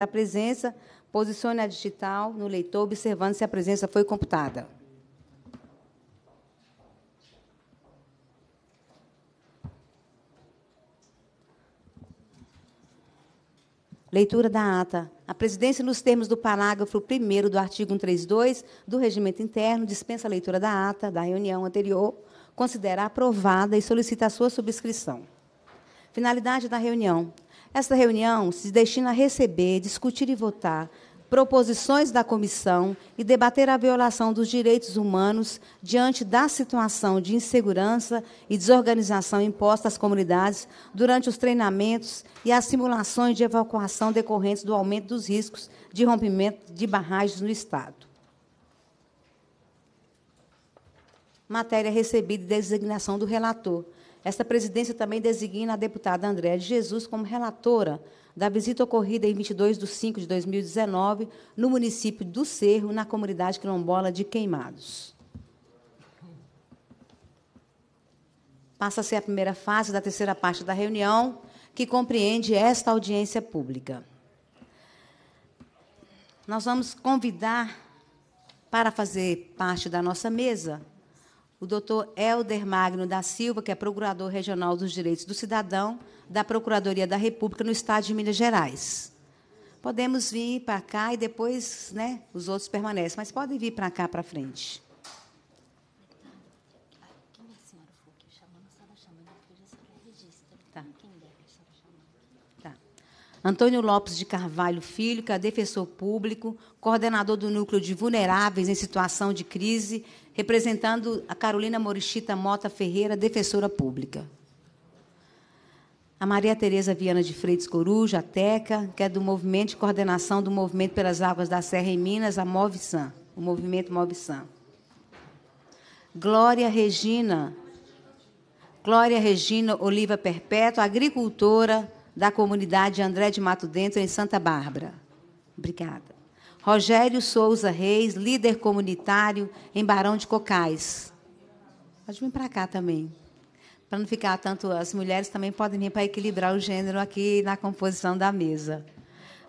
a presença, posicione a digital no leitor, observando se a presença foi computada. Leitura da ata. A presidência, nos termos do parágrafo 1 do artigo 132 do Regimento Interno, dispensa a leitura da ata da reunião anterior, considera aprovada e solicita a sua subscrição. Finalidade da reunião: esta reunião se destina a receber, discutir e votar proposições da comissão e debater a violação dos direitos humanos diante da situação de insegurança e desorganização imposta às comunidades durante os treinamentos e as simulações de evacuação decorrentes do aumento dos riscos de rompimento de barragens no Estado. Matéria recebida e designação do relator. Esta presidência também designa a deputada Andréa de Jesus como relatora da visita ocorrida em 22 de 5 de 2019 no município do Cerro, na comunidade quilombola de Queimados. Passa-se a primeira fase da terceira parte da reunião, que compreende esta audiência pública. Nós vamos convidar para fazer parte da nossa mesa o doutor Helder Magno da Silva, que é Procurador Regional dos Direitos do Cidadão da Procuradoria da República no Estado de Minas Gerais. Podemos vir para cá e depois né, os outros permanecem, mas podem vir para cá, para frente. Tá. Tá. Antônio Lopes de Carvalho Filho, que é defensor público, coordenador do Núcleo de Vulneráveis em Situação de Crise representando a Carolina Morichita Mota Ferreira, defensora pública. A Maria Tereza Viana de Freitas Coruja, a Teca, que é do Movimento de Coordenação do Movimento pelas Águas da Serra em Minas, a MOVSAN, o Movimento MOVSAN. Glória Regina, Glória Regina Oliva Perpétua, agricultora da comunidade André de Mato Dentro, em Santa Bárbara. Obrigada. Rogério Souza Reis, líder comunitário em Barão de Cocais. Pode vir para cá também. Para não ficar tanto, as mulheres também podem vir para equilibrar o gênero aqui na composição da mesa.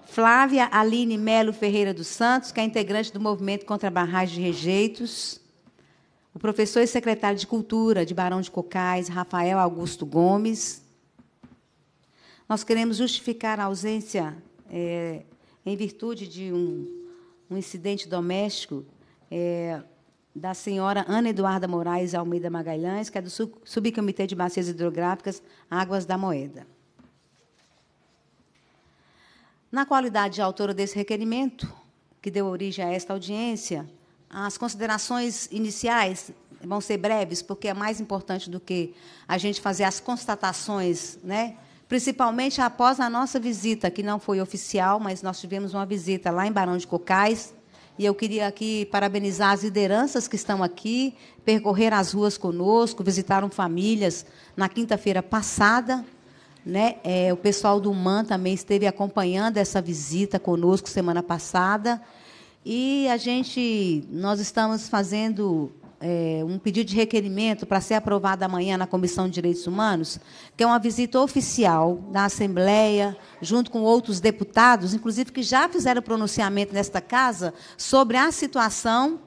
Flávia Aline Melo Ferreira dos Santos, que é integrante do movimento contra a barragem de rejeitos. O professor e secretário de Cultura de Barão de Cocais, Rafael Augusto Gomes. Nós queremos justificar a ausência é, em virtude de um um incidente doméstico é, da senhora Ana Eduarda Moraes Almeida Magalhães, que é do Subcomitê de Bacias Hidrográficas Águas da Moeda. Na qualidade de autora desse requerimento, que deu origem a esta audiência, as considerações iniciais vão ser breves, porque é mais importante do que a gente fazer as constatações né, principalmente após a nossa visita, que não foi oficial, mas nós tivemos uma visita lá em Barão de Cocais. E eu queria aqui parabenizar as lideranças que estão aqui, percorrer as ruas conosco, visitaram famílias na quinta-feira passada. Né? É, o pessoal do MAN também esteve acompanhando essa visita conosco semana passada. E a gente, nós estamos fazendo é, um pedido de requerimento para ser aprovado amanhã na Comissão de Direitos Humanos, que é uma visita oficial da Assembleia, junto com outros deputados, inclusive que já fizeram pronunciamento nesta casa, sobre a situação,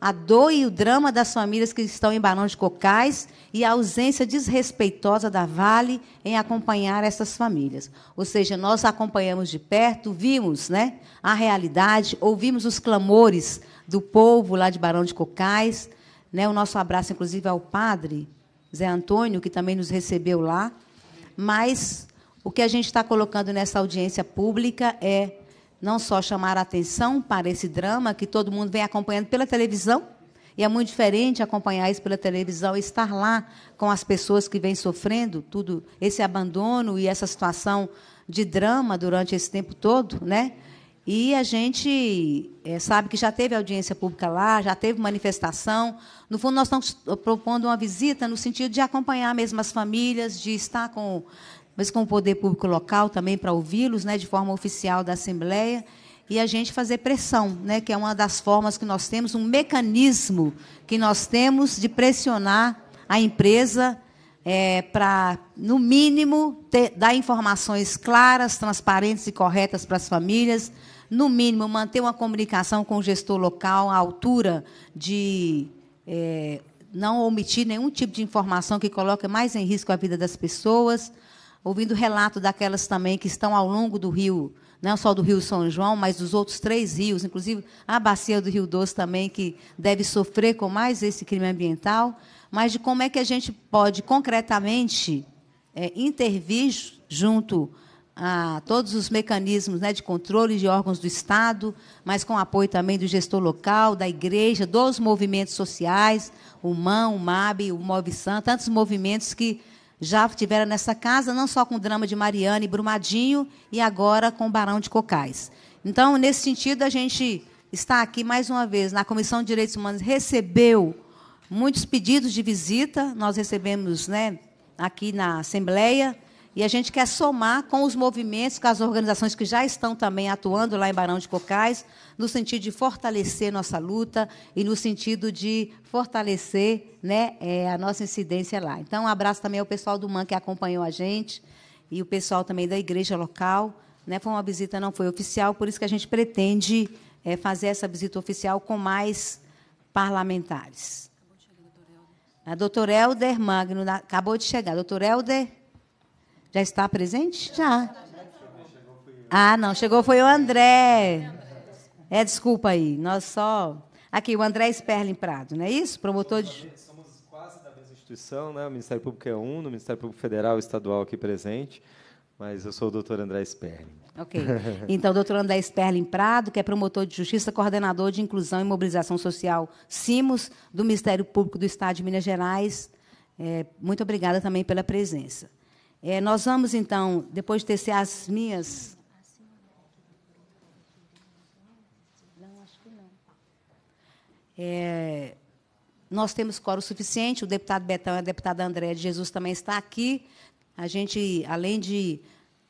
a dor e o drama das famílias que estão em Barão de Cocais e a ausência desrespeitosa da Vale em acompanhar essas famílias. Ou seja, nós acompanhamos de perto, vimos né, a realidade, ouvimos os clamores do povo lá de Barão de Cocais, né? O nosso abraço, inclusive, ao padre Zé Antônio, que também nos recebeu lá. Mas o que a gente está colocando nessa audiência pública é não só chamar a atenção para esse drama que todo mundo vem acompanhando pela televisão, e é muito diferente acompanhar isso pela televisão, estar lá com as pessoas que vêm sofrendo tudo esse abandono e essa situação de drama durante esse tempo todo, né? E a gente é, sabe que já teve audiência pública lá, já teve manifestação. No fundo, nós estamos propondo uma visita no sentido de acompanhar mesmo as famílias, de estar com, mas com o poder público local também para ouvi-los, né, de forma oficial da Assembleia e a gente fazer pressão, né, que é uma das formas que nós temos, um mecanismo que nós temos de pressionar a empresa é, eh, para, no mínimo, ter, dar informações claras, transparentes e corretas para as famílias, no mínimo, manter uma comunicação com o gestor local à altura de é, não omitir nenhum tipo de informação que coloque mais em risco a vida das pessoas. Ouvindo relato daquelas também que estão ao longo do rio, não só do rio São João, mas dos outros três rios, inclusive a bacia do Rio Doce também, que deve sofrer com mais esse crime ambiental, mas de como é que a gente pode concretamente é, intervir junto a todos os mecanismos né, de controle de órgãos do Estado, mas com apoio também do gestor local, da igreja, dos movimentos sociais, o MAN, o MAB, o Movisan, tantos movimentos que já tiveram nessa casa, não só com o drama de Mariana e Brumadinho, e agora com o Barão de Cocais. Então, nesse sentido, a gente está aqui mais uma vez na Comissão de Direitos Humanos, recebeu muitos pedidos de visita, nós recebemos né, aqui na Assembleia, e a gente quer somar com os movimentos, com as organizações que já estão também atuando lá em Barão de Cocais, no sentido de fortalecer nossa luta e no sentido de fortalecer né, é, a nossa incidência lá. Então, um abraço também ao pessoal do MAN que acompanhou a gente e o pessoal também da igreja local. Né, foi uma visita, não foi oficial, por isso que a gente pretende é, fazer essa visita oficial com mais parlamentares. A doutora Helder Magno acabou de chegar. Doutor Helder. Já está presente? Já. Ah, não, chegou foi o André. É, desculpa aí, nós só. Aqui, o André Sperling Prado, não é isso? Promotor de. Somos quase da mesma instituição, né? O Ministério Público é um, o Ministério Público Federal e Estadual aqui presente, mas eu sou o doutor André Sperling. Ok. Então, doutor André Sperling Prado, que é promotor de justiça, coordenador de inclusão e mobilização social CIMOS, do Ministério Público do Estado de Minas Gerais. É, muito obrigada também pela presença. É, nós vamos, então, depois de tecer as minhas. Não, acho que não. É, nós temos coro suficiente, o deputado Betão e a deputada André de Jesus também está aqui. A gente, além de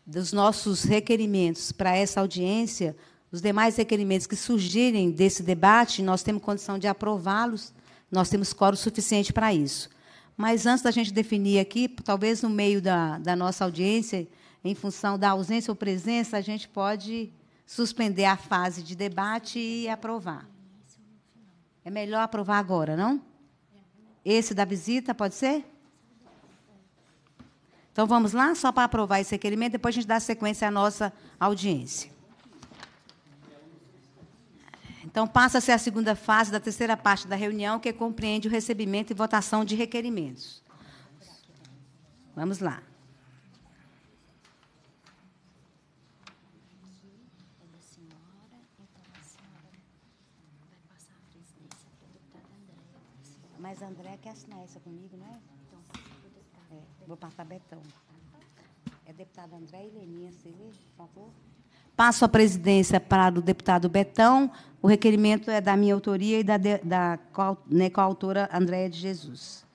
dos nossos requerimentos para essa audiência, os demais requerimentos que surgirem desse debate, nós temos condição de aprová-los, nós temos coro suficiente para isso. Mas antes da gente definir aqui, talvez no meio da, da nossa audiência, em função da ausência ou presença, a gente pode suspender a fase de debate e aprovar. É melhor aprovar agora, não? Esse da visita, pode ser? Então vamos lá, só para aprovar esse requerimento, depois a gente dá sequência à nossa audiência. Então, passa-se a segunda fase da terceira parte da reunião, que compreende o recebimento e votação de requerimentos. Vamos lá. Mas André quer assinar essa comigo, não é? é vou passar Betão. É deputado André e Leninha, se vê, por favor. Passo a presidência para o deputado Betão. O requerimento é da minha autoria e da, da né, coautora Andréa de Jesus.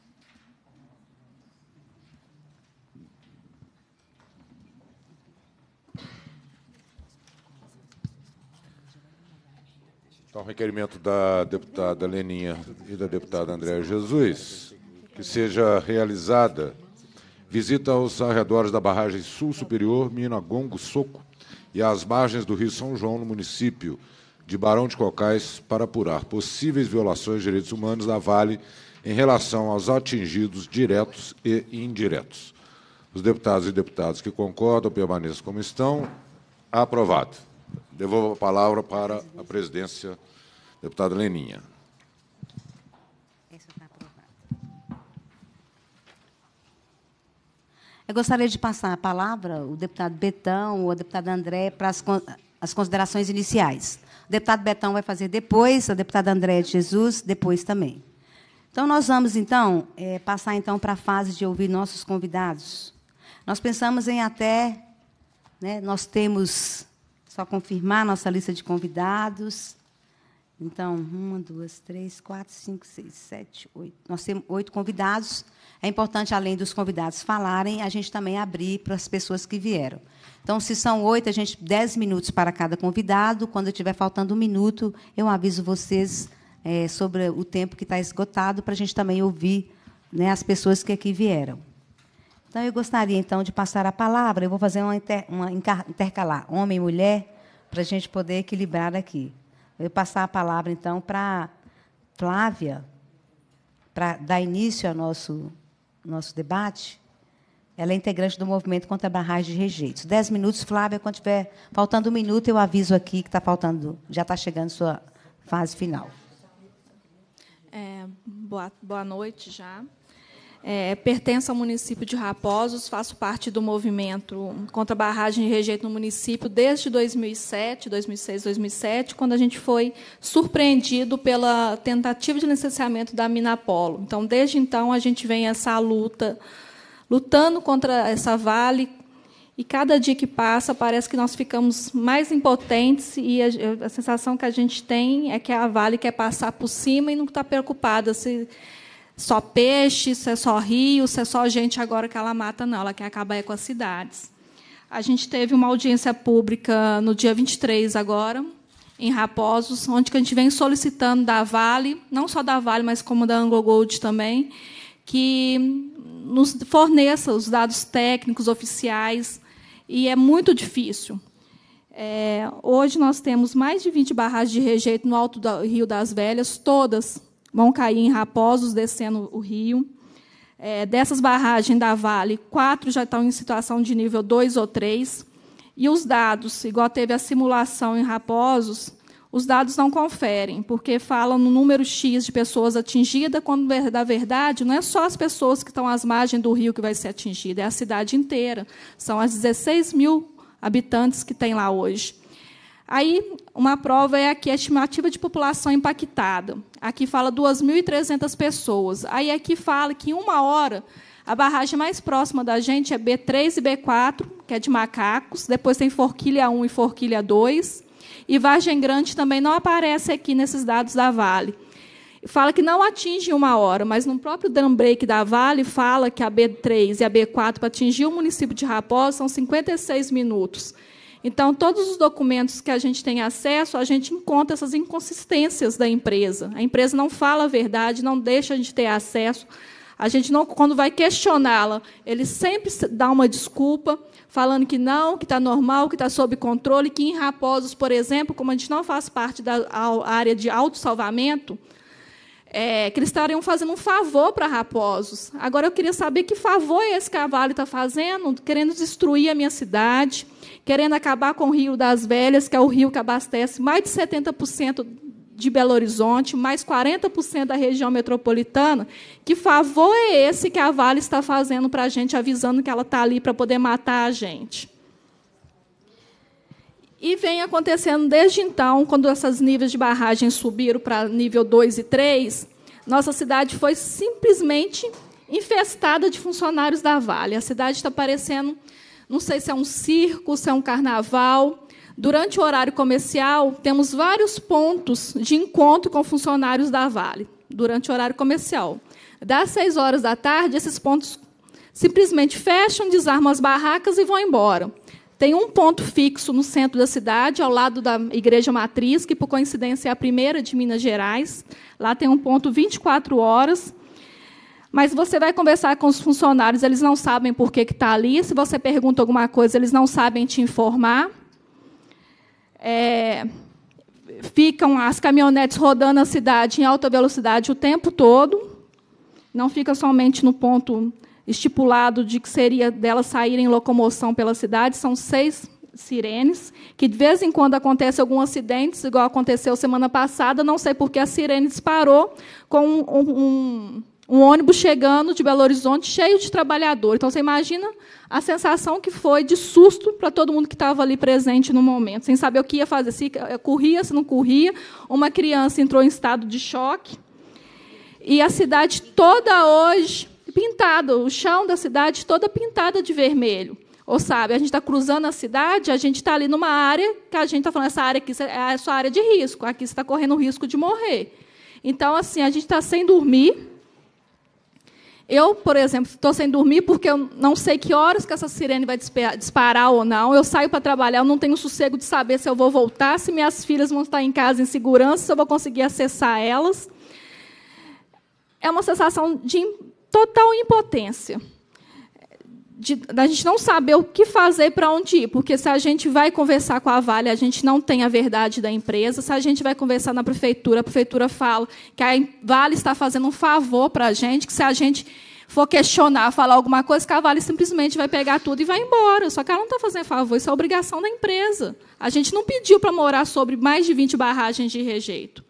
Então, o requerimento da deputada Leninha e da deputada Andréa Jesus, que seja realizada visita aos arredores da barragem sul superior Minagongo Soco, e às margens do Rio São João, no município de Barão de Cocais, para apurar possíveis violações de direitos humanos da Vale em relação aos atingidos diretos e indiretos. Os deputados e deputadas que concordam permaneçam como estão. Aprovado. Devolvo a palavra para a presidência, deputada Leninha. Eu gostaria de passar a palavra ao deputado Betão ou ao deputado André para as, as considerações iniciais. O deputado Betão vai fazer depois, a deputada André de Jesus depois também. Então, nós vamos, então, é, passar então para a fase de ouvir nossos convidados. Nós pensamos em até, né, nós temos, só confirmar nossa lista de convidados. Então, uma, duas, três, quatro, cinco, seis, sete, oito. Nós temos oito convidados é importante, além dos convidados falarem, a gente também abrir para as pessoas que vieram. Então, se são oito, a gente dez minutos para cada convidado. Quando estiver faltando um minuto, eu aviso vocês é, sobre o tempo que está esgotado para a gente também ouvir né, as pessoas que aqui vieram. Então, eu gostaria então de passar a palavra. Eu vou fazer uma, inter, uma intercalar homem e mulher para a gente poder equilibrar aqui. Eu passar a palavra então para Flávia para dar início ao nosso nosso debate. Ela é integrante do movimento contra a barragem de rejeitos. Dez minutos, Flávia, quando tiver faltando um minuto, eu aviso aqui que está faltando, já está chegando sua fase final. É, boa, boa noite já. É, pertenço ao município de Raposos, faço parte do movimento contra barragem e rejeito no município desde 2007, 2006, 2007, quando a gente foi surpreendido pela tentativa de licenciamento da mina Então, desde então, a gente vem essa luta, lutando contra essa vale, e cada dia que passa parece que nós ficamos mais impotentes e a, a sensação que a gente tem é que é a Vale quer passar por cima e não está preocupada se só peixe, se é só rio, se é só gente agora que ela mata, não. Ela quer acabar é com as cidades. A gente teve uma audiência pública no dia 23 agora, em Raposos, onde a gente vem solicitando da Vale, não só da Vale, mas como da Anglo Gold também, que nos forneça os dados técnicos oficiais, e é muito difícil. É, hoje nós temos mais de 20 barragens de rejeito no Alto do Rio das Velhas, todas vão cair em Raposos, descendo o rio. É, dessas barragens da Vale, quatro já estão em situação de nível 2 ou 3. E os dados, igual teve a simulação em Raposos, os dados não conferem, porque falam no número X de pessoas atingidas, quando, na verdade, não é só as pessoas que estão às margens do rio que vai ser atingida, é a cidade inteira. São as 16 mil habitantes que tem lá hoje. Aí, uma prova é aqui a estimativa de população impactada. Aqui fala 2.300 pessoas. Aí, aqui fala que em uma hora, a barragem mais próxima da gente é B3 e B4, que é de macacos. Depois tem Forquilha 1 e Forquilha 2. E Vargem Grande também não aparece aqui nesses dados da Vale. Fala que não atinge uma hora, mas no próprio downbreak da Vale fala que a B3 e a B4 para atingir o município de Raposa são 56 minutos. Então, todos os documentos que a gente tem acesso, a gente encontra essas inconsistências da empresa. A empresa não fala a verdade, não deixa a gente ter acesso. A gente não, quando vai questioná-la, ele sempre dá uma desculpa, falando que não, que está normal, que está sob controle, que em Raposos, por exemplo, como a gente não faz parte da área de autossalvamento, é, que eles estariam fazendo um favor para Raposos. Agora eu queria saber que favor esse cavalo está fazendo, querendo destruir a minha cidade, querendo acabar com o Rio das Velhas, que é o rio que abastece mais de 70% de Belo Horizonte, mais 40% da região metropolitana. Que favor é esse que a Vale está fazendo para a gente, avisando que ela está ali para poder matar a gente? E vem acontecendo desde então, quando esses níveis de barragem subiram para nível 2 e 3, nossa cidade foi simplesmente infestada de funcionários da Vale. A cidade está parecendo não sei se é um circo, se é um carnaval. Durante o horário comercial, temos vários pontos de encontro com funcionários da Vale, durante o horário comercial. Das 6 horas da tarde, esses pontos simplesmente fecham, desarmam as barracas e vão embora. Tem um ponto fixo no centro da cidade, ao lado da Igreja Matriz, que por coincidência é a primeira de Minas Gerais. Lá tem um ponto 24 horas. Mas você vai conversar com os funcionários, eles não sabem por que está ali. Se você pergunta alguma coisa, eles não sabem te informar. É, ficam as caminhonetes rodando a cidade em alta velocidade o tempo todo. Não fica somente no ponto estipulado de que seria delas saírem em locomoção pela cidade. São seis sirenes, que de vez em quando acontece algum acidente, igual aconteceu semana passada. Não sei por que a sirene disparou com um, um um ônibus chegando de Belo Horizonte cheio de trabalhador. Então, você imagina a sensação que foi de susto para todo mundo que estava ali presente no momento, sem saber o que ia fazer, se eh, corria, se não corria. Uma criança entrou em estado de choque. E a cidade toda hoje pintada, o chão da cidade toda pintada de vermelho. Ou sabe, a gente está cruzando a cidade, a gente está ali numa área que a gente está falando, essa área aqui é a sua área de risco, aqui você está correndo o risco de morrer. Então, assim, a gente está sem dormir, eu, por exemplo, estou sem dormir porque eu não sei que horas que essa sirene vai disparar ou não. Eu saio para trabalhar, eu não tenho sossego de saber se eu vou voltar, se minhas filhas vão estar em casa em segurança, se eu vou conseguir acessar elas. É uma sensação de total impotência de, da gente não saber o que fazer para onde ir, porque se a gente vai conversar com a Vale, a gente não tem a verdade da empresa, se a gente vai conversar na prefeitura, a prefeitura fala que a Vale está fazendo um favor para a gente, que se a gente for questionar, falar alguma coisa, que a Vale simplesmente vai pegar tudo e vai embora. Só que ela não está fazendo favor, isso é obrigação da empresa. A gente não pediu para morar sobre mais de 20 barragens de rejeito.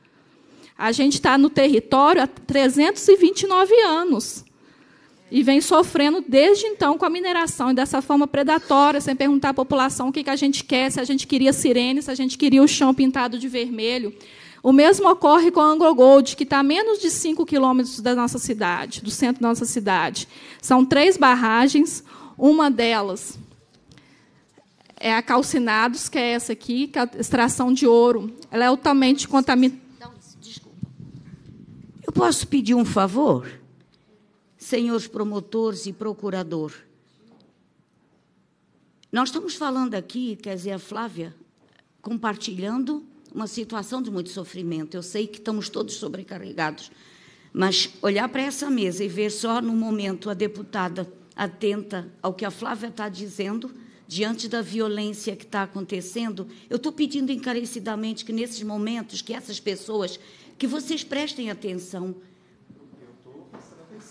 A gente está no território há 329 anos. E vem sofrendo desde então com a mineração, e dessa forma predatória, sem perguntar à população o que a gente quer, se a gente queria sirene, se a gente queria o chão pintado de vermelho. O mesmo ocorre com a Anglo Gold, que está a menos de 5 quilômetros da nossa cidade, do centro da nossa cidade. São três barragens, uma delas é a Calcinados, que é essa aqui, que é a extração de ouro. Ela é altamente contaminada. Eu posso pedir um favor? senhores promotores e procurador. Nós estamos falando aqui, quer dizer, a Flávia, compartilhando uma situação de muito sofrimento. Eu sei que estamos todos sobrecarregados, mas olhar para essa mesa e ver só no momento a deputada atenta ao que a Flávia está dizendo, diante da violência que está acontecendo, eu estou pedindo encarecidamente que nesses momentos, que essas pessoas, que vocês prestem atenção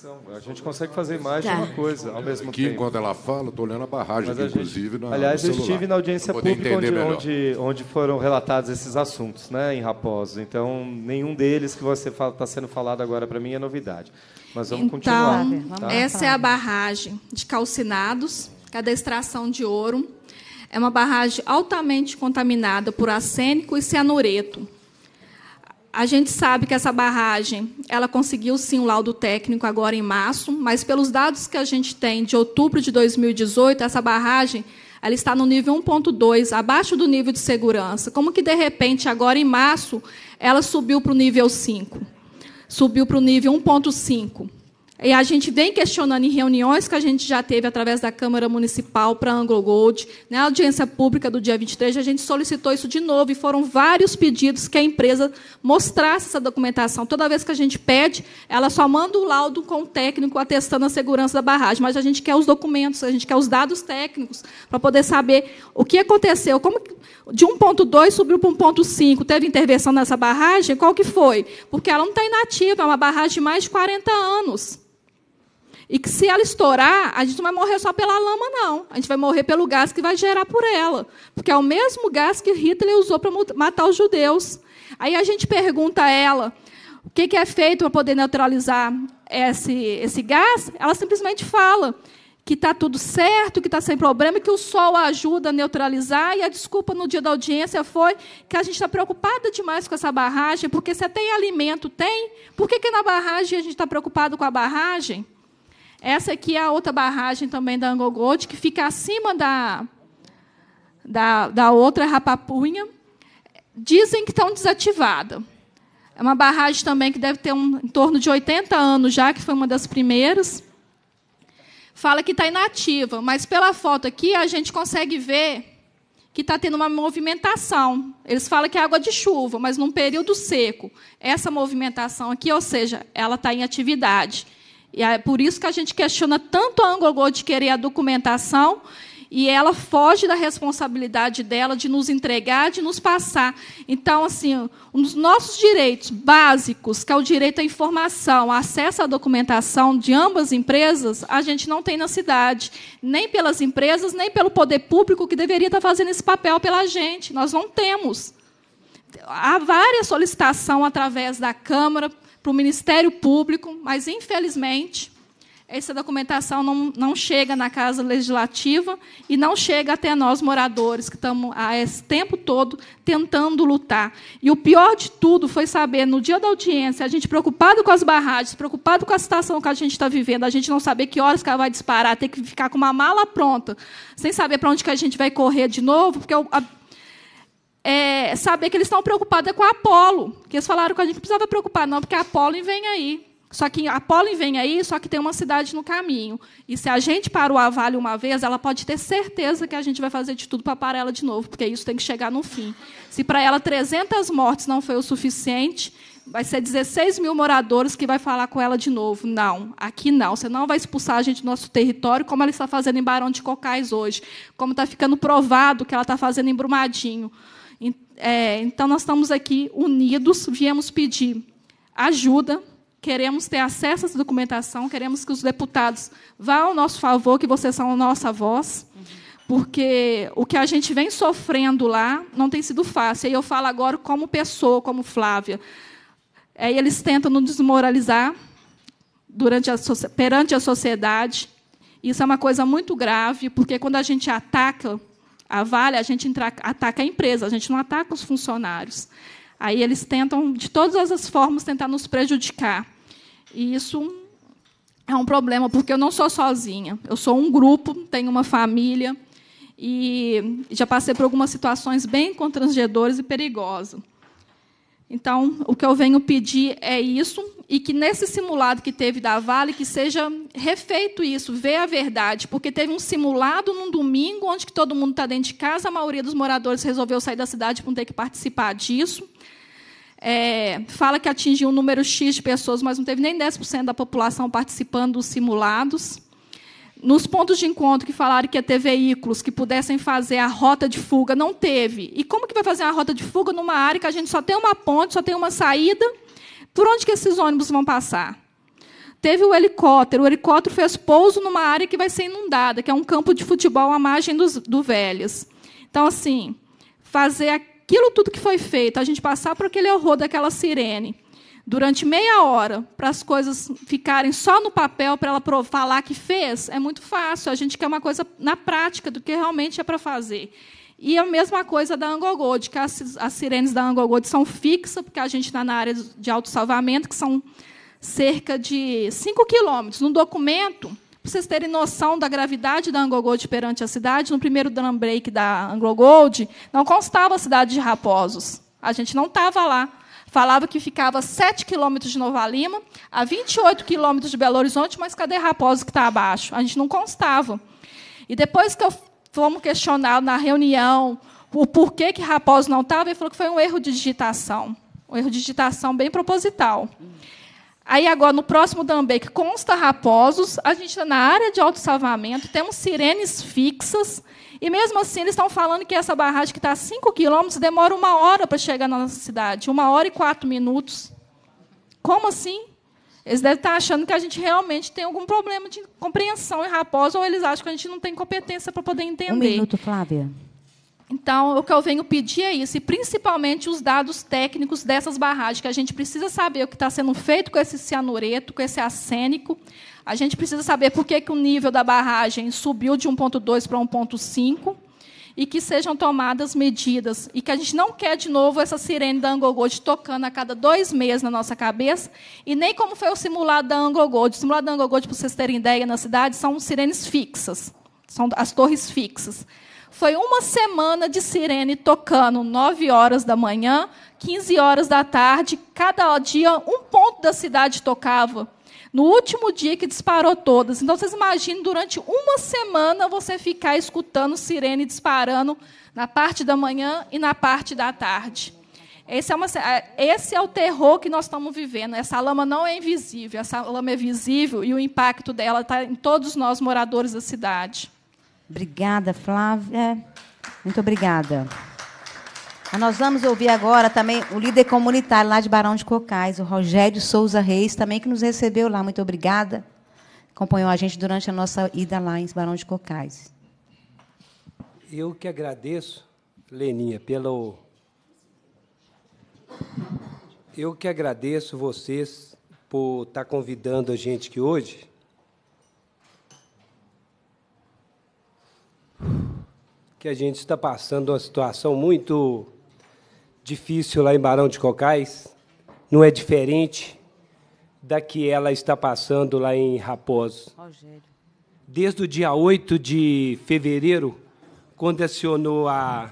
conexão. A gente consegue fazer mais tá. de uma coisa ao mesmo Aqui, tempo. enquanto ela fala, estou olhando a barragem, a gente, inclusive. Na, aliás, eu estive na audiência pública onde, onde, onde, foram relatados esses assuntos né, em Raposo. Então, nenhum deles que você está sendo falado agora para mim é novidade. Mas vamos então, continuar. Vamos tá? Essa é a barragem de calcinados, que é da extração de ouro. É uma barragem altamente contaminada por arsênico e cianureto a gente sabe que essa barragem, ela conseguiu sim o laudo técnico agora em março, mas pelos dados que a gente tem de outubro de 2018, essa barragem ela está no nível 1.2, abaixo do nível de segurança. Como que de repente agora em março ela subiu para o nível 5? Subiu para o nível 1.5. E a gente vem questionando em reuniões que a gente já teve através da Câmara Municipal para a Anglo Gold, na né? audiência pública do dia 23, a gente solicitou isso de novo e foram vários pedidos que a empresa mostrasse essa documentação. Toda vez que a gente pede, ela só manda o laudo com o técnico atestando a segurança da barragem, mas a gente quer os documentos, a gente quer os dados técnicos para poder saber o que aconteceu, como de 1.2 subiu para 1.5, teve intervenção nessa barragem, qual que foi? Porque ela não está inativa, é uma barragem de mais de 40 anos. E que se ela estourar, a gente não vai morrer só pela lama, não. A gente vai morrer pelo gás que vai gerar por ela. Porque é o mesmo gás que Hitler usou para matar os judeus. Aí a gente pergunta a ela o que é feito para poder neutralizar esse, esse gás. Ela simplesmente fala que está tudo certo, que está sem problema, que o sol ajuda a neutralizar. E a desculpa no dia da audiência foi que a gente está preocupada demais com essa barragem, porque se tem alimento, tem. Por que, que na barragem a gente está preocupado com a barragem? Essa aqui é a outra barragem também da Angogote, que fica acima da, da, da outra Rapapunha. Dizem que estão desativada. É uma barragem também que deve ter um, em torno de 80 anos já, que foi uma das primeiras. Fala que está inativa, mas pela foto aqui a gente consegue ver que está tendo uma movimentação. Eles falam que é água de chuva, mas num período seco. Essa movimentação aqui, ou seja, ela está em atividade. E é por isso que a gente questiona tanto a Angogô de querer a documentação e ela foge da responsabilidade dela de nos entregar, de nos passar. Então, assim, um dos nossos direitos básicos, que é o direito à informação, acesso à documentação de ambas empresas, a gente não tem na cidade, nem pelas empresas, nem pelo poder público que deveria estar fazendo esse papel pela gente. Nós não temos. Há várias solicitação através da Câmara, para o Ministério Público, mas, infelizmente, essa documentação não, não chega na Casa Legislativa e não chega até nós, moradores, que estamos há esse tempo todo tentando lutar. E o pior de tudo foi saber, no dia da audiência, a gente preocupado com as barragens, preocupado com a situação que a gente está vivendo, a gente não saber que horas que ela vai disparar, ter que ficar com uma mala pronta, sem saber para onde que a gente vai correr de novo, porque a, é, saber que eles estão preocupados é com Apolo. Que eles falaram que a gente não precisava preocupar, não, porque Apolo vem aí. Só que Apolo vem aí, só que tem uma cidade no caminho. E se a gente parar o avalho uma vez, ela pode ter certeza que a gente vai fazer de tudo para parar ela de novo, porque isso tem que chegar no fim. Se para ela 300 mortes não foi o suficiente, vai ser 16 mil moradores que vai falar com ela de novo. Não, aqui não. Você não vai expulsar a gente do nosso território, como ela está fazendo em Barão de Cocais hoje, como está ficando provado que ela está fazendo em Brumadinho. É, então, nós estamos aqui unidos, viemos pedir ajuda, queremos ter acesso a essa documentação, queremos que os deputados vá ao nosso favor, que vocês são a nossa voz, porque o que a gente vem sofrendo lá não tem sido fácil. E eu falo agora como pessoa, como Flávia. É, eles tentam nos desmoralizar durante a, perante a sociedade. Isso é uma coisa muito grave, porque quando a gente ataca a Vale, a gente ataca a empresa, a gente não ataca os funcionários. Aí eles tentam, de todas as formas, tentar nos prejudicar. E isso é um problema, porque eu não sou sozinha. Eu sou um grupo, tenho uma família, e já passei por algumas situações bem constrangedoras e perigosas. Então, o que eu venho pedir é isso, e que nesse simulado que teve da Vale, que seja refeito isso, ver a verdade, porque teve um simulado num domingo, onde que todo mundo está dentro de casa, a maioria dos moradores resolveu sair da cidade para não ter que participar disso. É, fala que atingiu um número X de pessoas, mas não teve nem 10% da população participando dos simulados. Nos pontos de encontro que falaram que ia ter veículos que pudessem fazer a rota de fuga, não teve. E como que vai fazer uma rota de fuga numa área que a gente só tem uma ponte, só tem uma saída? Por onde que esses ônibus vão passar? Teve o helicóptero. O helicóptero fez pouso numa área que vai ser inundada, que é um campo de futebol à margem dos, do Velhas. Então, assim, fazer aquilo tudo que foi feito, a gente passar por aquele horror daquela sirene, durante meia hora para as coisas ficarem só no papel para ela falar que fez, é muito fácil. A gente quer uma coisa na prática do que realmente é para fazer. E a mesma coisa da Angogô, Gold que as, as sirenes da Gold são fixas, porque a gente está na área de autossalvamento, que são cerca de 5 quilômetros. No documento, para vocês terem noção da gravidade da Anglo-Gold perante a cidade, no primeiro drum break da Anglo-Gold, não constava a cidade de Raposos. A gente não estava lá falava que ficava a 7 quilômetros de Nova Lima, a 28 quilômetros de Belo Horizonte, mas cadê Raposo que está abaixo? A gente não constava. E depois que eu fomos questionados na reunião o porquê que Raposo não estava, ele falou que foi um erro de digitação, um erro de digitação bem proposital. Aí agora, no próximo Dambê, que consta Raposos, a gente está na área de auto-salvamento, temos sirenes fixas e mesmo assim, eles estão falando que essa barragem que está a 5 quilômetros demora uma hora para chegar na nossa cidade. Uma hora e quatro minutos. Como assim? Eles devem estar tá achando que a gente realmente tem algum problema de compreensão em Raposa, ou eles acham que a gente não tem competência para poder entender. Um minuto, Flávia. Então, o que eu venho pedir é isso, e principalmente os dados técnicos dessas barragens, que a gente precisa saber o que está sendo feito com esse cianureto, com esse arsênico, a gente precisa saber por que, que o nível da barragem subiu de 1,2 para 1,5 e que sejam tomadas medidas. E que a gente não quer, de novo, essa sirene da Gold tocando a cada dois meses na nossa cabeça, e nem como foi o simulado da Gold. O simulado da Gold, tipo, para vocês terem ideia, na cidade, são sirenes fixas, são as torres fixas. Foi uma semana de sirene tocando 9 horas da manhã, 15 horas da tarde, cada dia um ponto da cidade tocava. No último dia que disparou todas. Então, vocês imaginem, durante uma semana, você ficar escutando sirene disparando na parte da manhã e na parte da tarde. Esse é, uma, é, esse é o terror que nós estamos vivendo. Essa lama não é invisível, essa lama é visível e o impacto dela está em todos nós, moradores da cidade. Obrigada, Flávia. Muito obrigada. Mas ah, nós vamos ouvir agora também o líder comunitário lá de Barão de Cocais, o Rogério Souza Reis, também que nos recebeu lá. Muito obrigada. Acompanhou a gente durante a nossa ida lá em Barão de Cocais. Eu que agradeço, Leninha, pelo. Eu que agradeço vocês por estar convidando a gente aqui hoje. que a gente está passando uma situação muito difícil lá em Barão de Cocais não é diferente da que ela está passando lá em Raposo. Desde o dia 8 de fevereiro, quando acionou a,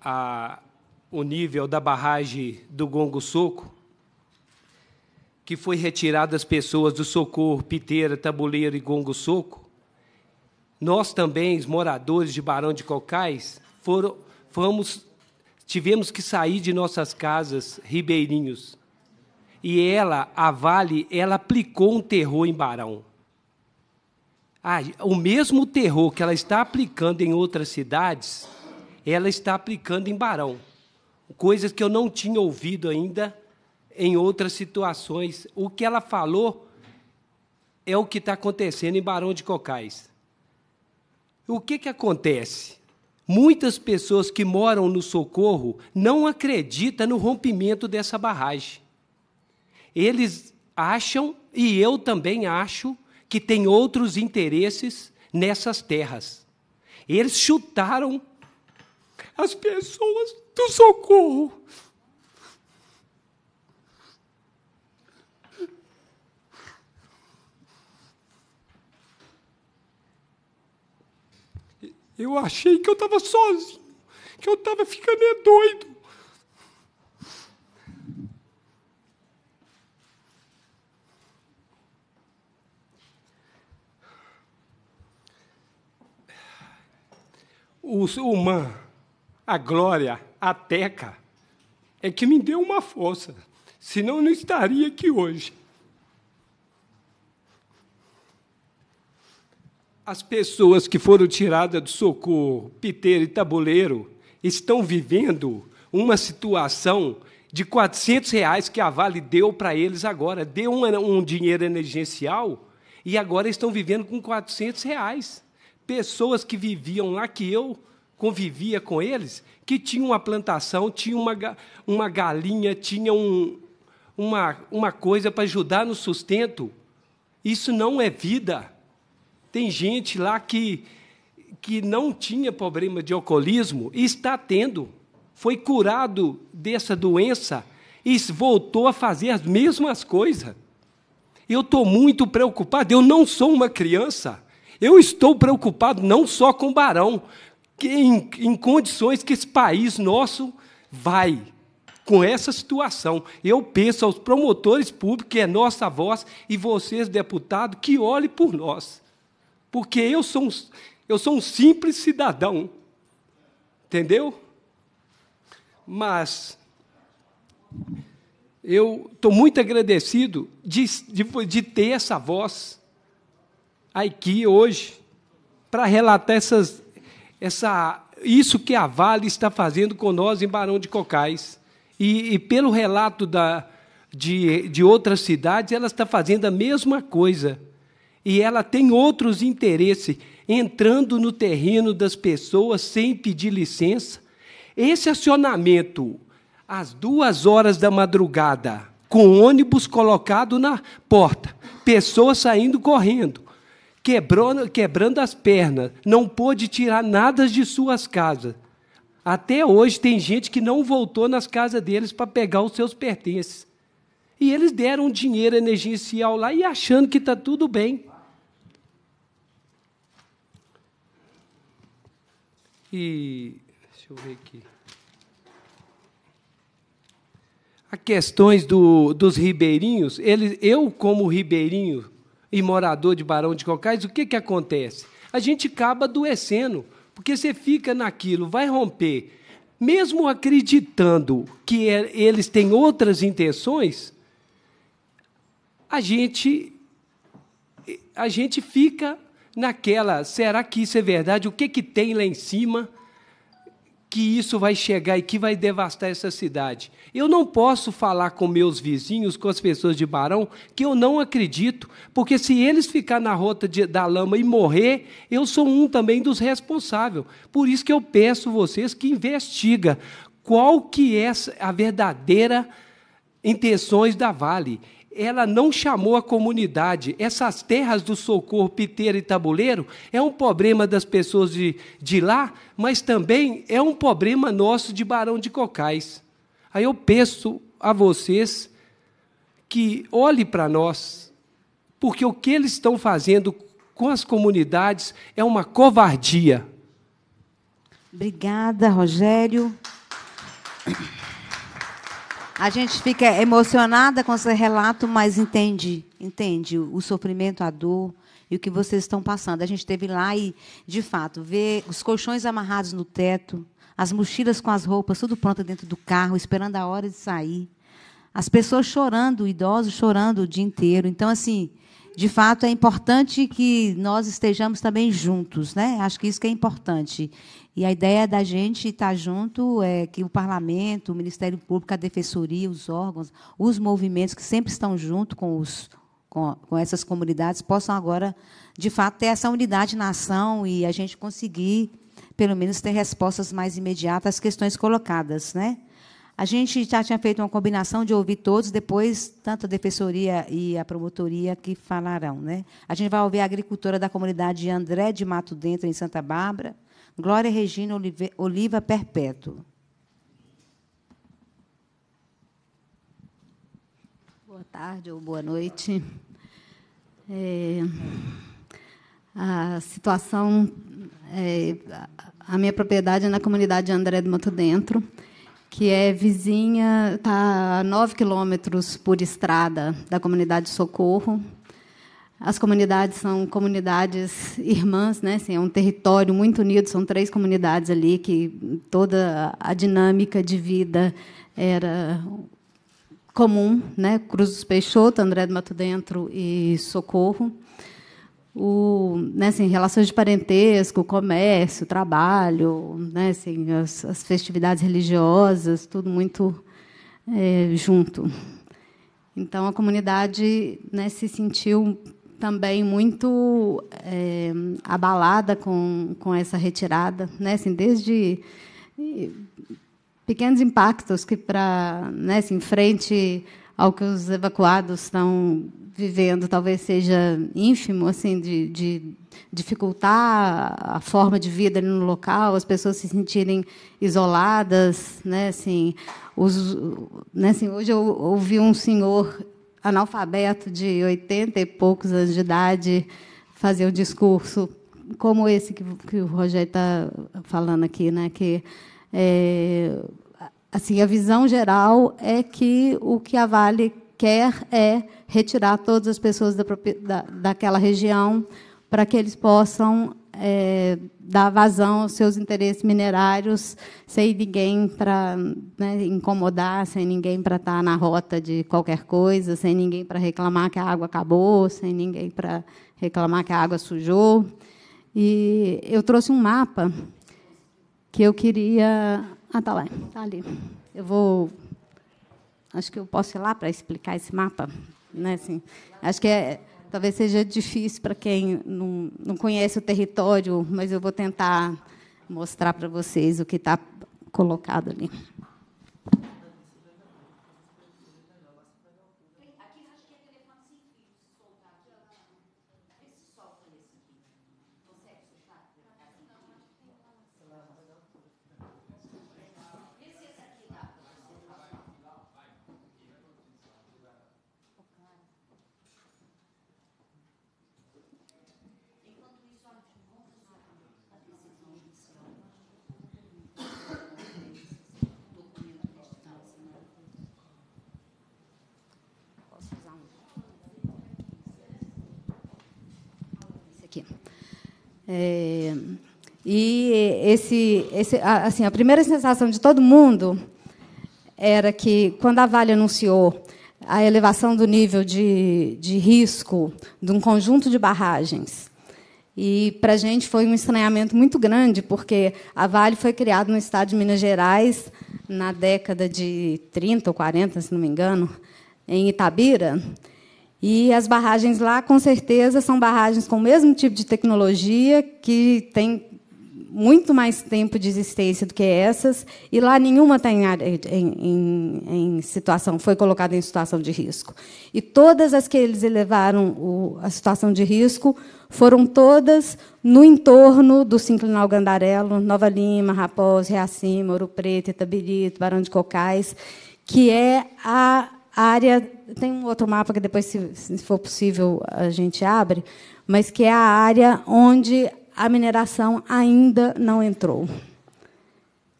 a, o nível da barragem do Gongo Soco, que foi retirada as pessoas do Socorro, Piteira, Tabuleiro e Gongo Soco, nós também, os moradores de Barão de Cocais, foram fomos, tivemos que sair de nossas casas, ribeirinhos. E ela, a Vale, ela aplicou um terror em Barão. Ah, o mesmo terror que ela está aplicando em outras cidades, ela está aplicando em Barão. Coisas que eu não tinha ouvido ainda em outras situações. O que ela falou é o que está acontecendo em Barão de Cocais. O que, que acontece? Muitas pessoas que moram no Socorro não acreditam no rompimento dessa barragem. Eles acham, e eu também acho, que tem outros interesses nessas terras. Eles chutaram as pessoas do Socorro. Eu achei que eu estava sozinho, que eu estava ficando é doido. O, man, a glória, a teca, é que me deu uma força, senão eu não estaria aqui hoje. as pessoas que foram tiradas do socorro, piteiro e tabuleiro, estão vivendo uma situação de 400 reais que a Vale deu para eles agora. Deu um, um, dinheiro emergencial e agora estão vivendo com 400 reais. Pessoas que viviam lá, que eu convivia com eles, que tinham uma plantação, tinham uma, uma galinha, tinham um, uma, uma coisa para ajudar no sustento. Isso não é vida. Tem gente lá que, que não tinha problema de alcoolismo e está tendo. Foi curado dessa doença e voltou a fazer as mesmas coisas. Eu estou muito preocupado. Eu não sou uma criança. Eu estou preocupado não só com Barão, que em, em condições que esse país nosso vai com essa situação. Eu peço aos promotores públicos, que é nossa voz, e vocês, deputados, que olhem por nós porque eu sou um, eu sou um simples cidadão. Entendeu? Mas eu estou muito agradecido de, de, de, ter essa voz aqui hoje para relatar essas, essa, isso que a Vale está fazendo com nós em Barão de Cocais. E, e pelo relato da, de, de outras cidades, ela está fazendo a mesma coisa e ela tem outros interesses, entrando no terreno das pessoas sem pedir licença. Esse acionamento, às duas horas da madrugada, com ônibus colocado na porta, pessoas saindo correndo, quebrando, quebrando as pernas, não pôde tirar nada de suas casas. Até hoje tem gente que não voltou nas casas deles para pegar os seus pertences. E eles deram dinheiro emergencial lá e achando que está tudo bem. que. Deixa eu ver aqui. A questões do, dos ribeirinhos, eles, eu, como ribeirinho e morador de Barão de Cocais, o que, que acontece? A gente acaba adoecendo, porque você fica naquilo, vai romper. Mesmo acreditando que é, eles têm outras intenções, a gente, a gente fica naquela, será que isso é verdade? O que, que tem lá em cima que isso vai chegar e que vai devastar essa cidade? Eu não posso falar com meus vizinhos, com as pessoas de Barão, que eu não acredito, porque se eles ficar na rota de, da lama e morrer, eu sou um também dos responsáveis. Por isso que eu peço vocês que investiga qual que é a verdadeira intenções da Vale ela não chamou a comunidade. Essas terras do Socorro, Piteira e Tabuleiro é um problema das pessoas de, de lá, mas também é um problema nosso de Barão de Cocais. Aí eu peço a vocês que olhem para nós, porque o que eles estão fazendo com as comunidades é uma covardia. Obrigada, Rogério. A gente fica emocionada com esse relato, mas entende, entende o sofrimento, a dor e o que vocês estão passando. A gente esteve lá e, de fato, ver os colchões amarrados no teto, as mochilas com as roupas, tudo pronto dentro do carro, esperando a hora de sair. As pessoas chorando, idosos chorando o dia inteiro. Então, assim, de fato, é importante que nós estejamos também juntos, né? Acho que isso que é importante. E a ideia da gente estar junto é que o parlamento, o Ministério Público, a defensoria, os órgãos, os movimentos que sempre estão junto com os com, com essas comunidades possam agora, de fato, ter essa unidade na ação e a gente conseguir, pelo menos, ter respostas mais imediatas às questões colocadas, né? A gente já tinha feito uma combinação de ouvir todos, depois tanto a defensoria e a promotoria que falarão, né? A gente vai ouvir a agricultora da comunidade André de Mato Dentro em Santa Bárbara Glória Regina Oliva Perpétuo. Boa tarde ou boa noite. É, a situação, é, a minha propriedade é na comunidade André do Mato Dentro, que é vizinha, está a 9 quilômetros por estrada da comunidade Socorro, as comunidades são comunidades irmãs, né? Assim, é um território muito unido, são três comunidades ali que toda a dinâmica de vida era comum, né? Cruz dos Peixoto, André do Mato Dentro e Socorro. O, né, assim, relações de parentesco, comércio, trabalho, né, assim, as, as festividades religiosas, tudo muito é, junto. Então, a comunidade né, se sentiu também muito é, abalada com, com essa retirada, né? Assim, desde pequenos impactos que para, né, assim, frente ao que os evacuados estão vivendo, talvez seja ínfimo, assim, de, de dificultar a forma de vida no local, as pessoas se sentirem isoladas, né? Assim, os, né, assim, hoje eu ouvi um senhor analfabeto de 80 e poucos anos de idade fazer um discurso como esse que, que o Rogério está falando aqui, né? Que é, assim a visão geral é que o que a Vale quer é retirar todas as pessoas da, da, daquela região para que eles possam é, dar vazão aos seus interesses minerários sem ninguém para né, incomodar, sem ninguém para estar tá na rota de qualquer coisa, sem ninguém para reclamar que a água acabou, sem ninguém para reclamar que a água sujou. E eu trouxe um mapa que eu queria. Ah, tá lá, tá ali. Eu vou. Acho que eu posso ir lá para explicar esse mapa, né? Assim. acho que é Talvez seja difícil para quem não, não conhece o território, mas eu vou tentar mostrar para vocês o que está colocado ali. É, e esse, esse, assim, a primeira sensação de todo mundo era que, quando a Vale anunciou a elevação do nível de, de risco de um conjunto de barragens, e para a gente foi um estranhamento muito grande, porque a Vale foi criada no estado de Minas Gerais na década de 30 ou 40, se não me engano, em Itabira. E as barragens lá, com certeza, são barragens com o mesmo tipo de tecnologia, que tem muito mais tempo de existência do que essas, e lá nenhuma está em, em, em, situação, foi colocada em situação de risco. E todas as que eles elevaram o, a situação de risco foram todas no entorno do Sinclinal Gandarelo, Nova Lima, Raposo, Reacima, Ouro Preto, Itabirito, Barão de Cocais, que é a área tem um outro mapa que depois, se, se for possível, a gente abre, mas que é a área onde a mineração ainda não entrou.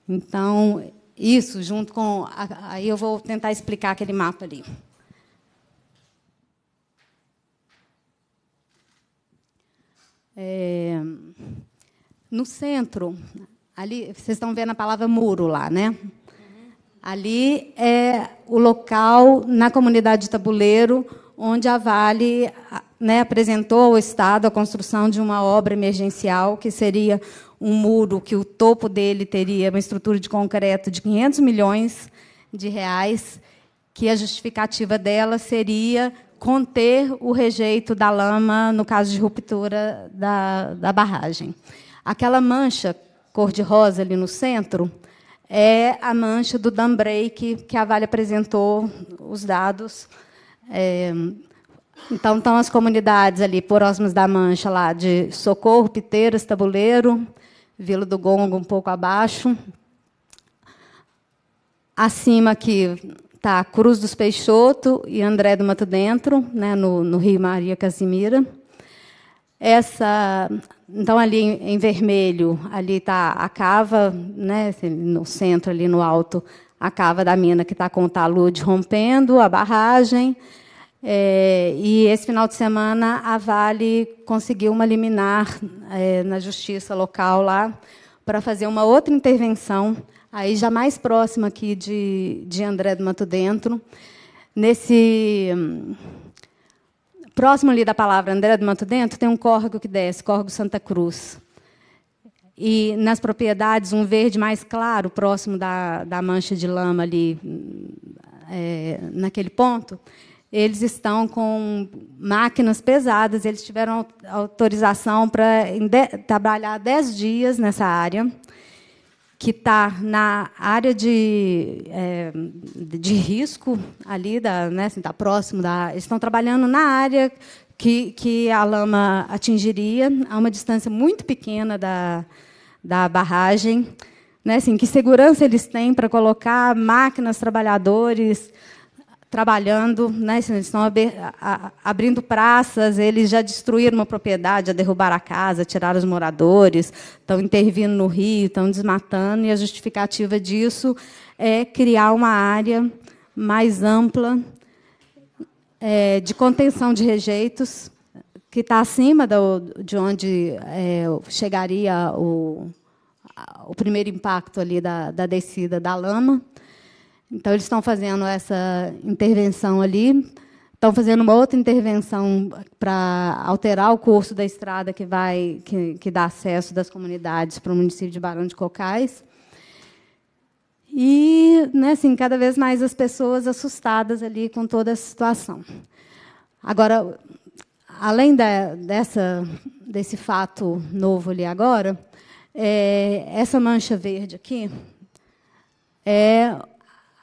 Então, isso junto com aí eu vou tentar explicar aquele mapa ali. É, no centro, ali vocês estão vendo a palavra muro lá, né? Ali é o local na comunidade de Tabuleiro onde a Vale né, apresentou ao Estado a construção de uma obra emergencial que seria um muro que o topo dele teria uma estrutura de concreto de 500 milhões de reais, que a justificativa dela seria conter o rejeito da lama no caso de ruptura da, da barragem. Aquela mancha cor-de-rosa ali no centro é a mancha do dam break que a Vale apresentou os dados. É, então estão as comunidades ali próximas da mancha lá de Socorro, Piteiras, Tabuleiro, Vila do Gongo um pouco abaixo. Acima aqui está Cruz dos Peixoto e André do Mato Dentro, né, no, no Rio Maria Casimira. Essa então, ali em vermelho, ali está a cava, né, assim, no centro, ali no alto, a cava da mina que está com o talude rompendo, a barragem. É, e esse final de semana, a Vale conseguiu uma liminar é, na justiça local lá para fazer uma outra intervenção, aí já mais próxima aqui de, de André do Mato Dentro, nesse próximo ali da palavra André do Mato Dentro, tem um córrego que desce, córrego Santa Cruz. E nas propriedades, um verde mais claro, próximo da, da mancha de lama ali, é, naquele ponto, eles estão com máquinas pesadas, eles tiveram autorização para trabalhar 10 dias nessa área, que está na área de, é, de risco ali, da, né, assim, tá próximo da. Estão trabalhando na área que, que a lama atingiria, a uma distância muito pequena da, da barragem. Né, assim, que segurança eles têm para colocar máquinas, trabalhadores, trabalhando, né, eles estão abrindo praças, eles já destruíram uma propriedade, já derrubaram a casa, tiraram os moradores, estão intervindo no rio, estão desmatando, e a justificativa disso é criar uma área mais ampla é, de contenção de rejeitos, que está acima do, de onde é, chegaria o, o primeiro impacto ali da, da descida da lama. Então, eles estão fazendo essa intervenção ali, estão fazendo uma outra intervenção para alterar o curso da estrada que vai que, que dá acesso das comunidades para o município de Barão de Cocais. E, né, assim, cada vez mais as pessoas assustadas ali com toda a situação. Agora, além da, dessa, desse fato novo ali agora, é, essa mancha verde aqui é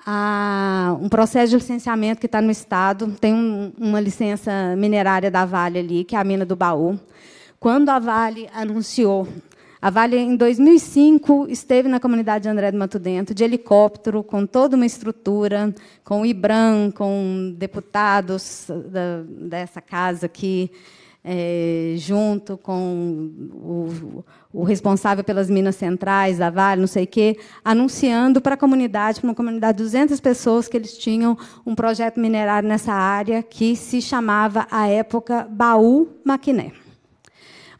a um processo de licenciamento que está no Estado. Tem um, uma licença minerária da Vale ali, que é a mina do Baú. Quando a Vale anunciou, a Vale, em 2005, esteve na comunidade de André do Mato Dentro, de helicóptero, com toda uma estrutura, com o IBRAM, com deputados da, dessa casa aqui, é, junto com o, o, responsável pelas minas centrais, da Vale, não sei o quê, anunciando para a comunidade, para uma comunidade de 200 pessoas, que eles tinham um projeto minerário nessa área que se chamava, à época, Baú Maquiné.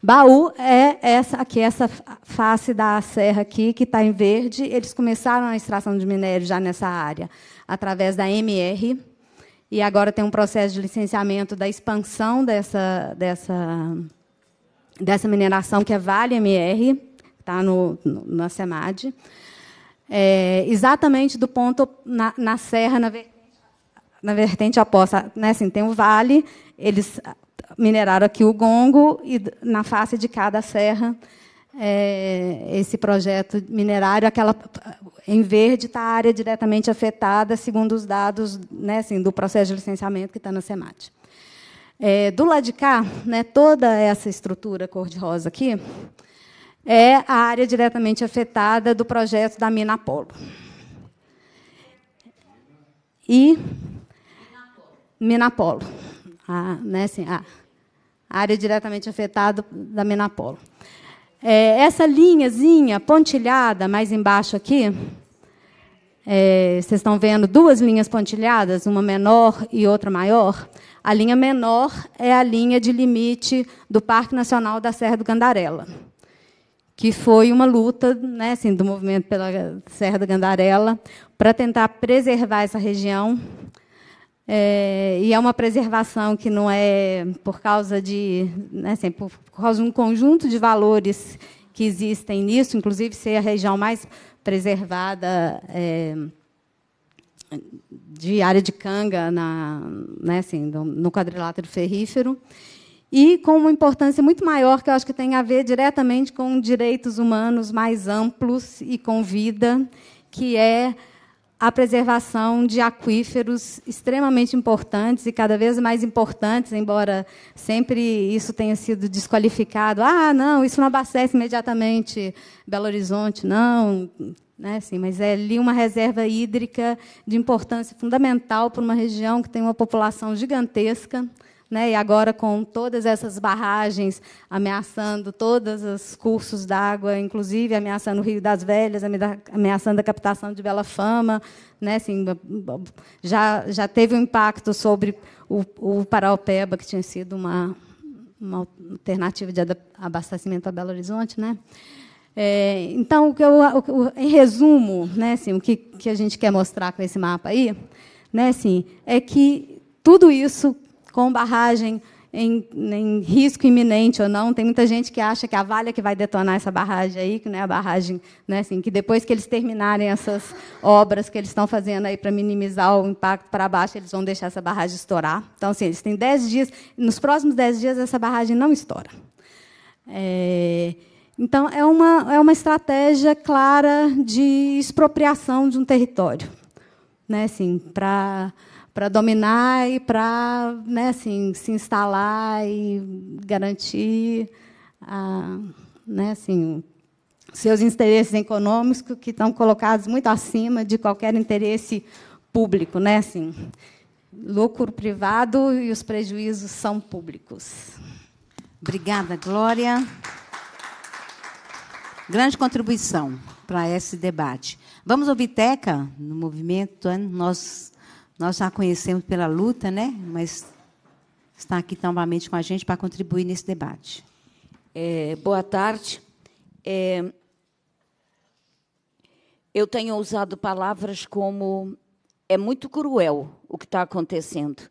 Baú é essa aqui, essa face da serra aqui, que está em verde. Eles começaram a extração de minério já nessa área, através da MR, e agora tem um processo de licenciamento da expansão dessa, dessa, dessa mineração, que é Vale MR, está no, no, na SEMAD, é, exatamente do ponto na, na serra, na, na vertente oposta. Né, assim, tem o vale, eles mineraram aqui o gongo, e na face de cada serra, é, esse projeto minerário, aquela, em verde está a área diretamente afetada, segundo os dados né, assim, do processo de licenciamento que está na SEMAT. É, do lado de cá, né, toda essa estrutura cor-de-rosa aqui é a área diretamente afetada do projeto da Mina Apolo. E. Minapolo, A, ah, né, assim, a área diretamente afetada da Minapolo. É, essa linhazinha pontilhada mais embaixo aqui, é, vocês estão vendo duas linhas pontilhadas, uma menor e outra maior. A linha menor é a linha de limite do Parque Nacional da Serra do Gandarela, que foi uma luta né, assim, do movimento pela Serra do Gandarela para tentar preservar essa região é, e é uma preservação que não é por causa de, né, assim, por causa de um conjunto de valores que existem nisso, inclusive ser a região mais preservada é, de área de canga na, né, assim, no quadrilátero ferrífero, e com uma importância muito maior, que eu acho que tem a ver diretamente com direitos humanos mais amplos e com vida, que é a preservação de aquíferos extremamente importantes e cada vez mais importantes, embora sempre isso tenha sido desqualificado. Ah, não, isso não abastece imediatamente Belo Horizonte, não. Né, Sim, mas é ali uma reserva hídrica de importância fundamental para uma região que tem uma população gigantesca, né? E agora, com todas essas barragens ameaçando todos os cursos d'água, inclusive ameaçando o Rio das Velhas, ameaçando a captação de Bela Fama, né? assim, já, já teve um impacto sobre o, o Paraopeba, que tinha sido uma, uma alternativa de abastecimento a Belo Horizonte. Né? É, então, o que eu, o, em resumo, né, assim, o que, que a gente quer mostrar com esse mapa aí, né, assim, é que tudo isso com barragem em, em, risco iminente ou não. Tem muita gente que acha que a Vale é que vai detonar essa barragem aí, que não é a barragem, né, assim, que depois que eles terminarem essas obras que eles estão fazendo aí para minimizar o impacto para baixo, eles vão deixar essa barragem estourar. Então, assim, eles têm 10 dias, nos próximos 10 dias essa barragem não estoura. É, então, é uma, é uma estratégia clara de expropriação de um território. Né, assim, para para dominar e para né, assim, se instalar e garantir a, ah, né, assim, seus interesses econômicos que estão colocados muito acima de qualquer interesse público, né? Assim, lucro privado e os prejuízos são públicos. Obrigada, Glória. Grande contribuição para esse debate. Vamos ouvir Teca no movimento. Né? Nós nós já conhecemos pela luta, né? Mas está aqui novamente com a gente para contribuir nesse debate. É, boa tarde. É, eu tenho usado palavras como é muito cruel o que está acontecendo,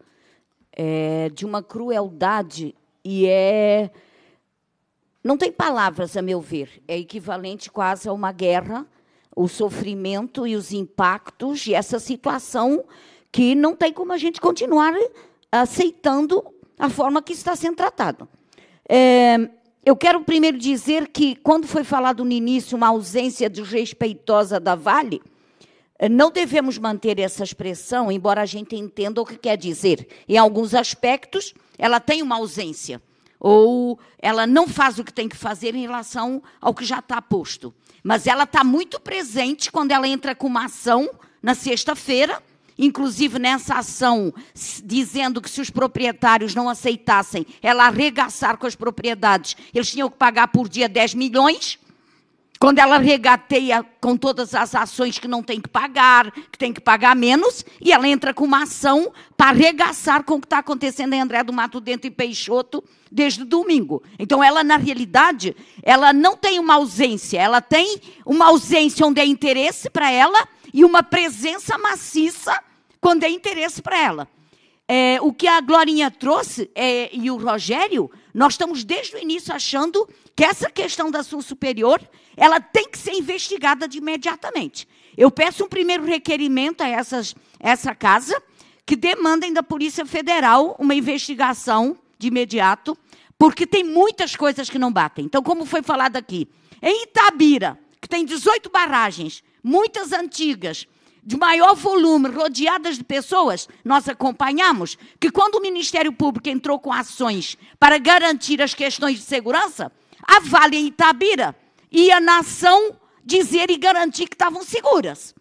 é de uma crueldade e é não tem palavras a meu ver. É equivalente quase a uma guerra, o sofrimento e os impactos e essa situação que não tem como a gente continuar aceitando a forma que está sendo tratado. É, eu quero primeiro dizer que, quando foi falado no início uma ausência desrespeitosa da Vale, é, não devemos manter essa expressão, embora a gente entenda o que quer dizer. Em alguns aspectos, ela tem uma ausência, ou ela não faz o que tem que fazer em relação ao que já está posto. Mas ela está muito presente quando ela entra com uma ação na sexta-feira inclusive nessa ação, dizendo que se os proprietários não aceitassem ela arregaçar com as propriedades, eles tinham que pagar por dia 10 milhões. Quando ela regateia com todas as ações que não tem que pagar, que tem que pagar menos, e ela entra com uma ação para arregaçar com o que está acontecendo em André do Mato Dentro e Peixoto desde domingo. Então, ela, na realidade, ela não tem uma ausência, ela tem uma ausência onde é interesse para ela e uma presença maciça quando é interesse para ela. É, o que a Glorinha trouxe é, e o Rogério, nós estamos desde o início achando que essa questão da sua superior, ela tem que ser investigada de imediatamente. Eu peço um primeiro requerimento a essas, essa casa, que demandem da Polícia Federal uma investigação de imediato, porque tem muitas coisas que não batem. Então, como foi falado aqui, em Itabira, que tem 18 barragens, muitas antigas, de maior volume, rodeadas de pessoas, nós acompanhamos que quando o Ministério Público entrou com ações para garantir as questões de segurança, a Vale em Itabira ia na ação dizer e garantir que estavam seguras.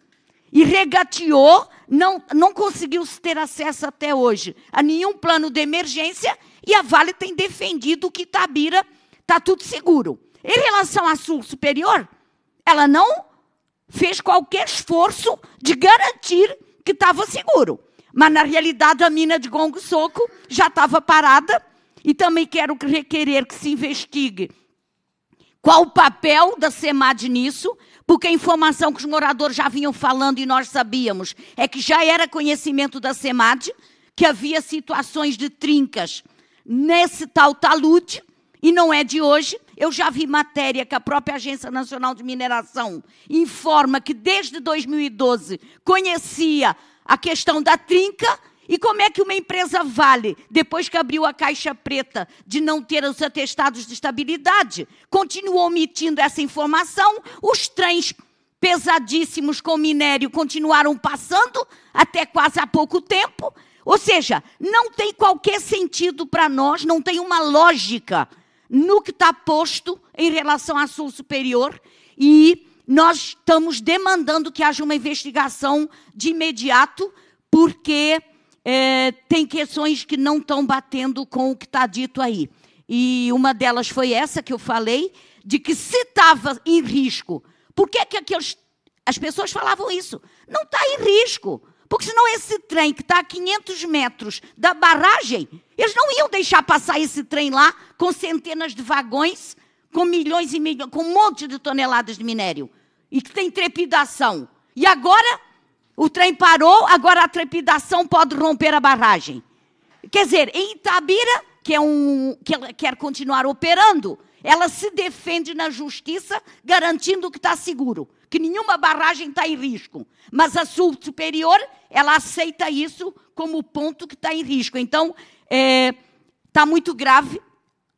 E regateou, não, não conseguiu ter acesso até hoje a nenhum plano de emergência, e a Vale tem defendido que Itabira está tudo seguro. Em relação à Sul Superior, ela não fez qualquer esforço de garantir que estava seguro. Mas, na realidade, a mina de Gongo Soco já estava parada. E também quero requerer que se investigue qual o papel da SEMAD nisso, porque a informação que os moradores já vinham falando e nós sabíamos é que já era conhecimento da SEMAD que havia situações de trincas nesse tal talude e não é de hoje. Eu já vi matéria que a própria Agência Nacional de Mineração informa que desde 2012 conhecia a questão da trinca. E como é que uma empresa vale depois que abriu a caixa preta de não ter os atestados de estabilidade? Continuou omitindo essa informação, os trens pesadíssimos com minério continuaram passando até quase há pouco tempo. Ou seja, não tem qualquer sentido para nós, não tem uma lógica no que está posto em relação a sul superior e nós estamos demandando que haja uma investigação de imediato, porque é, tem questões que não estão batendo com o que está dito aí. E uma delas foi essa que eu falei, de que se estava em risco, por que, que aqueles, as pessoas falavam isso? Não está em risco. Porque senão esse trem que está a 500 metros da barragem, eles não iam deixar passar esse trem lá com centenas de vagões, com milhões e milhões, com um monte de toneladas de minério. E que tem trepidação. E agora o trem parou, agora a trepidação pode romper a barragem. Quer dizer, em Itabira, que é um, que quer continuar operando, ela se defende na justiça, garantindo que está seguro, que nenhuma barragem está em risco. Mas a sul superior, ela aceita isso como ponto que está em risco. Então, está é, tá muito grave,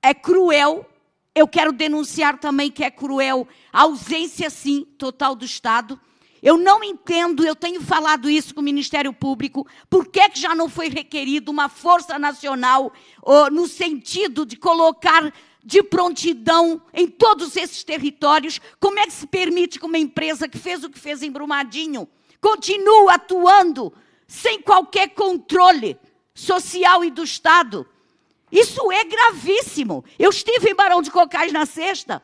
é cruel. Eu quero denunciar também que é cruel a ausência, sim, total do Estado. Eu não entendo, eu tenho falado isso com o Ministério Público, por que, que já não foi requerido uma força nacional no sentido de colocar de prontidão em todos esses territórios. Como é que se permite que uma empresa que fez o que fez em Brumadinho continue atuando sem qualquer controle social e do Estado? Isso é gravíssimo. Eu estive em Barão de Cocais na sexta.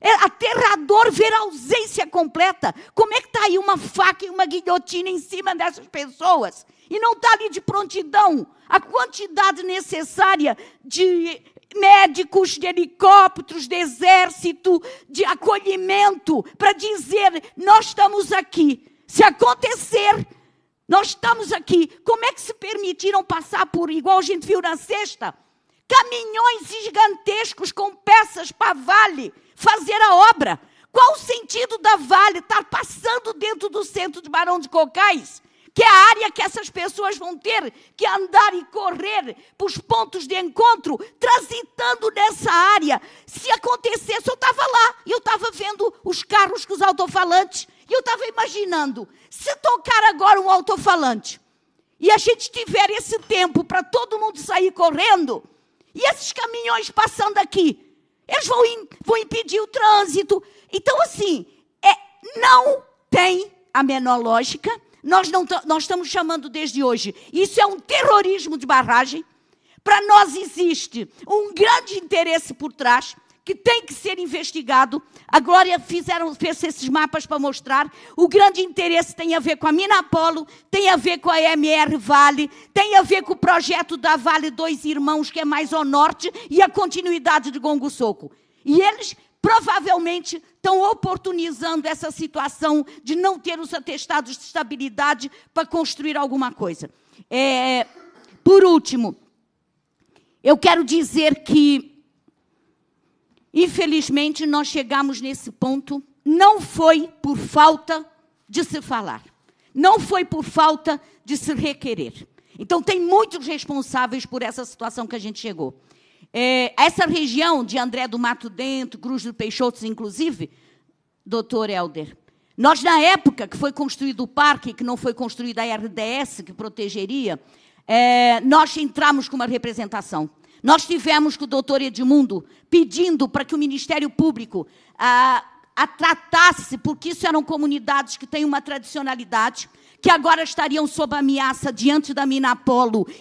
É aterrador ver a ausência completa. Como é que está aí uma faca e uma guilhotina em cima dessas pessoas? E não está ali de prontidão a quantidade necessária de médicos, de helicópteros, de exército, de acolhimento, para dizer: nós estamos aqui. Se acontecer, nós estamos aqui. Como é que se permitiram passar por, igual a gente viu na sexta, caminhões gigantescos com peças para vale fazer a obra? Qual o sentido da vale estar passando dentro do centro de Barão de Cocais? que é a área que essas pessoas vão ter que andar e correr para os pontos de encontro, transitando nessa área. Se acontecesse, eu estava lá, eu estava vendo os carros com os altofalantes, e eu estava imaginando, se tocar agora um altofalante, e a gente tiver esse tempo para todo mundo sair correndo, e esses caminhões passando aqui, eles vão, in, vão impedir o trânsito. Então, assim, é, não tem a menor lógica, nós, não nós estamos chamando desde hoje. Isso é um terrorismo de barragem. Para nós existe um grande interesse por trás que tem que ser investigado. A Glória fizeram, fez esses mapas para mostrar. O grande interesse tem a ver com a Mina Apolo, tem a ver com a MR Vale, tem a ver com o projeto da Vale Dois Irmãos, que é mais ao norte, e a continuidade de Gongo Soco. E eles provavelmente estão oportunizando essa situação de não ter os atestados de estabilidade para construir alguma coisa. É, por último, eu quero dizer que, infelizmente, nós chegamos nesse ponto, não foi por falta de se falar, não foi por falta de se requerer. Então, tem muitos responsáveis por essa situação que a gente chegou. É, essa região de André do Mato Dentro, Cruz do Peixoto, inclusive, doutor Helder, nós, na época que foi construído o parque, que não foi construída a RDS, que protegeria, é, nós entramos com uma representação. Nós tivemos com o doutor Edmundo pedindo para que o Ministério Público a, a tratasse, porque isso eram comunidades que têm uma tradicionalidade, que agora estariam sob ameaça diante da mina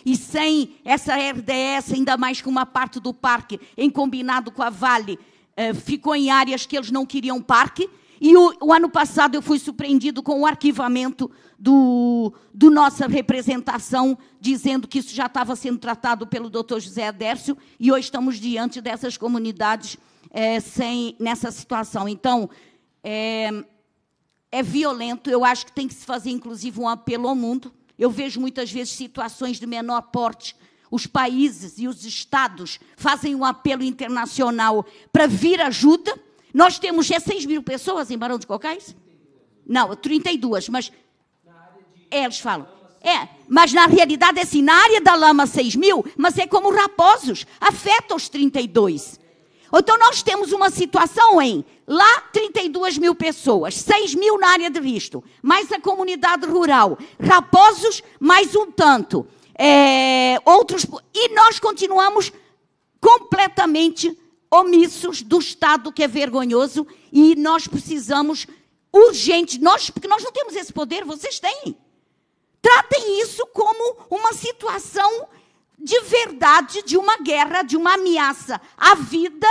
e sem essa RDS, ainda mais que uma parte do parque, em combinado com a Vale, eh, ficou em áreas que eles não queriam parque. E o, o, ano passado eu fui surpreendido com o arquivamento do, do, nossa representação, dizendo que isso já estava sendo tratado pelo Dr. José Adércio, e hoje estamos diante dessas comunidades é, sem, nessa situação. Então, é, é violento. Eu acho que tem que se fazer, inclusive, um apelo ao mundo. Eu vejo muitas vezes situações de menor porte. Os países e os estados fazem um apelo internacional para vir ajuda. Nós temos já é 6 mil pessoas em Barão dos Cocais? Não, 32, mas. É, eles falam. É, mas na realidade é assim: na área da lama 6 mil, mas é como raposos afeta os 32. Então nós temos uma situação em lá 32 mil pessoas, 6 mil na área de visto, mais a comunidade rural, raposos mais um tanto, é, outros e nós continuamos completamente omissos do Estado que é vergonhoso e nós precisamos urgente nós porque nós não temos esse poder, vocês têm. Tratem isso como uma situação de verdade de uma guerra, de uma ameaça à vida,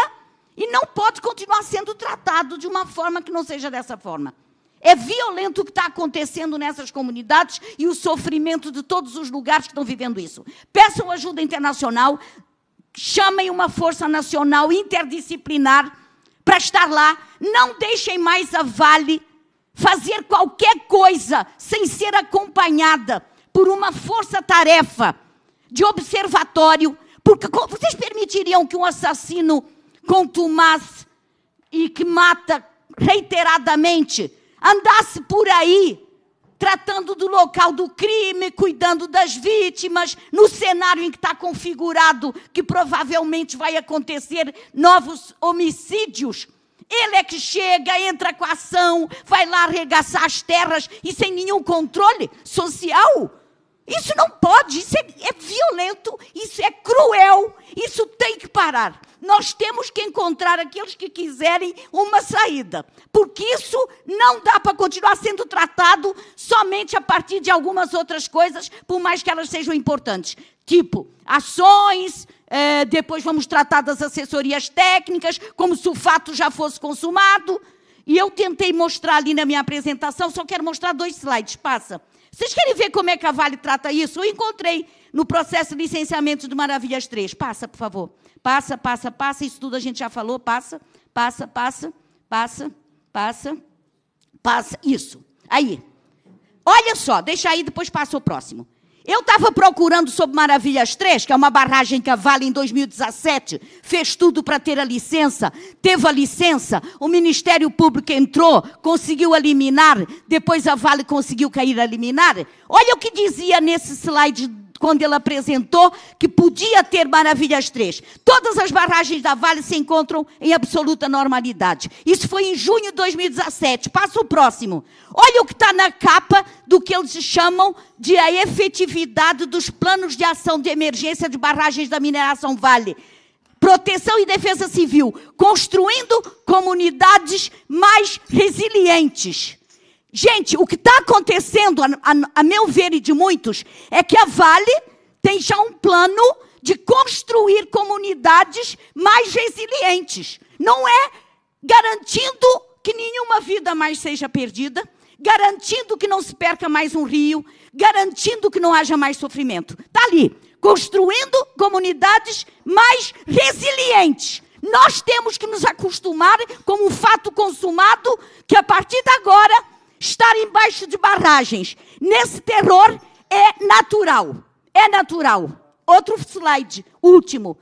e não pode continuar sendo tratado de uma forma que não seja dessa forma. É violento o que está acontecendo nessas comunidades e o sofrimento de todos os lugares que estão vivendo isso. Peçam ajuda internacional, chamem uma força nacional interdisciplinar para estar lá. Não deixem mais a Vale fazer qualquer coisa sem ser acompanhada por uma força-tarefa de observatório, porque vocês permitiriam que um assassino contumaz e que mata reiteradamente andasse por aí tratando do local do crime, cuidando das vítimas, no cenário em que está configurado que provavelmente vai acontecer novos homicídios. Ele é que chega, entra com a ação, vai lá arregaçar as terras e sem nenhum controle social. Isso não pode, isso é, é, violento, isso é cruel, isso tem que parar. Nós temos que encontrar aqueles que quiserem uma saída, porque isso não dá para continuar sendo tratado somente a partir de algumas outras coisas, por mais que elas sejam importantes, tipo ações, é, depois vamos tratar das assessorias técnicas, como se o fato já fosse consumado. E eu tentei mostrar ali na minha apresentação, só quero mostrar dois slides, passa vocês querem ver como é que a Vale trata isso? Eu encontrei no processo de licenciamento do Maravilhas 3. Passa, por favor. Passa, passa, passa. Isso tudo a gente já falou. Passa, passa, passa, passa, passa, passa. Isso. Aí. Olha só, deixa aí, depois passa o próximo. Eu estava procurando sobre Maravilhas 3, que é uma barragem que a Vale em 2017 fez tudo para ter a licença, teve a licença, o Ministério Público entrou, conseguiu eliminar, depois a Vale conseguiu cair a liminar. Olha o que dizia nesse slide quando ele apresentou que podia ter maravilhas três. Todas as barragens da Vale se encontram em absoluta normalidade. Isso foi em junho de 2017. Passa o próximo. Olha o que está na capa do que eles chamam de a efetividade dos planos de ação de emergência de barragens da mineração Vale. Proteção e defesa civil, construindo comunidades mais resilientes. Gente, o que está acontecendo, a, a, a, meu ver e de muitos, é que a Vale tem já um plano de construir comunidades mais resilientes. Não é garantindo que nenhuma vida mais seja perdida, garantindo que não se perca mais um rio, garantindo que não haja mais sofrimento. Está ali, construindo comunidades mais resilientes. Nós temos que nos acostumar com um fato consumado que a partir de agora estar embaixo de barragens, nesse terror é natural. É natural. Outro slide, último.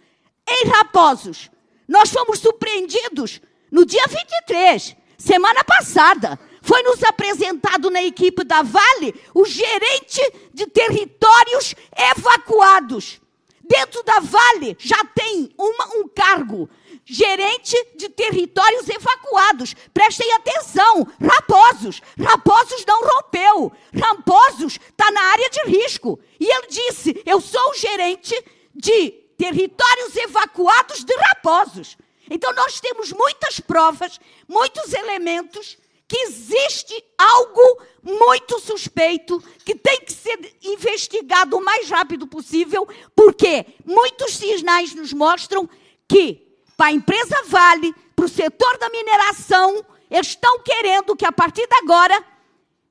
Em Raposos, nós fomos surpreendidos no dia 23, semana passada. Foi nos apresentado na equipe da Vale o gerente de territórios evacuados. Dentro da Vale já tem uma, um cargo gerente de territórios evacuados. Prestem atenção, Raposos. Raposos não rompeu. Raposos está na área de risco. E ele disse: Eu sou o gerente de territórios evacuados de Raposos. Então nós temos muitas provas, muitos elementos que existe algo muito suspeito que tem que ser investigado o mais rápido possível, porque muitos sinais nos mostram que para a empresa Vale, para o setor da mineração, estão querendo que a partir de agora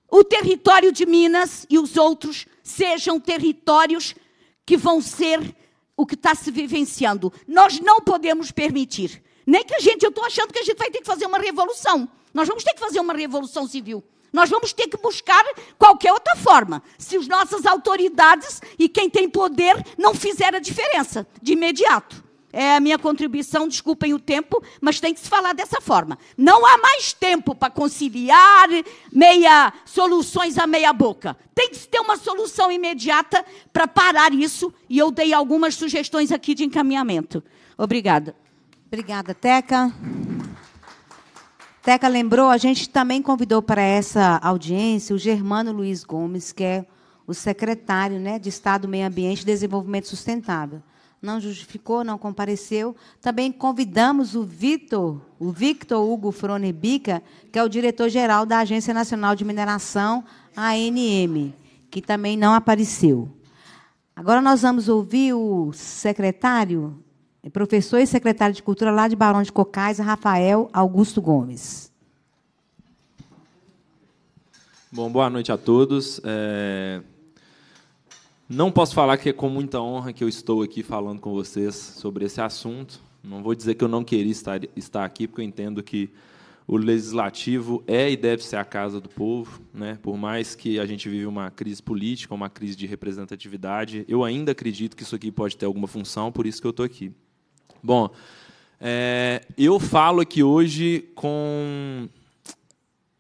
o território de Minas e os outros sejam territórios que vão ser o que está se vivenciando. Nós não podemos permitir. Nem que a gente, eu estou achando que a gente vai ter que fazer uma revolução. Nós vamos ter que fazer uma revolução civil. Nós vamos ter que buscar qualquer outra forma. Se as nossas autoridades e quem tem poder não fizer a diferença de imediato. É a minha contribuição, desculpem o tempo, mas tem que se falar dessa forma. Não há mais tempo para conciliar meia soluções a meia boca. Tem que se ter uma solução imediata para parar isso, e eu dei algumas sugestões aqui de encaminhamento. Obrigada. Obrigada, Teca. Teca lembrou, a gente também convidou para essa audiência o Germano Luiz Gomes, que é o secretário né, de Estado, Meio Ambiente e Desenvolvimento Sustentável não justificou, não compareceu. Também convidamos o Vitor, o Victor Hugo Frone Bica, que é o diretor-geral da Agência Nacional de Mineração, ANM, que também não apareceu. Agora nós vamos ouvir o secretário, professor e secretário de Cultura lá de Barão de Cocais, Rafael Augusto Gomes. Bom, boa noite a todos. É... Não posso falar que é com muita honra que eu estou aqui falando com vocês sobre esse assunto. Não vou dizer que eu não queria estar, estar aqui, porque eu entendo que o legislativo é e deve ser a casa do povo, né? Por mais que a gente vive uma crise política, uma crise de representatividade, eu ainda acredito que isso aqui pode ter alguma função, por isso que eu estou aqui. Bom, é, eu falo aqui hoje com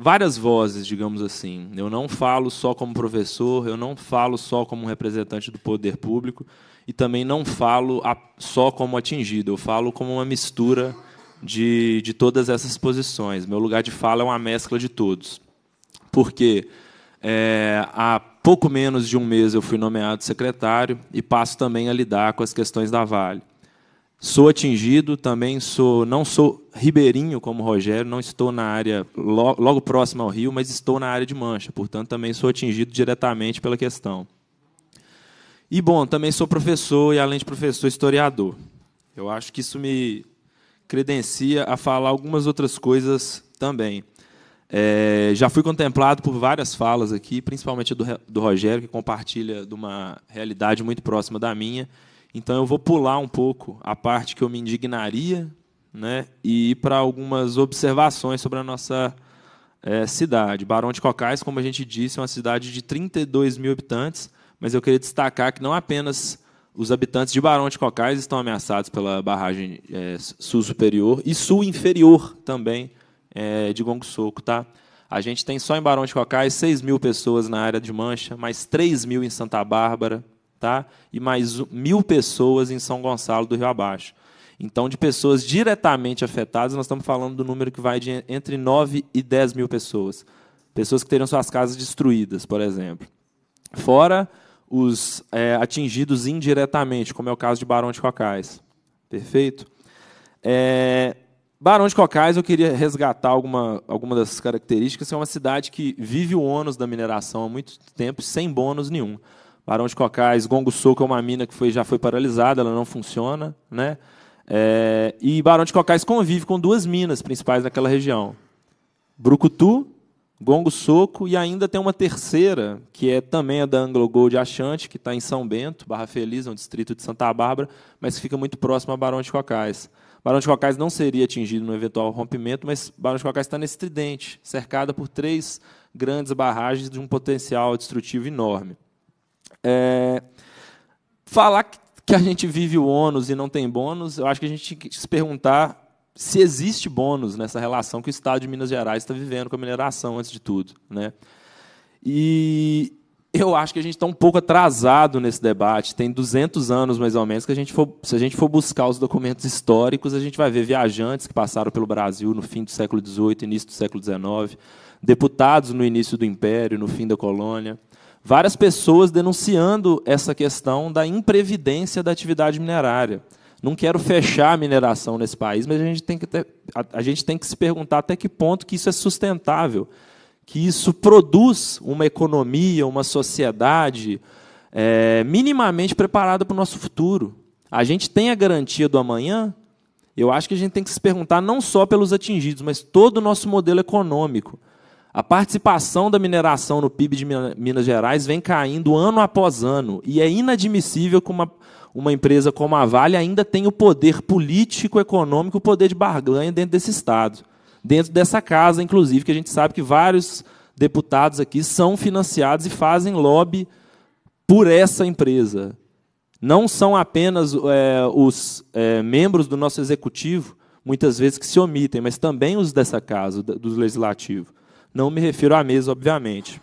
várias vozes, digamos assim. Eu não falo só como professor, eu não falo só como representante do poder público e também não falo só como atingido, eu falo como uma mistura de, de todas essas posições. Meu lugar de fala é uma mescla de todos. Porque é, há pouco menos de um mês eu fui nomeado secretário e passo também a lidar com as questões da Vale. Sou atingido, também sou, não sou ribeirinho como Rogério, não estou na área logo próximo ao rio, mas estou na área de mancha, portanto também sou atingido diretamente pela questão. E bom, também sou professor e além de professor, historiador. Eu acho que isso me credencia a falar algumas outras coisas também. É, já fui contemplado por várias falas aqui, principalmente do, do Rogério, que compartilha de uma realidade muito próxima da minha então eu vou pular um pouco a parte que eu me indignaria né, e ir para algumas observações sobre a nossa é, cidade. Barão de Cocais, como a gente disse, é uma cidade de 32 mil habitantes, mas eu queria destacar que não apenas os habitantes de Barão de Cocais estão ameaçados pela barragem é, sul superior e sul inferior também é, de Gongsoco. Tá? A gente tem só em Barão de Cocais 6 mil pessoas na área de Mancha, mais 3 mil em Santa Bárbara, tá? e mais mil pessoas em São Gonçalo do Rio Abaixo. Então, de pessoas diretamente afetadas, nós estamos falando do número que vai de entre 9 e 10 mil pessoas. Pessoas que teriam suas casas destruídas, por exemplo. Fora os é, atingidos indiretamente, como é o caso de Barão de Cocais. Perfeito? É, Barão de Cocais, eu queria resgatar alguma, alguma dessas características. É uma cidade que vive o ônus da mineração há muito tempo, sem bônus nenhum. Barão de Cocais, Gongo Soco é uma mina que foi, já foi paralisada, ela não funciona, né? É, e Barão de Cocais convive com duas minas principais naquela região: Brucutu, Gongo Soco e ainda tem uma terceira, que é também a da Anglo Gold Achante, que está em São Bento, Barra Feliz, é um distrito de Santa Bárbara, mas que fica muito próximo a Barão de Cocais. Barão de Cocais não seria atingido no eventual rompimento, mas Barão de Cocais está nesse tridente, cercada por três grandes barragens de um potencial destrutivo enorme. É, falar que a gente vive o ônus e não tem bônus, eu acho que a gente tem que se perguntar se existe bônus nessa relação que o Estado de Minas Gerais está vivendo com a mineração, antes de tudo. Né? E eu acho que a gente está um pouco atrasado nesse debate. Tem 200 anos, mais ou menos, que a gente for, se a gente for buscar os documentos históricos, a gente vai ver viajantes que passaram pelo Brasil no fim do século XVIII, início do século XIX, deputados no início do Império, no fim da colônia, várias pessoas denunciando essa questão da imprevidência da atividade minerária. Não quero fechar a mineração nesse país, mas a gente tem que, ter, a, a gente tem que se perguntar até que ponto que isso é sustentável, que isso produz uma economia, uma sociedade é, minimamente preparada para o nosso futuro. A gente tem a garantia do amanhã? Eu acho que a gente tem que se perguntar não só pelos atingidos, mas todo o nosso modelo econômico. A participação da mineração no PIB de Minas Gerais vem caindo ano após ano e é inadmissível que uma, uma empresa como a Vale ainda tenha o poder político, econômico, o poder de barganha dentro desse Estado. Dentro dessa casa, inclusive, que a gente sabe que vários deputados aqui são financiados e fazem lobby por essa empresa. Não são apenas é, os é, membros do nosso executivo, muitas vezes, que se omitem, mas também os dessa casa, do legislativo. Não me refiro à mesa, obviamente.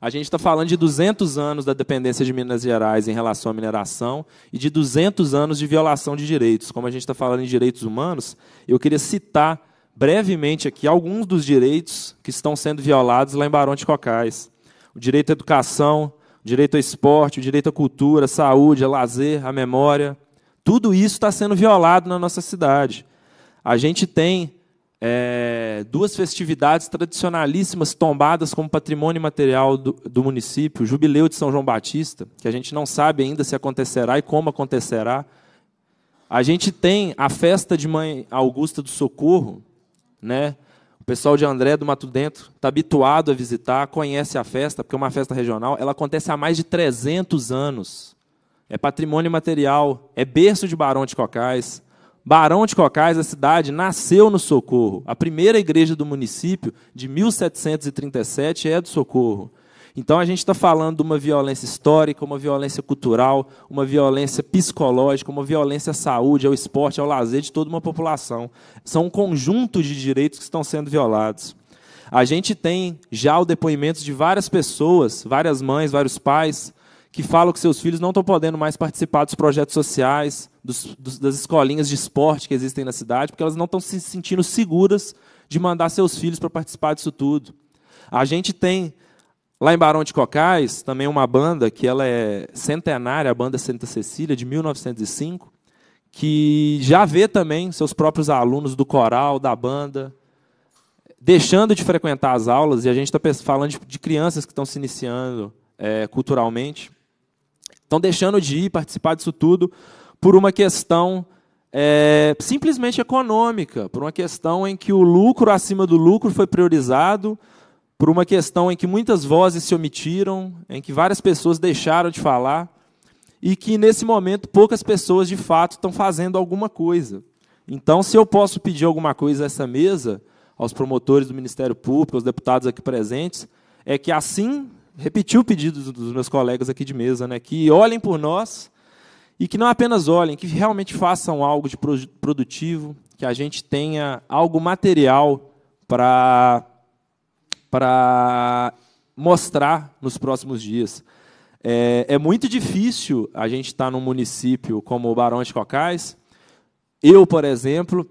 A gente está falando de 200 anos da dependência de Minas Gerais em relação à mineração e de 200 anos de violação de direitos. Como a gente está falando em direitos humanos, eu queria citar brevemente aqui alguns dos direitos que estão sendo violados lá em Barão de Cocais: o direito à educação, o direito ao esporte, o direito à cultura, à saúde, ao lazer, à memória. Tudo isso está sendo violado na nossa cidade. A gente tem é, duas festividades tradicionalíssimas tombadas como patrimônio material do, do, município, o Jubileu de São João Batista, que a gente não sabe ainda se acontecerá e como acontecerá. A gente tem a festa de Mãe Augusta do Socorro, né? O pessoal de André do Mato Dentro está habituado a visitar, conhece a festa, porque é uma festa regional. Ela acontece há mais de 300 anos. É patrimônio material, é berço de Barão de Cocais. Barão de Cocais, a cidade, nasceu no Socorro. A primeira igreja do município, de 1737, é do Socorro. Então a gente está falando de uma violência histórica, uma violência cultural, uma violência psicológica, uma violência à saúde, ao esporte, ao lazer de toda uma população. São um conjunto de direitos que estão sendo violados. A gente tem já o depoimento de várias pessoas, várias mães, vários pais, que falam que seus filhos não estão podendo mais participar dos projetos sociais, dos, dos, das escolinhas de esporte que existem na cidade, porque elas não estão se sentindo seguras de mandar seus filhos para participar disso tudo. A gente tem lá em Barão de Cocais também uma banda que ela é centenária, a banda Santa Cecília de 1905, que já vê também seus próprios alunos do coral, da banda, deixando de frequentar as aulas, e a gente está falando de, de crianças que estão se iniciando é, culturalmente. Estão deixando de ir participar disso tudo por uma questão é, simplesmente econômica, por uma questão em que o lucro acima do lucro foi priorizado, por uma questão em que muitas vozes se omitiram, em que várias pessoas deixaram de falar e que nesse momento poucas pessoas de fato estão fazendo alguma coisa. Então, se eu posso pedir alguma coisa a essa mesa, aos promotores do Ministério Público, aos deputados aqui presentes, é que assim repetir o pedido dos meus colegas aqui de mesa, né, que olhem por nós e que não apenas olhem, que realmente façam algo de produtivo, que a gente tenha algo material para para mostrar nos próximos dias. É, é, muito difícil a gente estar tá num município como o Barão de Cocais. Eu, por exemplo,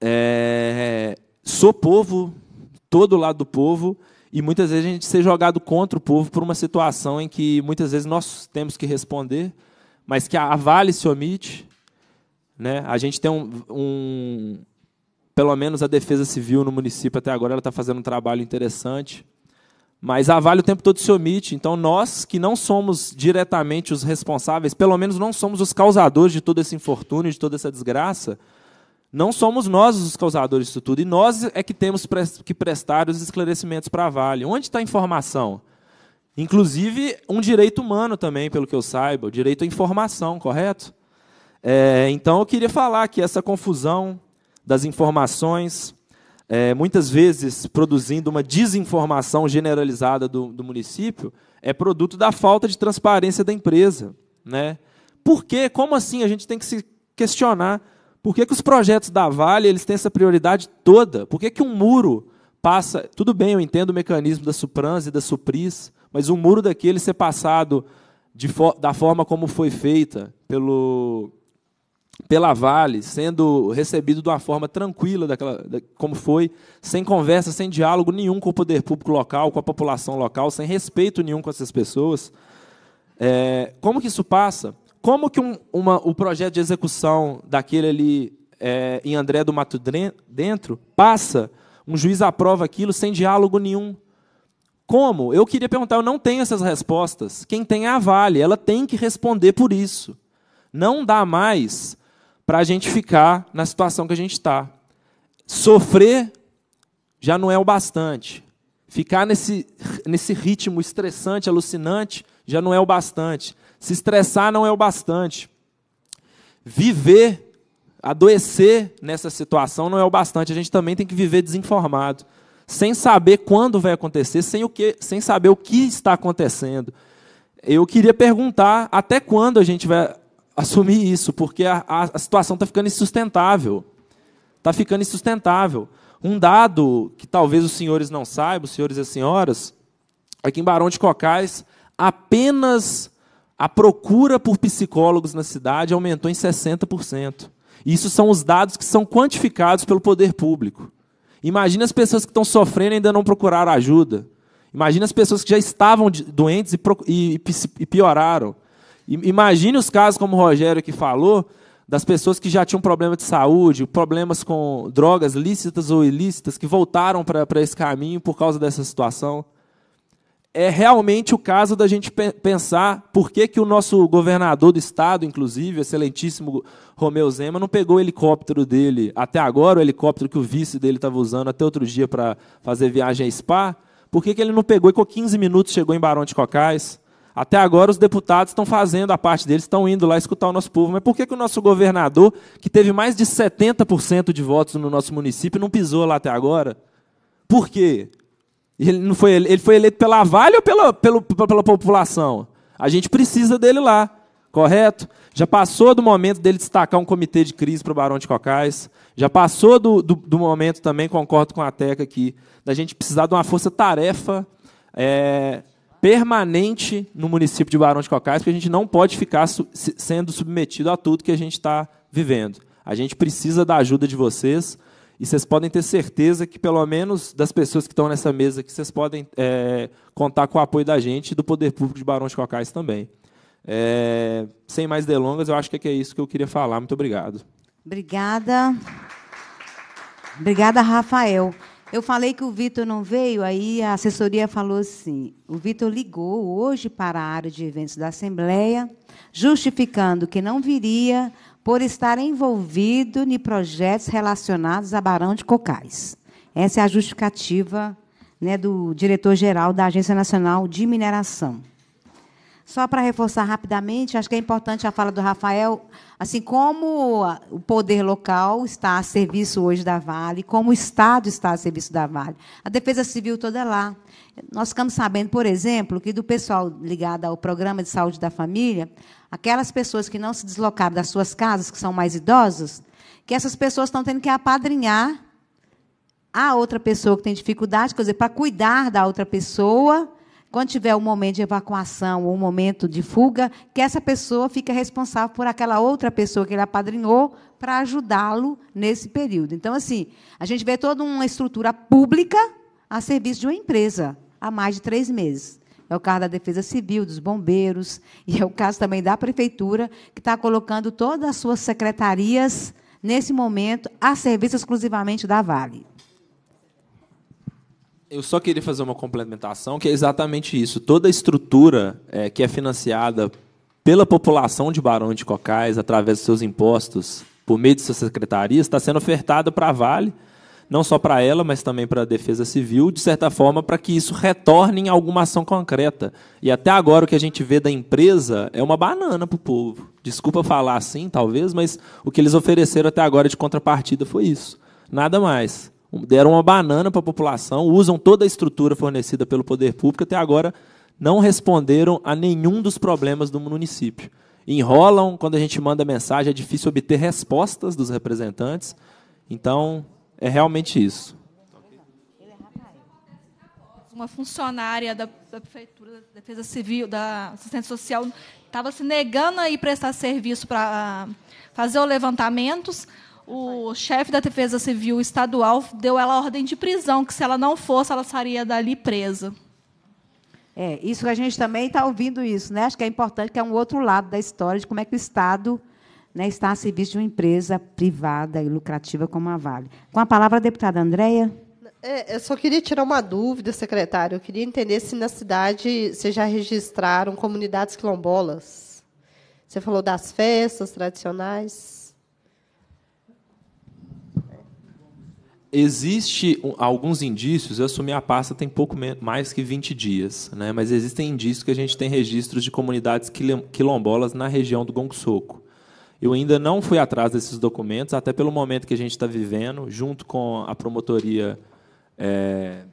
é, sou povo, todo lado do povo, e muitas vezes a gente ser jogado contra o povo por uma situação em que muitas vezes nós temos que responder, mas que a Vale se omite. Né? A gente tem um, um pelo menos a Defesa Civil no município até agora ela está fazendo um trabalho interessante. Mas a Vale o tempo todo se omite. Então, nós que não somos diretamente os responsáveis, pelo menos não somos os causadores de todo esse infortúnio, de toda essa desgraça, não somos nós os causadores disso tudo. E nós é que temos que prestar os esclarecimentos para a Vale. Onde está a informação? Inclusive, um direito humano também, pelo que eu saiba, o direito à informação, correto? É, então, eu queria falar que essa confusão das informações, é, muitas vezes produzindo uma desinformação generalizada do, do município, é produto da falta de transparência da empresa. Né? Por quê? Como assim? A gente tem que se questionar por que, que os projetos da Vale eles têm essa prioridade toda? Por que, que um muro passa. Tudo bem, eu entendo o mecanismo da Suprans e da Supris, mas o muro daquele ser passado de, da forma como foi feita pelo, pela Vale, sendo recebido de uma forma tranquila, daquela, da, como foi, sem conversa, sem diálogo nenhum com o poder público local, com a população local, sem respeito nenhum com essas pessoas. É, como que isso passa? Como que um, uma, o projeto de execução daquele ali é, em André do Mato Dentro passa, um juiz aprova aquilo sem diálogo nenhum. Como? Eu queria perguntar, eu não tenho essas respostas. Quem tem é a Vale, ela tem que responder por isso. Não dá mais para a gente ficar na situação que a gente está. Sofrer já não é o bastante. Ficar nesse, nesse ritmo estressante, alucinante, já não é o bastante. Se estressar não é o bastante. Viver, adoecer nessa situação não é o bastante. A gente também tem que viver desinformado, sem saber quando vai acontecer, sem, o que, sem saber o que está acontecendo. Eu queria perguntar até quando a gente vai assumir isso, porque a, a, situação está ficando insustentável. Está ficando insustentável. Um dado que talvez os senhores não saibam, senhores e senhoras, é que em Barão de Cocais, apenas a procura por psicólogos na cidade aumentou em 60%. Isso são os dados que são quantificados pelo poder público. Imagina as pessoas que estão sofrendo e ainda não procuraram ajuda. Imagina as pessoas que já estavam doentes e, e, e pioraram. Imagina imagine os casos como o Rogério que falou, das pessoas que já tinham problema de saúde, problemas com drogas lícitas ou ilícitas, que voltaram para esse caminho por causa dessa situação é realmente o caso da gente pensar por que, que o nosso governador do estado, inclusive, excelentíssimo Romeu Zema, não pegou o helicóptero dele até agora, o helicóptero que o vice dele estava usando até outro dia para fazer viagem a Spa, por que, que ele não pegou e com 15 minutos chegou em Barão de Cocais? Até agora os deputados estão fazendo a parte deles, estão indo lá escutar o nosso povo. Mas por que, que o nosso governador, que teve mais de 70% de votos no nosso município, não pisou lá até agora? Por quê? ele, não foi, ele foi eleito pela Vale ou pela, pela, pela população? A gente precisa dele lá, correto? Já passou do momento dele destacar um comitê de crise para o Barão de Cocais. Já passou do, do, do, momento também, concordo com a Teca aqui, da gente precisar de uma força-tarefa é, permanente no município de Barão de Cocais, porque a gente não pode ficar su sendo submetido a tudo que a gente está vivendo. A gente precisa da ajuda de vocês. E vocês podem ter certeza que, pelo menos, das pessoas que estão nessa mesa que vocês podem é, contar com o apoio da gente e do Poder Público de Barão de Cocais também. É, sem mais delongas, eu acho é que é isso que eu queria falar. Muito obrigado. Obrigada. Obrigada, Rafael. Eu falei que o Vitor não veio, aí a assessoria falou assim: o Vitor ligou hoje para a área de eventos da Assembleia, justificando que não viria por estar envolvido em projetos relacionados a Barão de Cocais. Essa é a justificativa né, do diretor-geral da Agência Nacional de Mineração. Só para reforçar rapidamente, acho que é importante a fala do Rafael, assim como o poder local está a serviço hoje da Vale, como o Estado está a serviço da Vale, a Defesa Civil toda é lá. Nós ficamos sabendo, por exemplo, que do pessoal ligado ao Programa de Saúde da Família, aquelas pessoas que não se deslocaram das suas casas, que são mais idosos, que essas pessoas estão tendo que apadrinhar a outra pessoa que tem dificuldade, quer dizer, para cuidar da outra pessoa, quando tiver um momento de evacuação ou um momento de fuga, que essa pessoa fica responsável por aquela outra pessoa que ele apadrinhou para ajudá-lo nesse período. Então, assim, a gente vê toda uma estrutura pública a serviço de uma empresa há mais de três meses é o caso da Defesa Civil, dos bombeiros, e é o caso também da Prefeitura, que está colocando todas as suas secretarias, nesse momento, a serviço exclusivamente da Vale. Eu só queria fazer uma complementação, que é exatamente isso. Toda a estrutura é, que é financiada pela população de Barão de Cocais, através dos seus impostos, por meio de suas secretarias, está sendo ofertada para a Vale não só para ela, mas também para a Defesa Civil, de certa forma, para que isso retorne em alguma ação concreta. E até agora o que a gente vê da empresa é uma banana para o povo. Desculpa falar assim, talvez, mas o que eles ofereceram até agora de contrapartida foi isso. Nada mais. Deram uma banana para a população, usam toda a estrutura fornecida pelo poder público, até agora não responderam a nenhum dos problemas do município enrolam quando a gente manda mensagem, é difícil obter respostas dos representantes. Então, é realmente isso. Uma funcionária da, da Prefeitura da Defesa Civil, da Assistência Social, estava se negando a ir prestar serviço para fazer os levantamentos. O chefe da Defesa Civil Estadual deu ela ordem de prisão, que se ela não fosse, ela sairia dali presa. É, isso que a gente também está ouvindo isso, né? Acho que é importante que é um outro lado da história de como é que o Estado né, está a serviço de uma empresa privada e lucrativa como a Vale. Com a palavra, a deputada Andréia. É, eu só queria tirar uma dúvida, secretário. Eu queria entender se na cidade vocês já registraram comunidades quilombolas. Você falou das festas tradicionais. Existe alguns indícios, eu assumi a pasta tem pouco mais que 20 dias, né? mas existem indícios que a gente tem registros de comunidades quilombolas na região do Gongsoco. Eu ainda não fui atrás desses documentos, até pelo momento que a gente está vivendo, junto com a promotoria é,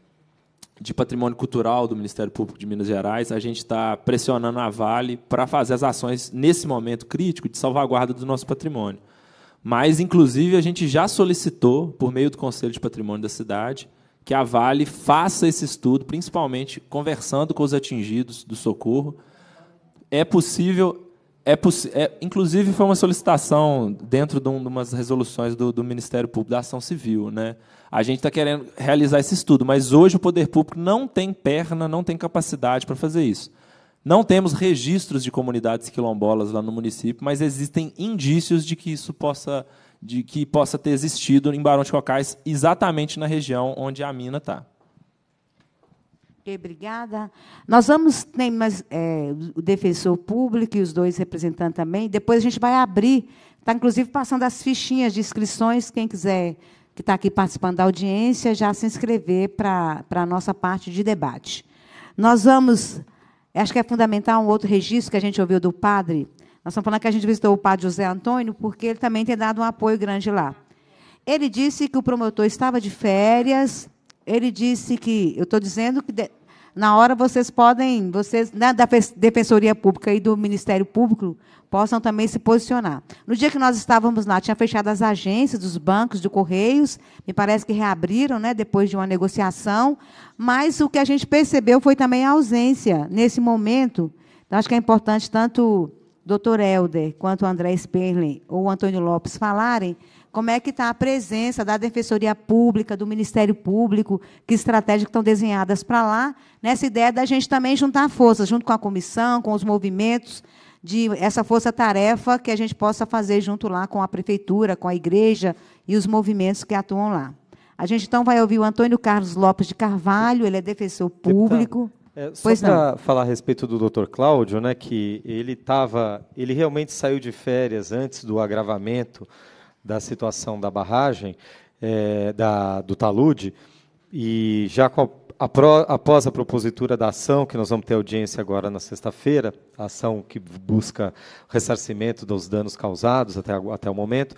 de patrimônio cultural do Ministério Público de Minas Gerais, a gente está pressionando a Vale para fazer as ações nesse momento crítico de salvaguarda do nosso patrimônio. Mas, inclusive, a gente já solicitou, por meio do Conselho de Patrimônio da cidade, que a Vale faça esse estudo, principalmente conversando com os atingidos do socorro. É possível é, é inclusive foi uma solicitação dentro de, umas resoluções do, do, Ministério Público da Ação Civil, né? A gente está querendo realizar esse estudo, mas hoje o poder público não tem perna, não tem capacidade para fazer isso. Não temos registros de comunidades quilombolas lá no município, mas existem indícios de que isso possa, de que possa ter existido em Barão de Cocais, exatamente na região onde a mina está obrigada. Nós vamos ter mais, é, o defensor público e os dois representantes também. Depois a gente vai abrir. Está, inclusive, passando as fichinhas de inscrições. Quem quiser, que está aqui participando da audiência, já se inscrever para a nossa parte de debate. Nós vamos. Acho que é fundamental um outro registro que a gente ouviu do padre. Nós estamos falando que a gente visitou o padre José Antônio, porque ele também tem dado um apoio grande lá. Ele disse que o promotor estava de férias ele disse que, eu estou dizendo que de, na hora vocês podem, vocês né, da Defensoria Pública e do Ministério Público possam também se posicionar. No dia que nós estávamos lá, tinha fechado as agências dos bancos, de Correios, me parece que reabriram, né, depois de uma negociação, mas o que a gente percebeu foi também a ausência nesse momento. Então, acho que é importante tanto o Dr. Helder quanto o André Sperling ou o Antônio Lopes falarem como é que está a presença da Defensoria Pública, do Ministério Público, que estratégias estão desenhadas para lá, nessa ideia da gente também juntar forças, junto com a comissão, com os movimentos, de essa força-tarefa que a gente possa fazer junto lá com a prefeitura, com a igreja e os movimentos que atuam lá. A gente então vai ouvir o Antônio Carlos Lopes de Carvalho, ele é defensor público. Deputado. É, só para falar a respeito do Dr. Cláudio, né, que ele tava, ele realmente saiu de férias antes do agravamento da situação da barragem, é, da, do talude, e já a, a após a propositura da ação, que nós vamos ter audiência agora na sexta-feira, a ação que busca ressarcimento dos danos causados até, até o momento,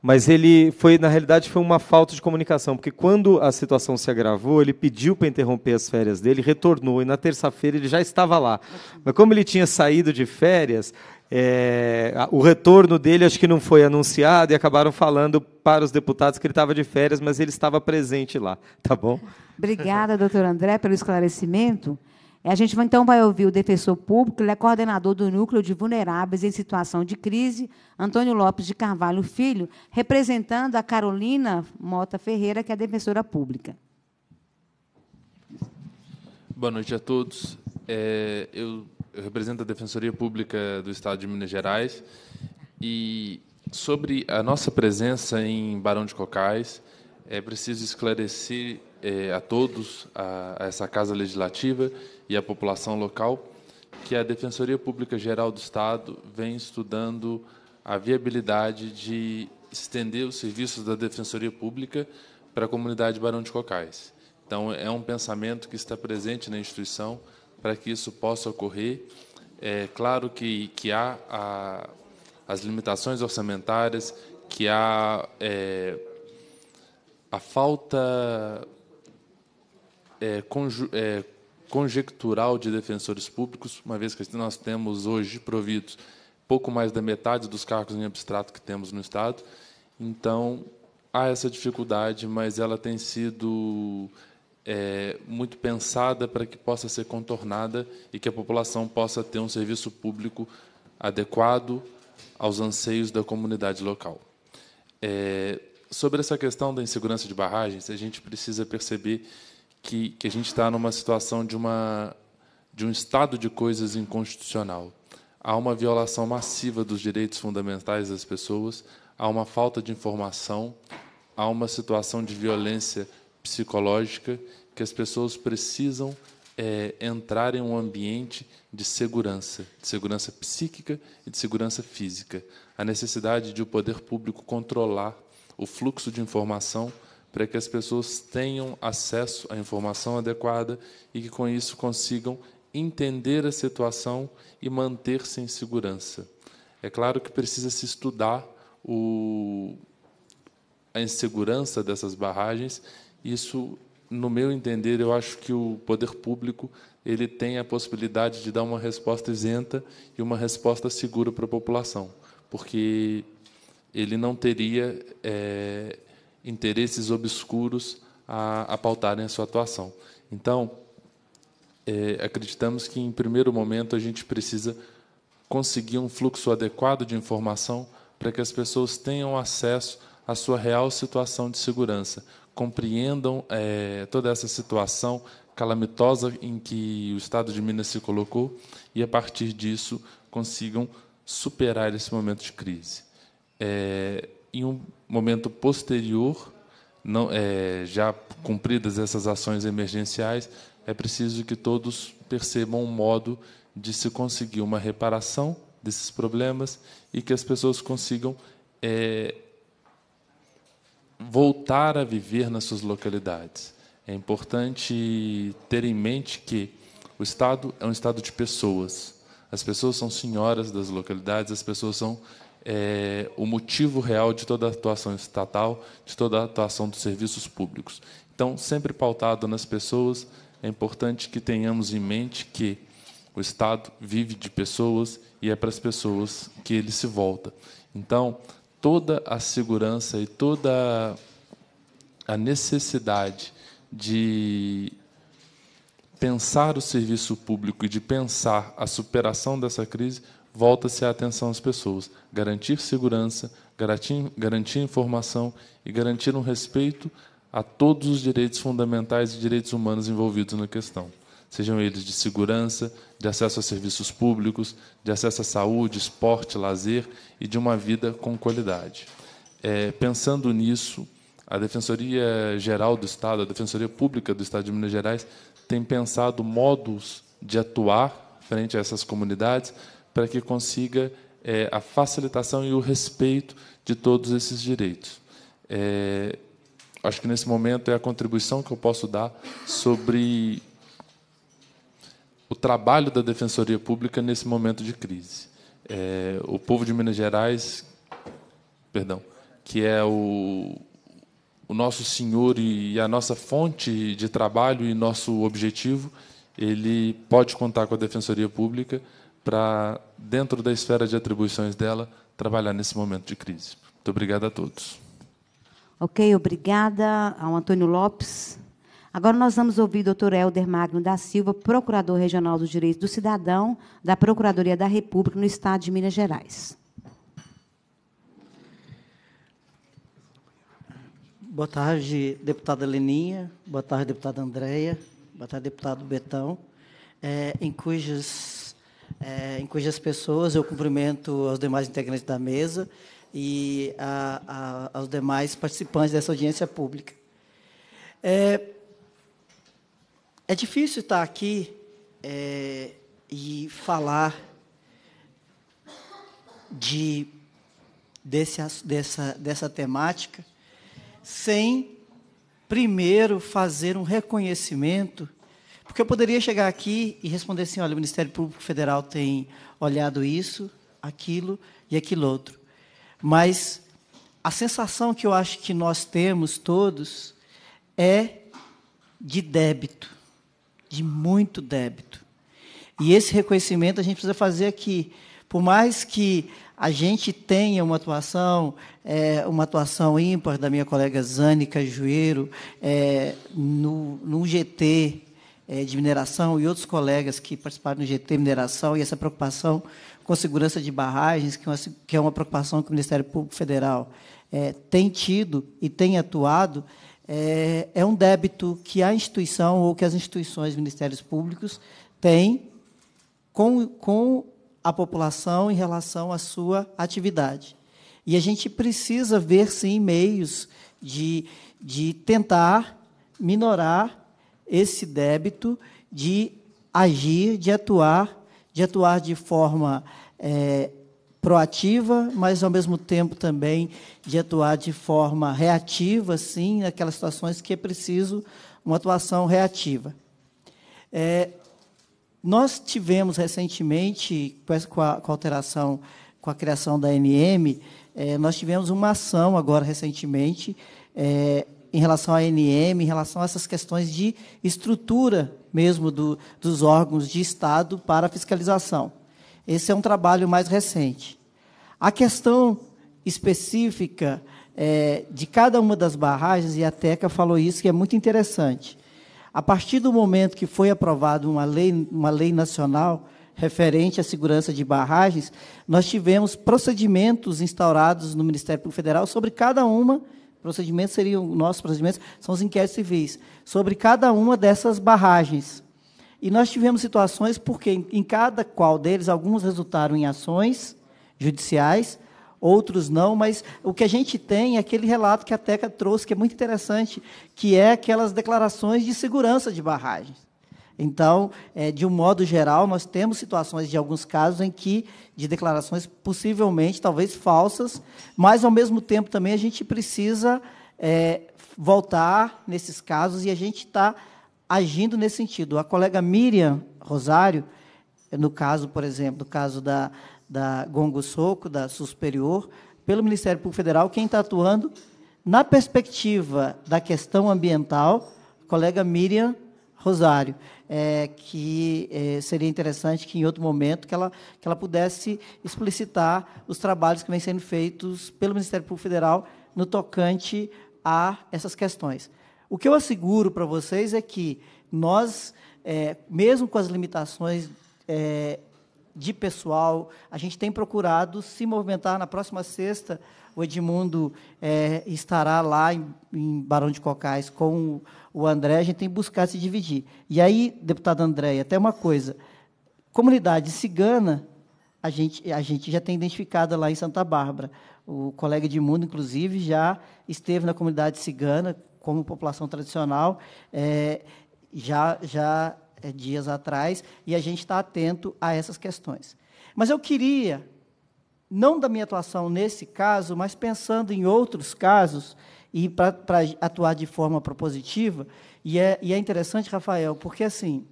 mas ele foi na realidade foi uma falta de comunicação, porque quando a situação se agravou, ele pediu para interromper as férias dele, retornou e na terça-feira ele já estava lá. Mas como ele tinha saído de férias, é, o retorno dele acho que não foi anunciado e acabaram falando para os deputados que ele estava de férias, mas ele estava presente lá, tá bom? Obrigada, doutor André, pelo esclarecimento. É, a gente então vai ouvir o defensor público, ele é coordenador do Núcleo de Vulneráveis em Situação de Crise, Antônio Lopes de Carvalho Filho, representando a Carolina Mota Ferreira, que é defensora pública. Boa noite a todos. É, eu eu represento a Defensoria Pública do Estado de Minas Gerais e sobre a nossa presença em Barão de Cocais, é preciso esclarecer é, a todos, a, a essa Casa Legislativa e a população local, que a Defensoria Pública Geral do Estado vem estudando a viabilidade de estender os serviços da Defensoria Pública para a comunidade Barão de Cocais. Então, é um pensamento que está presente na instituição para que isso possa ocorrer. É claro que, que há a, as limitações orçamentárias, que há é, a falta é, conju, é, conjectural de defensores públicos, uma vez que nós temos hoje providos pouco mais da metade dos cargos em abstrato que temos no Estado. Então, há essa dificuldade, mas ela tem sido é, muito pensada para que possa ser contornada e que a população possa ter um serviço público adequado aos anseios da comunidade local. É, sobre essa questão da insegurança de barragens, a gente precisa perceber que, que a gente está numa situação de, uma, de um estado de coisas inconstitucional. Há uma violação massiva dos direitos fundamentais das pessoas, há uma falta de informação, há uma situação de violência psicológica que as pessoas precisam é, entrar em um ambiente de segurança, de segurança psíquica e de segurança física. A necessidade de o poder público controlar o fluxo de informação para que as pessoas tenham acesso à informação adequada e que com isso consigam entender a situação e manter-se em segurança. É claro que precisa se estudar o, a insegurança dessas barragens isso, no meu entender, eu acho que o poder público ele tem a possibilidade de dar uma resposta isenta e uma resposta segura para a população, porque ele não teria é, interesses obscuros a, a pautarem a sua atuação. Então, é, acreditamos que, em primeiro momento, a gente precisa conseguir um fluxo adequado de informação para que as pessoas tenham acesso à sua real situação de segurança, compreendam é, toda essa situação calamitosa em que o Estado de Minas se colocou e, a partir disso, consigam superar esse momento de crise. É, em um momento posterior, não, é, já cumpridas essas ações emergenciais, é preciso que todos percebam um modo de se conseguir uma reparação desses problemas e que as pessoas consigam é, voltar a viver nas suas localidades. É importante ter em mente que o Estado é um Estado de pessoas. As pessoas são senhoras das localidades, as pessoas são é, o motivo real de toda a atuação estatal, de toda a atuação dos serviços públicos. Então, sempre pautado nas pessoas, é importante que tenhamos em mente que o Estado vive de pessoas e é para as pessoas que ele se volta. Então, toda a segurança e toda a necessidade de pensar o serviço público e de pensar a superação dessa crise, volta-se a atenção às pessoas. Garantir segurança, garantir, garantir informação e garantir um respeito a todos os direitos fundamentais e direitos humanos envolvidos na questão sejam eles de segurança, de acesso a serviços públicos, de acesso à saúde, esporte, lazer e de uma vida com qualidade. É, pensando nisso, a Defensoria Geral do Estado, a Defensoria Pública do Estado de Minas Gerais, tem pensado modos de atuar frente a essas comunidades para que consiga é, a facilitação e o respeito de todos esses direitos. É, acho que nesse momento é a contribuição que eu posso dar sobre o trabalho da Defensoria Pública nesse momento de crise. É, o povo de Minas Gerais, perdão, que é o, o nosso Senhor e a nossa fonte de trabalho e nosso objetivo, ele pode contar com a Defensoria Pública para, dentro da esfera de atribuições dela, trabalhar nesse momento de crise. Muito obrigado a todos. Ok, obrigada ao Antônio Lopes. Agora nós vamos ouvir o doutor Helder Magno da Silva, procurador regional dos direitos do cidadão da Procuradoria da República no Estado de Minas Gerais. Boa tarde, deputada Leninha. Boa tarde, deputada Andréia. Boa tarde, deputado Betão. É, em, cujas, é, em cujas pessoas eu cumprimento os demais integrantes da mesa e a, a, aos demais participantes dessa audiência pública. É, é difícil estar aqui é, e falar de, desse, dessa, dessa temática sem primeiro fazer um reconhecimento, porque eu poderia chegar aqui e responder assim: olha, o Ministério Público Federal tem olhado isso, aquilo e aquilo outro. Mas a sensação que eu acho que nós temos todos é de débito de muito débito. E esse reconhecimento a gente precisa fazer aqui. Por mais que a gente tenha uma atuação, é, uma atuação ímpar da minha colega Zânica Jueiro é, no, no GT é, de mineração e outros colegas que participaram do GT mineração e essa preocupação com segurança de barragens, que é uma, que é uma preocupação que o Ministério Público Federal é, tem tido e tem atuado, é, é um débito que a instituição ou que as instituições, ministérios públicos, têm com, com a população em relação à sua atividade. E a gente precisa ver, sim, meios de, de tentar minorar esse débito, de agir, de atuar, de atuar de forma é, proativa, mas ao mesmo tempo também de atuar de forma reativa, sim, naquelas situações que é preciso uma atuação reativa. É, nós tivemos recentemente, com a, com a, alteração, com a criação da NM, é, nós tivemos uma ação agora recentemente é, em relação à NM, em relação a essas questões de estrutura mesmo do, dos órgãos de Estado para fiscalização. Esse é um trabalho mais recente. A questão específica é, de cada uma das barragens, e a Teca falou isso, que é muito interessante. A partir do momento que foi aprovada uma lei, uma lei nacional referente à segurança de barragens, nós tivemos procedimentos instaurados no Ministério Público Federal sobre cada uma, procedimentos seriam nossos procedimentos, são os inquéritos civis, sobre cada uma dessas barragens. E nós tivemos situações porque em cada qual deles alguns resultaram em ações judiciais, outros não, mas o que a gente tem é aquele relato que a Teca trouxe, que é muito interessante, que é aquelas declarações de segurança de barragens. Então, é, de um modo geral, nós temos situações de alguns casos em que, de declarações possivelmente, talvez falsas, mas, ao mesmo tempo, também a gente precisa é, voltar nesses casos e a gente está agindo nesse sentido. A colega Miriam Rosário, no caso, por exemplo, do caso da, da Gongo Soco, da Superior, pelo Ministério Público Federal, quem está atuando na perspectiva da questão ambiental, a colega Miriam Rosário, é, que é, seria interessante que, em outro momento, que ela, que ela pudesse explicitar os trabalhos que vêm sendo feitos pelo Ministério Público Federal no tocante a essas questões. O que eu asseguro para vocês é que nós, é, mesmo com as limitações é, de pessoal, a gente tem procurado se movimentar. Na próxima sexta, o Edmundo é, estará lá em, em, Barão de Cocais com o André. A gente tem buscado buscar se dividir. E aí, deputado André, até uma coisa: comunidade cigana, a gente, a gente já tem identificado lá em Santa Bárbara. O colega Edmundo, inclusive, já esteve na comunidade cigana como população tradicional, é, já, já é, dias atrás, e a gente está atento a essas questões. Mas eu queria, não da minha atuação nesse caso, mas pensando em outros casos, e para atuar de forma propositiva, e é, e é interessante, Rafael, porque assim.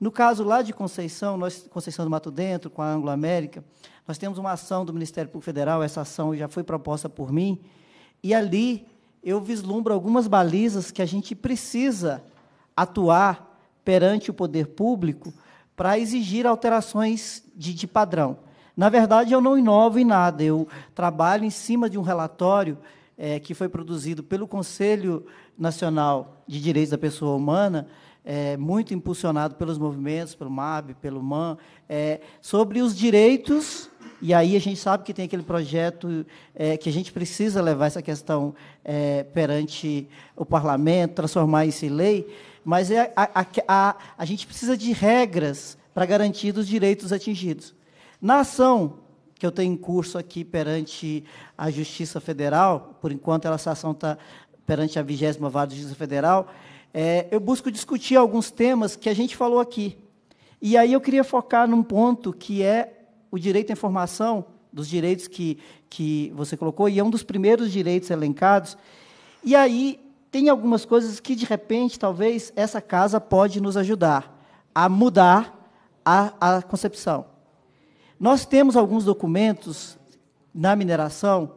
No caso lá de Conceição, nós, Conceição do Mato Dentro, com a Anglo América, nós temos uma ação do Ministério Público Federal, essa ação já foi proposta por mim, e ali eu vislumbro algumas balizas que a gente precisa atuar perante o poder público para exigir alterações de, de, padrão. Na verdade, eu não inovo em nada, eu trabalho em cima de um relatório é, que foi produzido pelo Conselho Nacional de Direitos da Pessoa Humana, é, muito impulsionado pelos movimentos, pelo MAB, pelo MAN, é, sobre os direitos e aí a gente sabe que tem aquele projeto é, que a gente precisa levar essa questão é, perante o parlamento, transformar isso em lei, mas é, a, a, a, a gente precisa de regras para garantir os direitos atingidos. Na ação que eu tenho em curso aqui perante a Justiça Federal, por enquanto essa ação está perante a 20 Vara da Justiça Federal, é, eu busco discutir alguns temas que a gente falou aqui. E aí eu queria focar num ponto que é o direito à informação, dos direitos que, que você colocou, e é um dos primeiros direitos elencados. E aí tem algumas coisas que, de repente, talvez essa casa pode nos ajudar a mudar a, a concepção. Nós temos alguns documentos na mineração,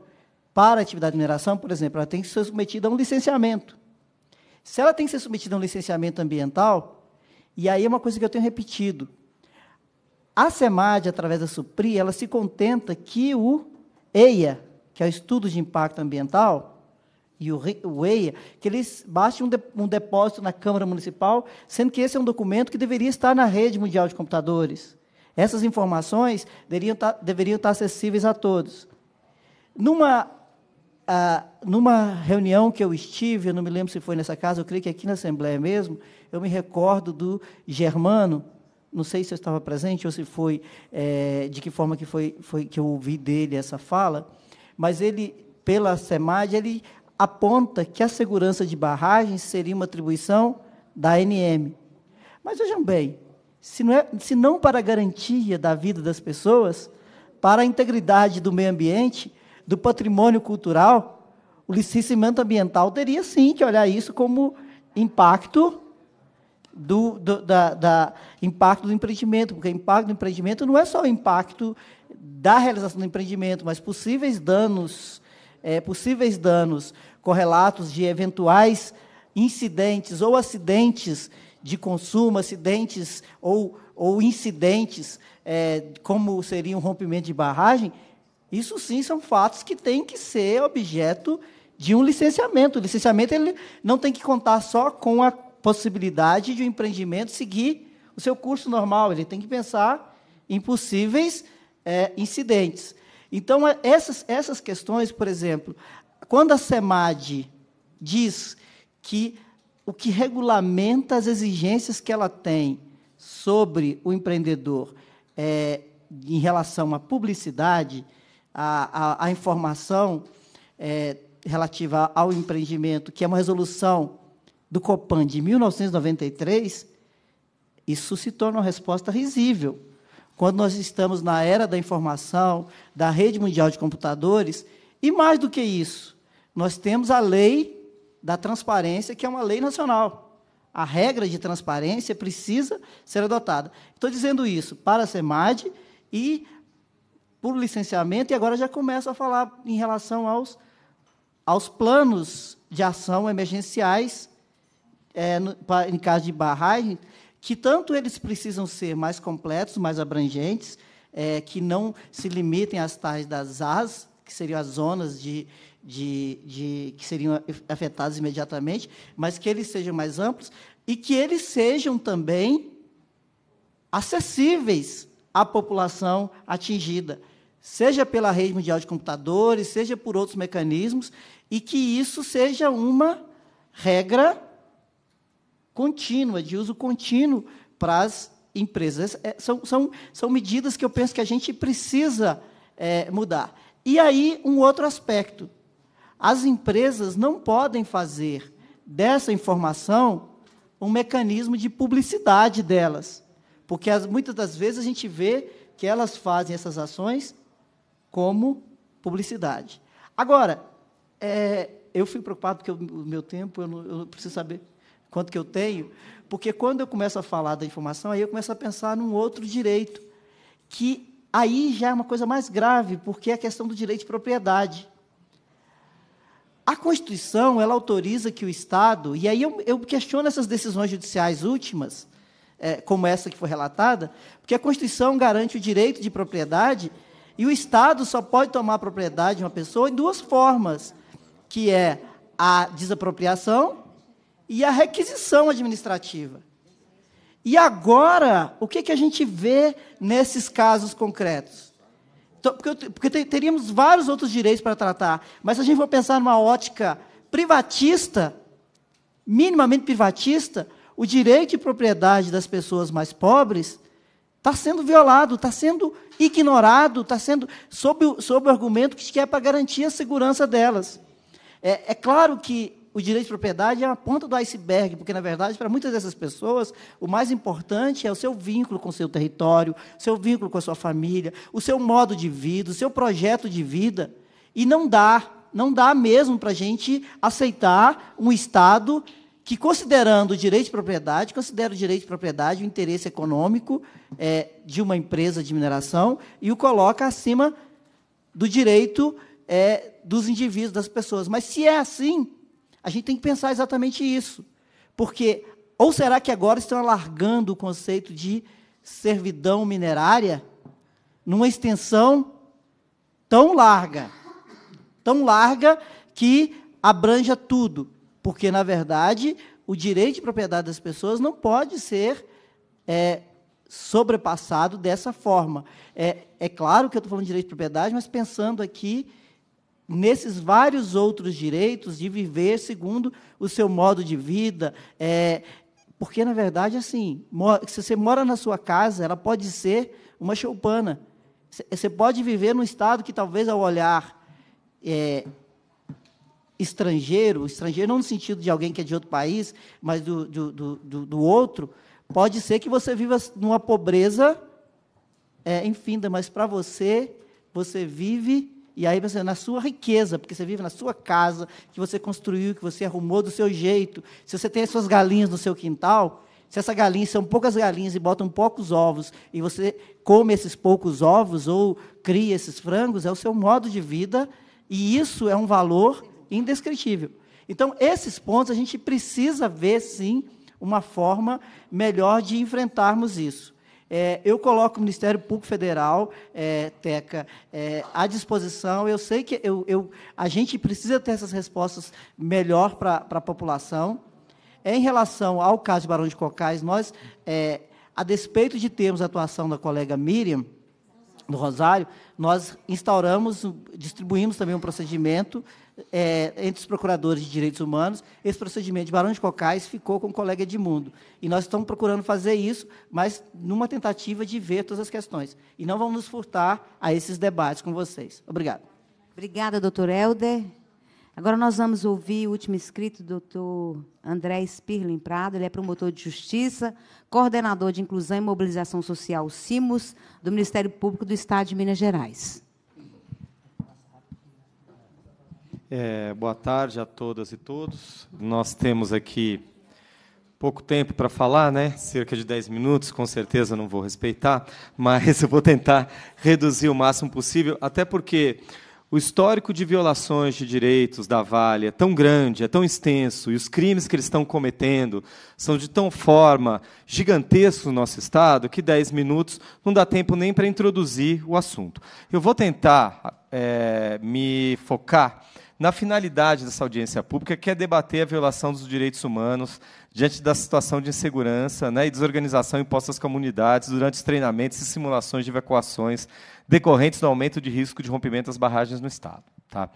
para a atividade de mineração, por exemplo, ela tem que ser submetida a um licenciamento. Se ela tem que ser submetida a um licenciamento ambiental, e aí é uma coisa que eu tenho repetido, a SEMAD, através da SUPRI, ela se contenta que o EIA, que é o Estudo de Impacto Ambiental, e o, EIA, que eles baixem um, um depósito na Câmara Municipal, sendo que esse é um documento que deveria estar na rede mundial de computadores. Essas informações deveriam estar, tá, deveriam estar acessíveis a todos. Numa, ah, numa reunião que eu estive, eu não me lembro se foi nessa casa, eu creio que aqui na Assembleia mesmo, eu me recordo do Germano, não sei se eu estava presente ou se foi é, de que forma que foi, foi que eu ouvi dele essa fala, mas ele pela SEMAD ele aponta que a segurança de barragens seria uma atribuição da ANM. Mas vejam bem, se não, é, se não para a garantia da vida das pessoas, para a integridade do meio ambiente, do patrimônio cultural, o licenciamento ambiental teria sim que olhar isso como impacto do, do da, da, impacto do empreendimento, porque o impacto do empreendimento não é só o impacto da realização do empreendimento, mas possíveis danos, é, possíveis danos correlatos de eventuais incidentes ou acidentes de consumo, acidentes ou, ou incidentes, é, como seria um rompimento de barragem, isso sim são fatos que têm que ser objeto de um licenciamento. O licenciamento ele não tem que contar só com a possibilidade de o um empreendimento seguir o seu curso normal. Ele tem que pensar em possíveis é, incidentes. Então, é, essas, essas questões, por exemplo, quando a SEMAD diz que o que regulamenta as exigências que ela tem sobre o empreendedor é, em relação à publicidade, à, à, à informação é, relativa ao empreendimento, que é uma resolução do Copan de 1993, isso se torna uma resposta risível. Quando nós estamos na era da informação, da rede mundial de computadores, e mais do que isso, nós temos a lei da transparência, que é uma lei nacional. A regra de transparência precisa ser adotada. Estou dizendo isso para a SEMAD e por licenciamento, e agora já começo a falar em relação aos, aos planos de ação emergenciais é, no, pra, em caso de barragem, que tanto eles precisam ser mais completos, mais abrangentes, é, que não se limitem às tais das AS, que seriam as zonas de, de, de, que seriam afetadas imediatamente, mas que eles sejam mais amplos e que eles sejam também acessíveis à população atingida, seja pela rede mundial de computadores, seja por outros mecanismos, e que isso seja uma regra contínua, de uso contínuo para as empresas. É, são, são, são medidas que eu penso que a gente precisa é, mudar. E aí, um outro aspecto: as empresas não podem fazer dessa informação um mecanismo de publicidade delas. Porque as, muitas das vezes a gente vê que elas fazem essas ações como publicidade. Agora, é, eu fui preocupado porque o meu tempo, eu, não, eu preciso saber quanto que eu tenho, porque quando eu começo a falar da informação, aí eu começo a pensar num outro direito, que aí já é uma coisa mais grave, porque é a questão do direito de propriedade. A Constituição, ela autoriza que o Estado, e aí eu, eu questiono essas decisões judiciais últimas, é, como essa que foi relatada, porque a Constituição garante o direito de propriedade e o Estado só pode tomar a propriedade de uma pessoa em duas formas, que é a desapropriação e a requisição administrativa. E agora, o que, que a gente vê nesses casos concretos? Então, porque, porque teríamos vários outros direitos para tratar, mas se a gente for pensar numa ótica privatista, minimamente privatista, o direito de propriedade das pessoas mais pobres está sendo violado, está sendo ignorado, está sendo sob, sob o argumento que é para garantir a segurança delas. É, é claro que o direito de propriedade é a ponta do iceberg, porque, na verdade, para muitas dessas pessoas, o mais importante é o seu vínculo com o seu território, seu vínculo com a sua família, o seu modo de vida, o seu projeto de vida. E não dá, não dá mesmo para a gente aceitar um Estado que, considerando o direito de propriedade, considera o direito de propriedade o interesse econômico é, de uma empresa de mineração e o coloca acima do direito é, dos indivíduos, das pessoas. Mas se é assim, a gente tem que pensar exatamente isso. Porque, ou será que agora estão alargando o conceito de servidão minerária numa extensão tão larga, tão larga que abranja tudo? Porque, na verdade, o direito de propriedade das pessoas não pode ser é, sobrepassado dessa forma. É, é claro que eu estou falando de direito de propriedade, mas pensando aqui nesses vários outros direitos de viver segundo o seu modo de vida. É, porque, na verdade, assim, se você mora na sua casa, ela pode ser uma choupana. Você pode viver num estado que talvez ao olhar é, estrangeiro, estrangeiro não no sentido de alguém que é de outro país, mas do, do, do, do outro, pode ser que você viva numa pobreza é, infinda, mas para você, você vive e aí você, na sua riqueza, porque você vive na sua casa, que você construiu, que você arrumou do seu jeito, se você tem as suas galinhas no seu quintal, se essa galinha, são poucas galinhas e botam poucos ovos, e você come esses poucos ovos ou cria esses frangos, é o seu modo de vida, e isso é um valor indescritível. Então, esses pontos a gente precisa ver, sim, uma forma melhor de enfrentarmos isso. É, eu coloco o Ministério Público Federal, é, Teca, é, à disposição. Eu sei que eu, eu, a gente precisa ter essas respostas melhor para a população. É, em relação ao caso de Barão de Cocais, nós, é, a despeito de termos a atuação da colega Miriam, do Rosário, nós instauramos, distribuímos também um procedimento é, entre os procuradores de direitos humanos, esse procedimento de Barão de Cocais ficou com o colega Edmundo. E nós estamos procurando fazer isso, mas numa tentativa de ver todas as questões. E não vamos nos furtar a esses debates com vocês. Obrigado. Obrigada, doutor Helder. Agora nós vamos ouvir o último inscrito, doutor André Spirling Prado. Ele é promotor de justiça, coordenador de inclusão e mobilização social, CIMOS, do Ministério Público do Estado de Minas Gerais. É, boa tarde a todas e todos. Nós temos aqui pouco tempo para falar, né? Cerca de 10 minutos, com certeza não vou respeitar, mas eu vou tentar reduzir o máximo possível, até porque o histórico de violações de direitos da Vale é tão grande, é tão extenso, e os crimes que eles estão cometendo são de tão forma gigantescos no nosso Estado que 10 minutos não dá tempo nem para introduzir o assunto. Eu vou tentar é, me focar na finalidade dessa audiência pública, que é debater a violação dos direitos humanos diante da situação de insegurança né, e desorganização imposta às comunidades durante os treinamentos e simulações de evacuações decorrentes do aumento de risco de rompimento das barragens no Estado. Tá?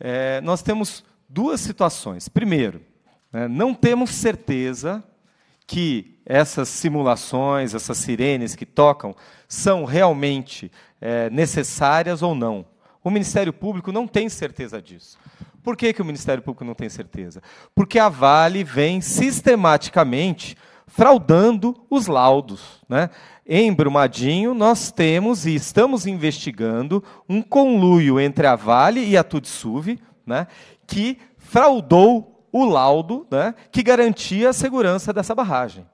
É, nós temos duas situações. Primeiro, né, não temos certeza que essas simulações, essas sirenes que tocam, são realmente é, necessárias ou não. O Ministério Público não tem certeza disso. Por que, que o Ministério Público não tem certeza? Porque a Vale vem sistematicamente fraudando os laudos. Né? Em Brumadinho, nós temos e estamos investigando um conluio entre a Vale e a Tudsuv, né, que fraudou o laudo né, que garantia a segurança dessa barragem.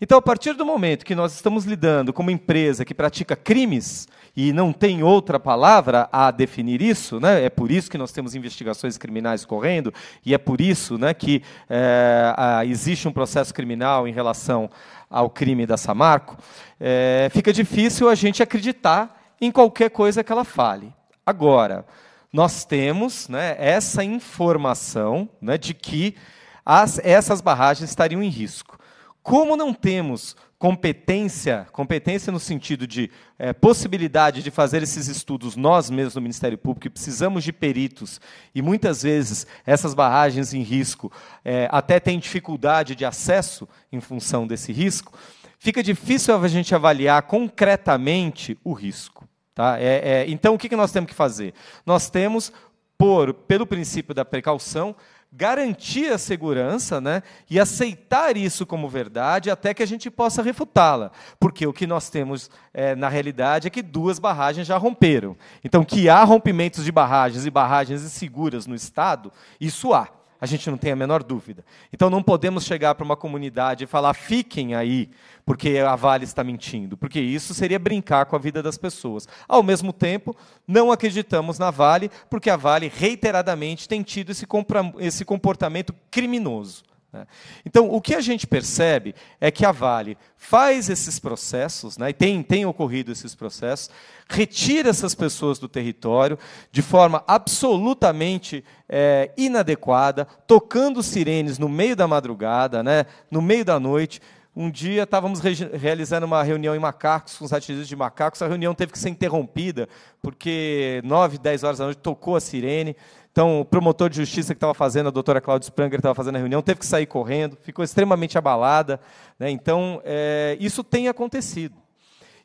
Então, a partir do momento que nós estamos lidando com uma empresa que pratica crimes, e não tem outra palavra a definir isso, né? é por isso que nós temos investigações criminais correndo, e é por isso né, que é, a, existe um processo criminal em relação ao crime da Samarco, é, fica difícil a gente acreditar em qualquer coisa que ela fale. Agora, nós temos né, essa informação né, de que as, essas barragens estariam em risco. Como não temos competência, competência no sentido de é, possibilidade de fazer esses estudos nós mesmos no Ministério Público, e precisamos de peritos, e muitas vezes essas barragens em risco é, até têm dificuldade de acesso em função desse risco, fica difícil a gente avaliar concretamente o risco. Tá? É, é então, o que nós temos que fazer? Nós temos, por, pelo princípio da precaução, garantir a segurança né, e aceitar isso como verdade até que a gente possa refutá-la. Porque o que nós temos é, na realidade é que duas barragens já romperam. Então, que há rompimentos de barragens e barragens inseguras no Estado, isso há a gente não tem a menor dúvida. Então não podemos chegar para uma comunidade e falar, fiquem aí, porque a Vale está mentindo, porque isso seria brincar com a vida das pessoas. Ao mesmo tempo, não acreditamos na Vale, porque a Vale reiteradamente tem tido esse comportamento criminoso. Né? Então, o que a gente percebe é que a Vale faz esses processos, né, e tem, tem ocorrido esses processos, retira essas pessoas do território de forma absolutamente é, inadequada, tocando sirenes no meio da madrugada, né, no meio da noite. Um dia estávamos realizando uma reunião em Macacos, com os ativistas de Macacos, a reunião teve que ser interrompida, porque 9, 10 horas da noite tocou a sirene, então, o promotor de justiça que estava fazendo, a doutora Cláudia Spranger estava fazendo a reunião, teve que sair correndo, ficou extremamente abalada. Né? Então, é, isso tem acontecido.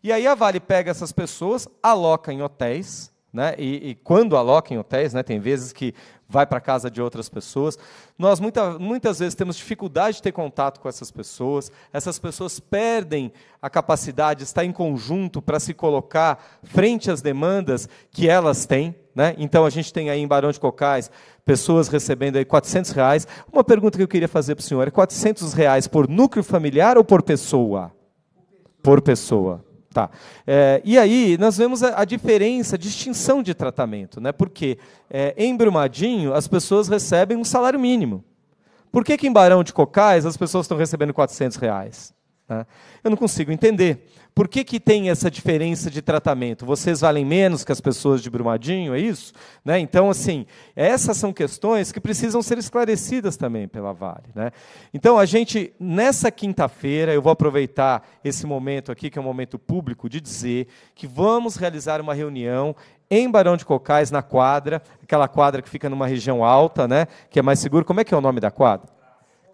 E aí a Vale pega essas pessoas, aloca em hotéis, né? E, e, quando aloca em hotéis, né, tem vezes que vai para casa de outras pessoas. Nós muita, muitas vezes temos dificuldade de ter contato com essas pessoas. Essas pessoas perdem a capacidade de estar em conjunto para se colocar frente às demandas que elas têm. Né? Então a gente tem aí em Barão de Cocais pessoas recebendo aí 400 reais. Uma pergunta que eu queria fazer para o senhor é 400 reais por núcleo familiar ou por pessoa? Por pessoa. Tá. É, e aí nós vemos a, a, diferença, a distinção de tratamento, né? Porque é, em Brumadinho as pessoas recebem um salário mínimo. Por que, que em Barão de Cocais as pessoas estão recebendo 400 reais? Né? Eu não consigo entender. Por que, que tem essa diferença de tratamento? Vocês valem menos que as pessoas de Brumadinho, é isso? Né? Então, assim, essas são questões que precisam ser esclarecidas também pela Vale. Né? Então, a gente, nessa quinta-feira, eu vou aproveitar esse momento aqui, que é um momento público, de dizer que vamos realizar uma reunião em Barão de Cocais, na quadra, aquela quadra que fica numa região alta, né, que é mais seguro. Como é que é o nome da quadra?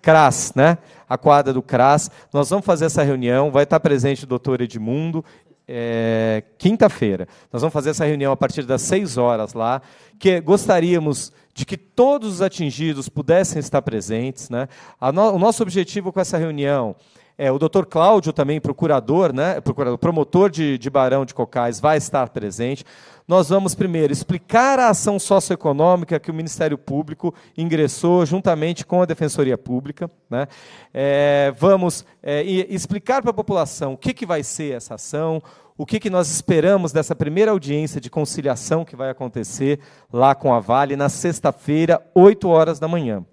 CRAS, né? A quadra do CRAS. Nós vamos fazer essa reunião, vai estar presente o doutor Edmundo, é, quinta-feira. Nós vamos fazer essa reunião a partir das 6 horas lá, que gostaríamos de que todos os atingidos pudessem estar presentes. Né? No, o nosso objetivo com essa reunião é, o doutor Cláudio também, procurador, né, procurador, promotor de, de Barão de Cocais, vai estar presente. Nós vamos primeiro explicar a ação socioeconômica que o Ministério Público ingressou juntamente com a Defensoria Pública. Né? É, vamos é, explicar para a população o que, que vai ser essa ação, o que, que nós esperamos dessa primeira audiência de conciliação que vai acontecer lá com a Vale na sexta-feira, 8 horas da manhã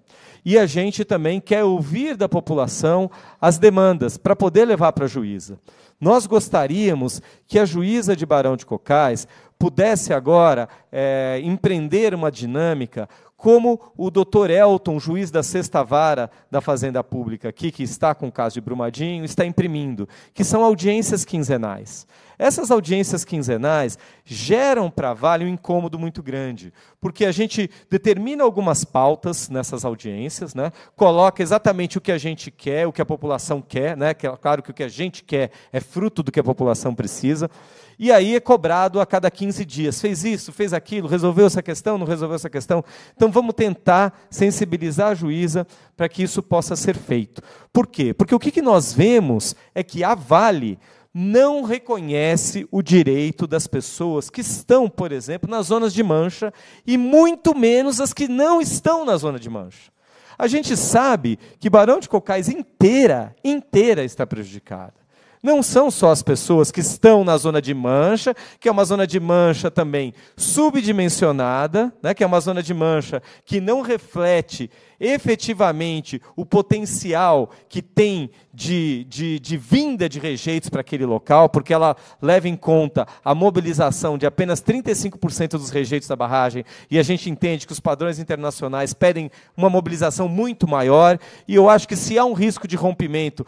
e a gente também quer ouvir da população as demandas para poder levar para a juíza. Nós gostaríamos que a juíza de Barão de Cocais pudesse agora é, empreender uma dinâmica como o doutor Elton, juiz da sexta vara da Fazenda Pública aqui, que está com o caso de Brumadinho, está imprimindo, que são audiências quinzenais. Essas audiências quinzenais geram para a Vale um incômodo muito grande, porque a gente determina algumas pautas nessas audiências, né? coloca exatamente o que a gente quer, o que a população quer, né? É claro que o que a gente quer é fruto do que a população precisa, e aí é cobrado a cada 15 dias. Fez isso, fez aquilo, resolveu essa questão, não resolveu essa questão. Então vamos tentar sensibilizar a juíza para que isso possa ser feito. Por quê? Porque o que nós vemos é que a Vale não reconhece o direito das pessoas que estão, por exemplo, nas zonas de mancha e muito menos as que não estão na zona de mancha. A gente sabe que Barão de Cocais inteira, inteira está prejudicada não são só as pessoas que estão na zona de mancha, que é uma zona de mancha também subdimensionada, né, que é uma zona de mancha que não reflete efetivamente o potencial que tem de, de, de vinda de rejeitos para aquele local, porque ela leva em conta a mobilização de apenas 35% dos rejeitos da barragem, e a gente entende que os padrões internacionais pedem uma mobilização muito maior, e eu acho que se há um risco de rompimento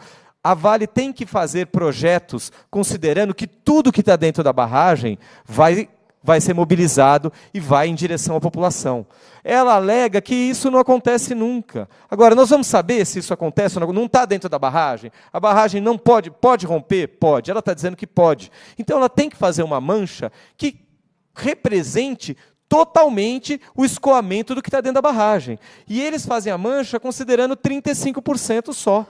a Vale tem que fazer projetos considerando que tudo que está dentro da barragem vai, vai ser mobilizado e vai em direção à população. Ela alega que isso não acontece nunca. Agora, nós vamos saber se isso acontece ou não. Não está dentro da barragem. A barragem não pode, pode romper? Pode. Ela está dizendo que pode. Então, ela tem que fazer uma mancha que represente totalmente o escoamento do que está dentro da barragem. E eles fazem a mancha considerando 35% só.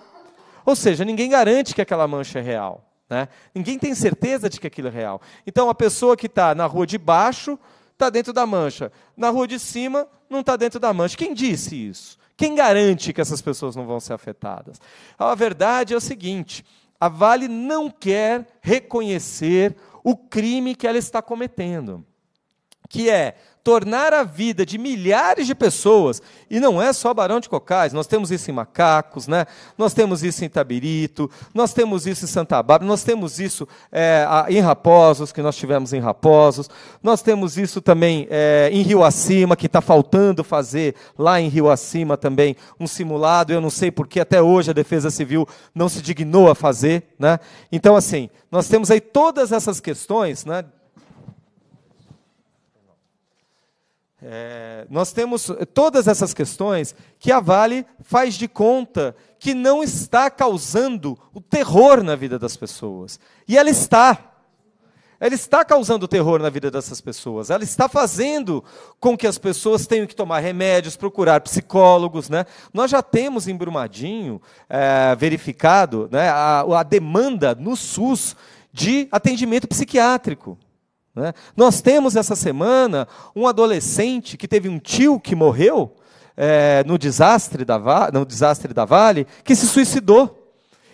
Ou seja, ninguém garante que aquela mancha é real. Né? Ninguém tem certeza de que aquilo é real. Então, a pessoa que está na rua de baixo está dentro da mancha, na rua de cima não está dentro da mancha. Quem disse isso? Quem garante que essas pessoas não vão ser afetadas? A verdade é o seguinte: a Vale não quer reconhecer o crime que ela está cometendo que é tornar a vida de milhares de pessoas, e não é só Barão de Cocais, nós temos isso em Macacos, né? nós temos isso em Tabirito, nós temos isso em Santa Bárbara, nós temos isso é, em Raposos, que nós tivemos em Raposos, nós temos isso também é, em Rio Acima, que está faltando fazer lá em Rio Acima também um simulado, eu não sei porque até hoje a Defesa Civil não se dignou a fazer. Né? Então, assim, nós temos aí todas essas questões, né, É, nós temos todas essas questões que a Vale faz de conta que não está causando o terror na vida das pessoas. E ela está. Ela está causando terror na vida dessas pessoas. Ela está fazendo com que as pessoas tenham que tomar remédios, procurar psicólogos. Né? Nós já temos em Brumadinho é, verificado né, a, a demanda no SUS de atendimento psiquiátrico. Né? Nós temos essa semana um adolescente que teve um tio que morreu é, no, desastre da, no desastre da Vale, que se suicidou.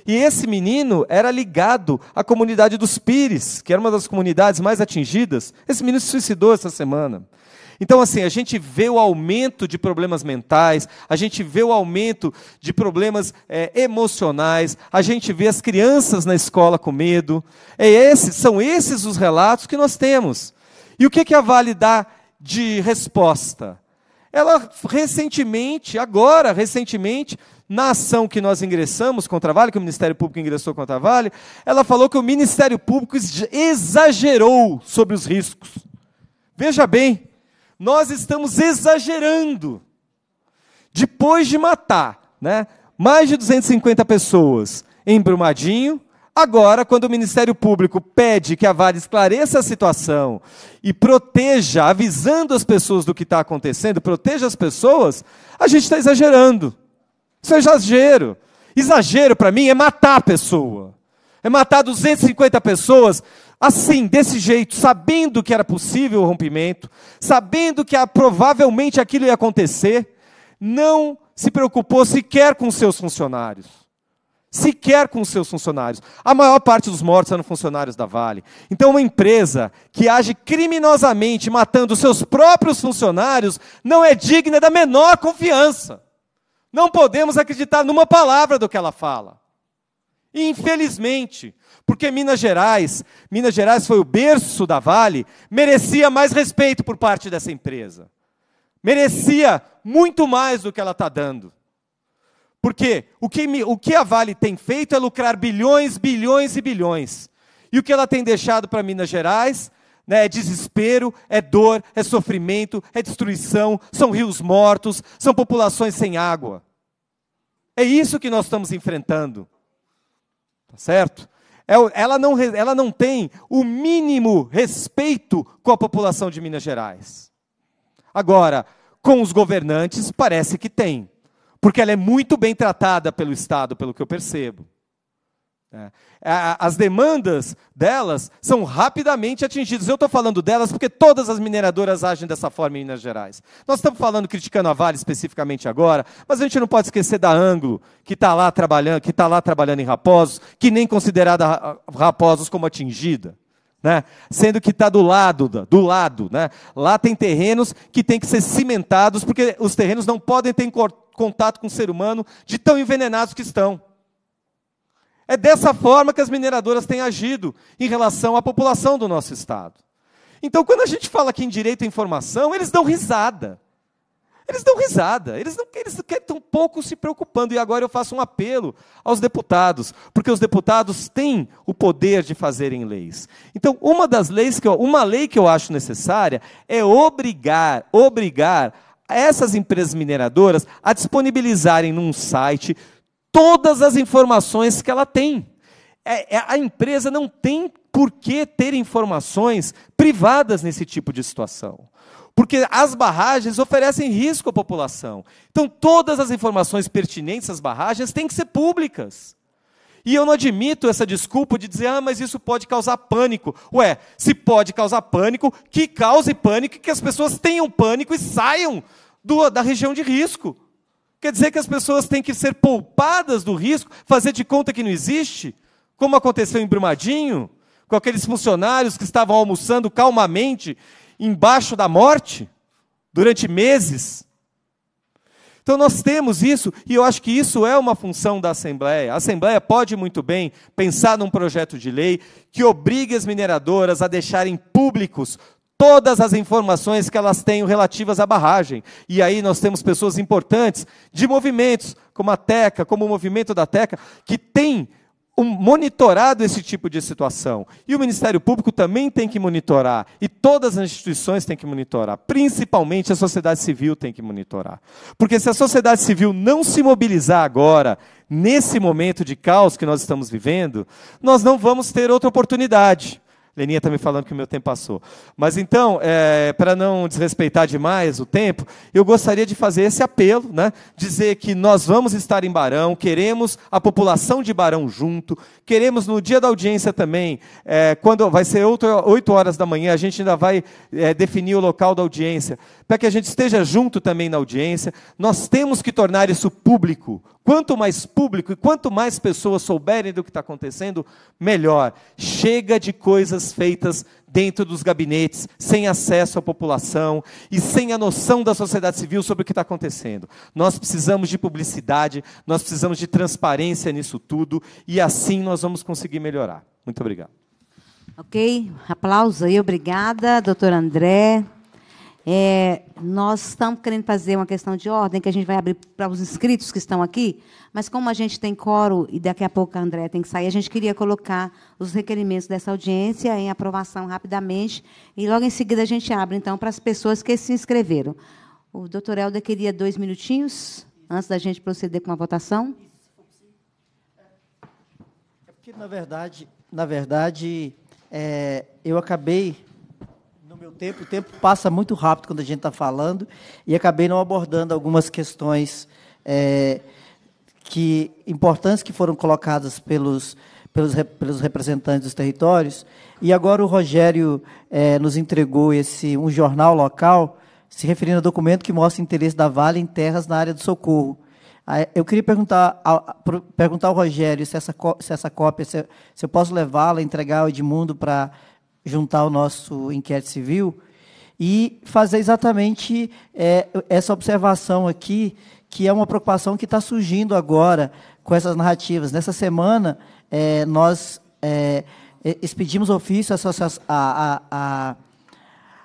E esse menino era ligado à comunidade dos Pires, que era uma das comunidades mais atingidas. Esse menino se suicidou essa semana. Então, assim, a gente vê o aumento de problemas mentais, a gente vê o aumento de problemas é, emocionais, a gente vê as crianças na escola com medo. É esse, são esses os relatos que nós temos. E o que, que a Vale dá de resposta? Ela recentemente, agora, recentemente, na ação que nós ingressamos contra a Vale, que o Ministério Público ingressou contra a Vale, ela falou que o Ministério Público exagerou sobre os riscos. Veja bem, nós estamos exagerando. Depois de matar né, mais de 250 pessoas em Brumadinho, agora, quando o Ministério Público pede que a Vale esclareça a situação e proteja, avisando as pessoas do que está acontecendo, proteja as pessoas, a gente está exagerando. Isso é exagero. Exagero, para mim, é matar a pessoa é matar 250 pessoas, assim, desse jeito, sabendo que era possível o rompimento, sabendo que provavelmente aquilo ia acontecer, não se preocupou sequer com seus funcionários. Sequer com seus funcionários. A maior parte dos mortos eram funcionários da Vale. Então, uma empresa que age criminosamente matando seus próprios funcionários não é digna da menor confiança. Não podemos acreditar numa palavra do que ela fala. Infelizmente, porque Minas Gerais, Minas Gerais foi o berço da Vale, merecia mais respeito por parte dessa empresa. Merecia muito mais do que ela está dando. Porque o que, o que a Vale tem feito é lucrar bilhões, bilhões e bilhões. E o que ela tem deixado para Minas Gerais né, é desespero, é dor, é sofrimento, é destruição, são rios mortos, são populações sem água. É isso que nós estamos enfrentando. Tá certo? É ela não, ela não tem o mínimo respeito com a população de Minas Gerais. Agora, com os governantes, parece que tem, porque ela é muito bem tratada pelo Estado, pelo que eu percebo. É, as demandas delas são rapidamente atingidas. Eu estou falando delas porque todas as mineradoras agem dessa forma em Minas Gerais. Nós estamos falando, criticando a Vale especificamente agora, mas a gente não pode esquecer da Anglo, que está lá trabalhando, que está lá trabalhando em Raposos, que nem considerada Raposos como atingida. Né? Sendo que está do lado, do lado, né? Lá tem terrenos que têm que ser cimentados, porque os terrenos não podem ter contato com o ser humano de tão envenenados que estão. É dessa forma que as mineradoras têm agido em relação à população do nosso Estado. Então, quando a gente fala aqui em direito à informação, eles dão risada. Eles dão risada, eles não eles tão pouco se preocupando. E agora eu faço um apelo aos deputados, porque os deputados têm o poder de fazerem leis. Então, uma das leis que eu, uma lei que eu acho necessária é obrigar, obrigar essas empresas mineradoras a disponibilizarem num site todas as informações que ela tem. É, é, a empresa não tem por que ter informações privadas nesse tipo de situação. Porque as barragens oferecem risco à população. Então, todas as informações pertinentes às barragens têm que ser públicas. E eu não admito essa desculpa de dizer, ah, mas isso pode causar pânico. Ué, se pode causar pânico, que cause pânico, que as pessoas tenham pânico e saiam do, da região de risco. Quer dizer que as pessoas têm que ser poupadas do risco, fazer de conta que não existe? Como aconteceu em Brumadinho, com aqueles funcionários que estavam almoçando calmamente embaixo da morte durante meses. Então nós temos isso, e eu acho que isso é uma função da Assembleia. A Assembleia pode muito bem pensar num projeto de lei que obrigue as mineradoras a deixarem públicos todas as informações que elas têm relativas à barragem. E aí nós temos pessoas importantes de movimentos, como a TECA, como o movimento da TECA, que tem um, monitorado esse tipo de situação. E o Ministério Público também tem que monitorar, e todas as instituições têm que monitorar, principalmente a sociedade civil tem que monitorar. Porque se a sociedade civil não se mobilizar agora, nesse momento de caos que nós estamos vivendo, nós não vamos ter outra oportunidade. Leninha está me falando que o meu tempo passou. Mas então, é, para não desrespeitar demais o tempo, eu gostaria de fazer esse apelo, né? dizer que nós vamos estar em Barão, queremos a população de Barão junto, queremos no dia da audiência também, é, quando vai ser 8 horas da manhã, a gente ainda vai é, definir o local da audiência, para que a gente esteja junto também na audiência. Nós temos que tornar isso público, Quanto mais público e quanto mais pessoas souberem do que está acontecendo, melhor. Chega de coisas feitas dentro dos gabinetes, sem acesso à população e sem a noção da sociedade civil sobre o que está acontecendo. Nós precisamos de publicidade, nós precisamos de transparência nisso tudo e assim nós vamos conseguir melhorar. Muito obrigado. Ok, aplauso aí, obrigada, doutor André. É, nós estamos querendo fazer uma questão de ordem que a gente vai abrir para os inscritos que estão aqui, mas como a gente tem coro e daqui a pouco a André tem que sair, a gente queria colocar os requerimentos dessa audiência em aprovação rapidamente e logo em seguida a gente abre então para as pessoas que se inscreveram. O doutor Helder queria dois minutinhos antes da gente proceder com a votação. É porque, na verdade, na verdade é, eu acabei meu tempo. O tempo passa muito rápido quando a gente está falando e acabei não abordando algumas questões é, que importantes que foram colocadas pelos, pelos, pelos representantes dos territórios. E agora o Rogério é, nos entregou esse um jornal local se referindo a documento que mostra interesse da Vale em terras na área do socorro. Eu queria perguntar ao, perguntar ao Rogério se essa, se essa cópia, se, eu posso levá-la, entregar ao Edmundo para juntar o nosso inquérito civil e fazer exatamente é, essa observação aqui, que é uma preocupação que está surgindo agora com essas narrativas. Nessa semana, é, nós é, expedimos ofício à,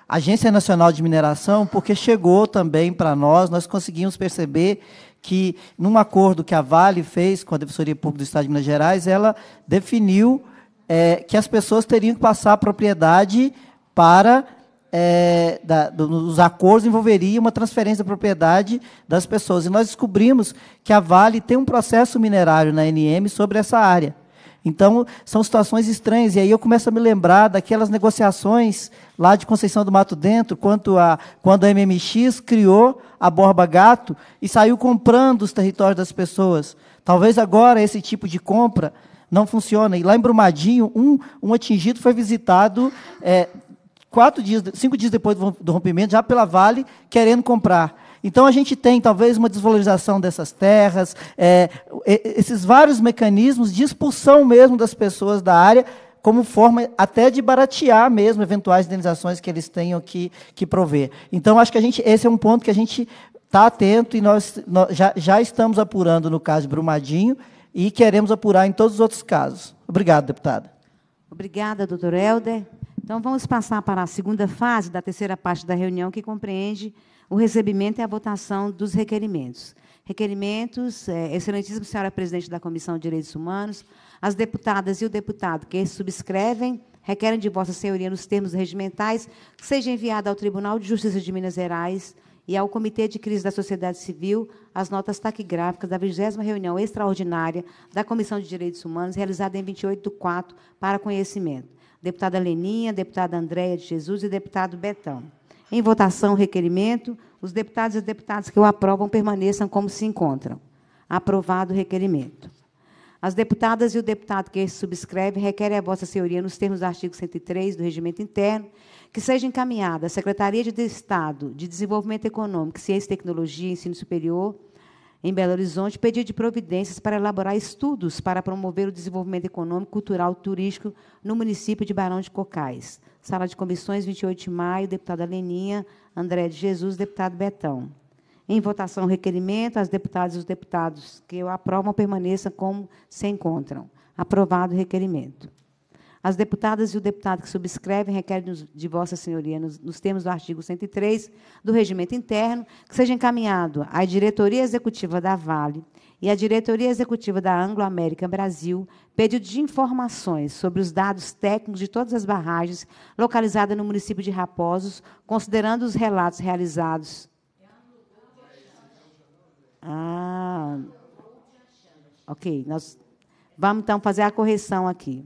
Agência Nacional de Mineração, porque chegou também para nós, nós conseguimos perceber que, num acordo que a Vale fez com a Defensoria Pública do Estado de Minas Gerais, ela definiu é, que as pessoas teriam que passar a propriedade para é, da, dos acordos envolveria uma transferência da propriedade das pessoas. E nós descobrimos que a Vale tem um processo minerário na NM sobre essa área. Então, são situações estranhas. E aí eu começo a me lembrar daquelas negociações lá de Conceição do Mato Dentro, quanto a, quando a MMX criou a Borba Gato e saiu comprando os territórios das pessoas. Talvez agora esse tipo de compra não funciona. E lá em Brumadinho, um, um atingido foi visitado é, quatro dias, cinco dias depois do rompimento, já pela Vale, querendo comprar. Então a gente tem talvez uma desvalorização dessas terras, é, esses vários mecanismos de expulsão mesmo das pessoas da área, como forma até de baratear mesmo eventuais indenizações que eles tenham que, que prover. Então acho que a gente esse é um ponto que a gente está atento e nós, nós já, já estamos apurando no caso de Brumadinho e queremos apurar em todos os outros casos. Obrigado, deputada. Obrigada, doutor Helder. Então, vamos passar para a segunda fase da terceira parte da reunião, que compreende o recebimento e a votação dos requerimentos. Requerimentos, é, excelentíssima senhora presidente da Comissão de Direitos Humanos, as deputadas e o deputado que subscrevem requerem de vossa senhoria, nos termos regimentais, que seja enviada ao Tribunal de Justiça de Minas Gerais, e ao Comitê de Crise da Sociedade Civil as notas taquigráficas da 20 reunião extraordinária da Comissão de Direitos Humanos, realizada em 28 de 4, para conhecimento. Deputada Leninha, deputada Andréia de Jesus e deputado Betão. Em votação, requerimento, os deputados e deputadas que o aprovam permaneçam como se encontram. Aprovado o requerimento. As deputadas e o deputado que subscreve requerem a vossa senhoria nos termos do artigo 103 do Regimento Interno que seja encaminhada à Secretaria de Estado de Desenvolvimento Econômico, Ciência e Tecnologia e Ensino Superior, em Belo Horizonte, pedido de providências para elaborar estudos para promover o desenvolvimento econômico, cultural e turístico no município de Barão de Cocais. Sala de comissões, 28 de maio, deputada Leninha, André de Jesus, deputado Betão. Em votação, requerimento, as deputadas e os deputados que o aprovam permaneçam como se encontram. Aprovado o requerimento. As deputadas e o deputado que subscrevem requerem de Vossa Senhoria, nos, nos termos do artigo 103 do Regimento Interno, que seja encaminhado à Diretoria Executiva da Vale e à Diretoria Executiva da Anglo américa Brasil pedido de informações sobre os dados técnicos de todas as barragens localizadas no município de Raposos, considerando os relatos realizados. Ah, ok. Nós vamos então fazer a correção aqui.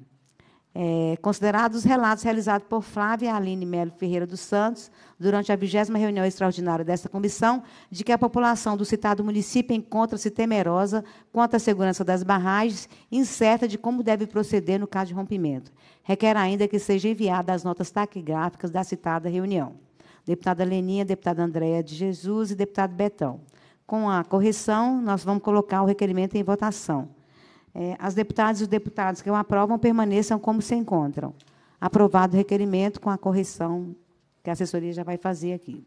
É, considerados os relatos realizados por Flávia Aline Melo Ferreira dos Santos durante a 20 reunião extraordinária desta comissão, de que a população do citado município encontra-se temerosa quanto à segurança das barragens e incerta de como deve proceder no caso de rompimento. Requer ainda que seja enviada as notas taquigráficas da citada reunião. Deputada Leninha, deputada Andréa de Jesus e deputado Betão. Com a correção, nós vamos colocar o requerimento em votação. É, as deputadas e os deputados que o aprovam permaneçam como se encontram. Aprovado o requerimento com a correção que a assessoria já vai fazer aqui.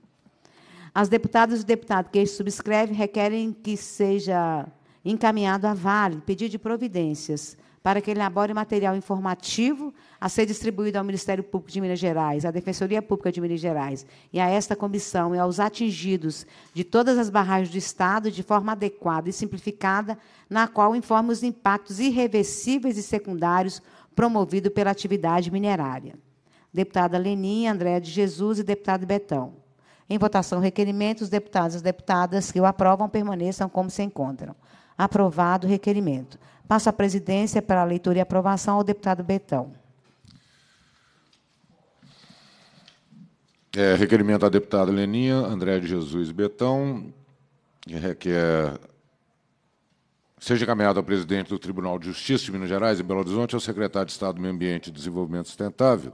As deputadas e os deputados que subscrevem requerem que seja encaminhado a Vale pedido de providências para que elabore material informativo a ser distribuído ao Ministério Público de Minas Gerais, à Defensoria Pública de Minas Gerais e a esta comissão e aos atingidos de todas as barragens do Estado de forma adequada e simplificada, na qual informe os impactos irreversíveis e secundários promovidos pela atividade minerária. Deputada Lenin, Andréa de Jesus e deputado Betão. Em votação, requerimento, os deputados e as deputadas que o aprovam permaneçam como se encontram. Aprovado o requerimento. Passo a presidência para a leitura e aprovação ao deputado Betão. É, requerimento da deputada Leninha, André de Jesus Betão, que requer é, é, seja encaminhado ao presidente do Tribunal de Justiça de Minas Gerais, em Belo Horizonte, ao secretário de Estado do Meio Ambiente e Desenvolvimento Sustentável,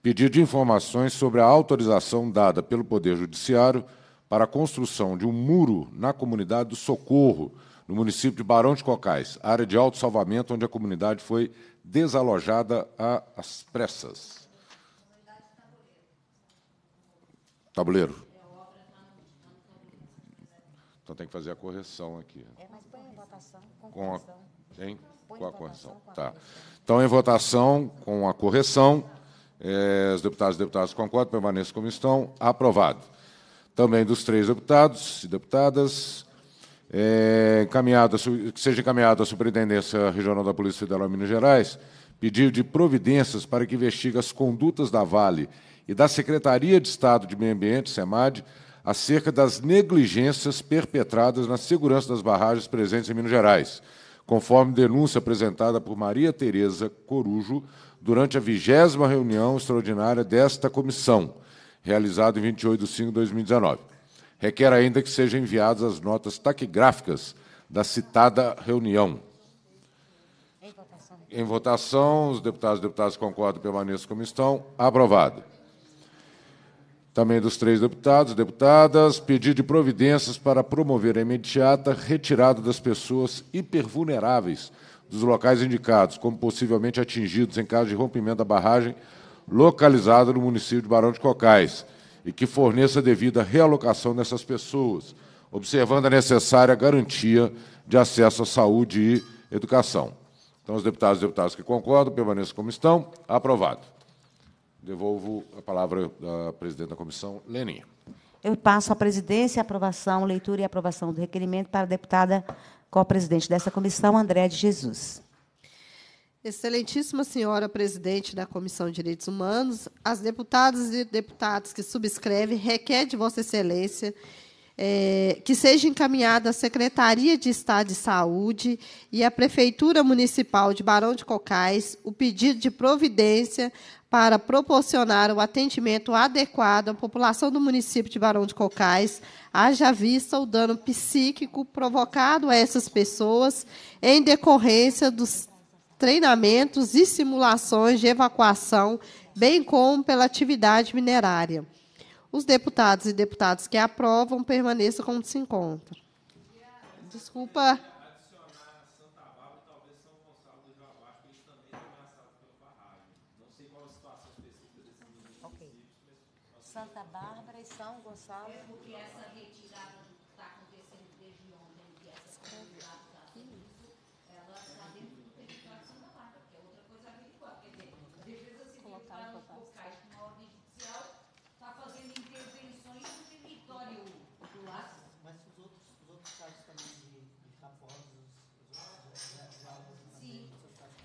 pedido de informações sobre a autorização dada pelo Poder Judiciário para a construção de um muro na comunidade do Socorro, no município de Barão de Cocais, área de alto salvamento, onde a comunidade foi desalojada às pressas. Tabuleiro. Então tem que fazer a correção aqui. É, mas põe em votação com correção. Com a correção. Tá. Então, em votação, com a correção, eh, os deputados e deputadas concordam, permaneçam como estão. Aprovado. Também dos três deputados e deputadas, é, encaminhado, que seja encaminhado à Superintendência Regional da Polícia Federal em Minas Gerais pedido de providências para que investigue as condutas da Vale e da Secretaria de Estado de Meio Ambiente, SEMAD, acerca das negligências perpetradas na segurança das barragens presentes em Minas Gerais, conforme denúncia apresentada por Maria Tereza Corujo durante a vigésima reunião extraordinária desta comissão, realizada em 28 de 5 de 2019 requer ainda que sejam enviadas as notas taquigráficas da citada reunião. Em votação, os deputados e deputadas concordam permaneçam como estão. Aprovado. Também dos três deputados e deputadas, pedido de providências para promover a imediata retirada das pessoas hipervulneráveis dos locais indicados, como possivelmente atingidos em caso de rompimento da barragem localizada no município de Barão de Cocais, e que forneça devida realocação dessas pessoas, observando a necessária garantia de acesso à saúde e educação. Então, os deputados e deputadas que concordam, permaneçam como estão. Aprovado. Devolvo a palavra à presidente da comissão, Leninha. Eu passo a presidência, aprovação, leitura e aprovação do requerimento para a deputada co-presidente dessa comissão, André de Jesus. Excelentíssima senhora presidente da Comissão de Direitos Humanos, as deputadas e deputados que subscrevem requer de Vossa Excelência é, que seja encaminhada à Secretaria de Estado de Saúde e à Prefeitura Municipal de Barão de Cocais o pedido de providência para proporcionar o atendimento adequado à população do município de Barão de Cocais, haja vista o dano psíquico provocado a essas pessoas em decorrência dos treinamentos e simulações de evacuação, bem como pela atividade minerária. Os deputados e deputadas que aprovam permaneçam como se encontram. Desculpa. Santa Bárbara e São Gonçalo. Porque essa retirada está acontecendo desde ontem, que essa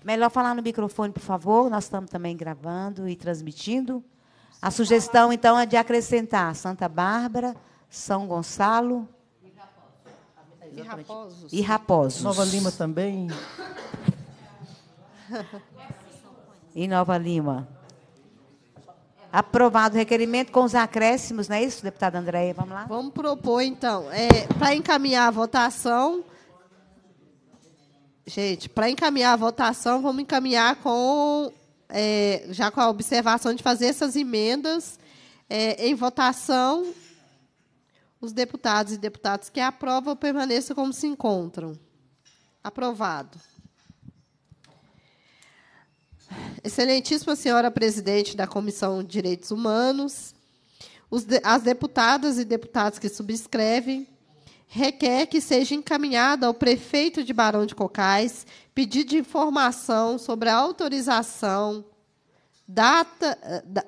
Melhor falar no microfone, por favor. Nós estamos também gravando e transmitindo. A sugestão, então, é de acrescentar Santa Bárbara, São Gonçalo. E Raposos. E Raposos. Nova Lima também. e Nova Lima. Aprovado o requerimento com os acréscimos, não é isso, deputada Andréia? Vamos lá? Vamos propor, então, é, para encaminhar a votação, Gente, para encaminhar a votação, vamos encaminhar com é, já com a observação de fazer essas emendas é, em votação. Os deputados e deputadas que aprovam permaneçam como se encontram. Aprovado. Excelentíssima senhora presidente da Comissão de Direitos Humanos, os, as deputadas e deputados que subscrevem requer que seja encaminhada ao prefeito de Barão de Cocais pedido de informação sobre a autorização data,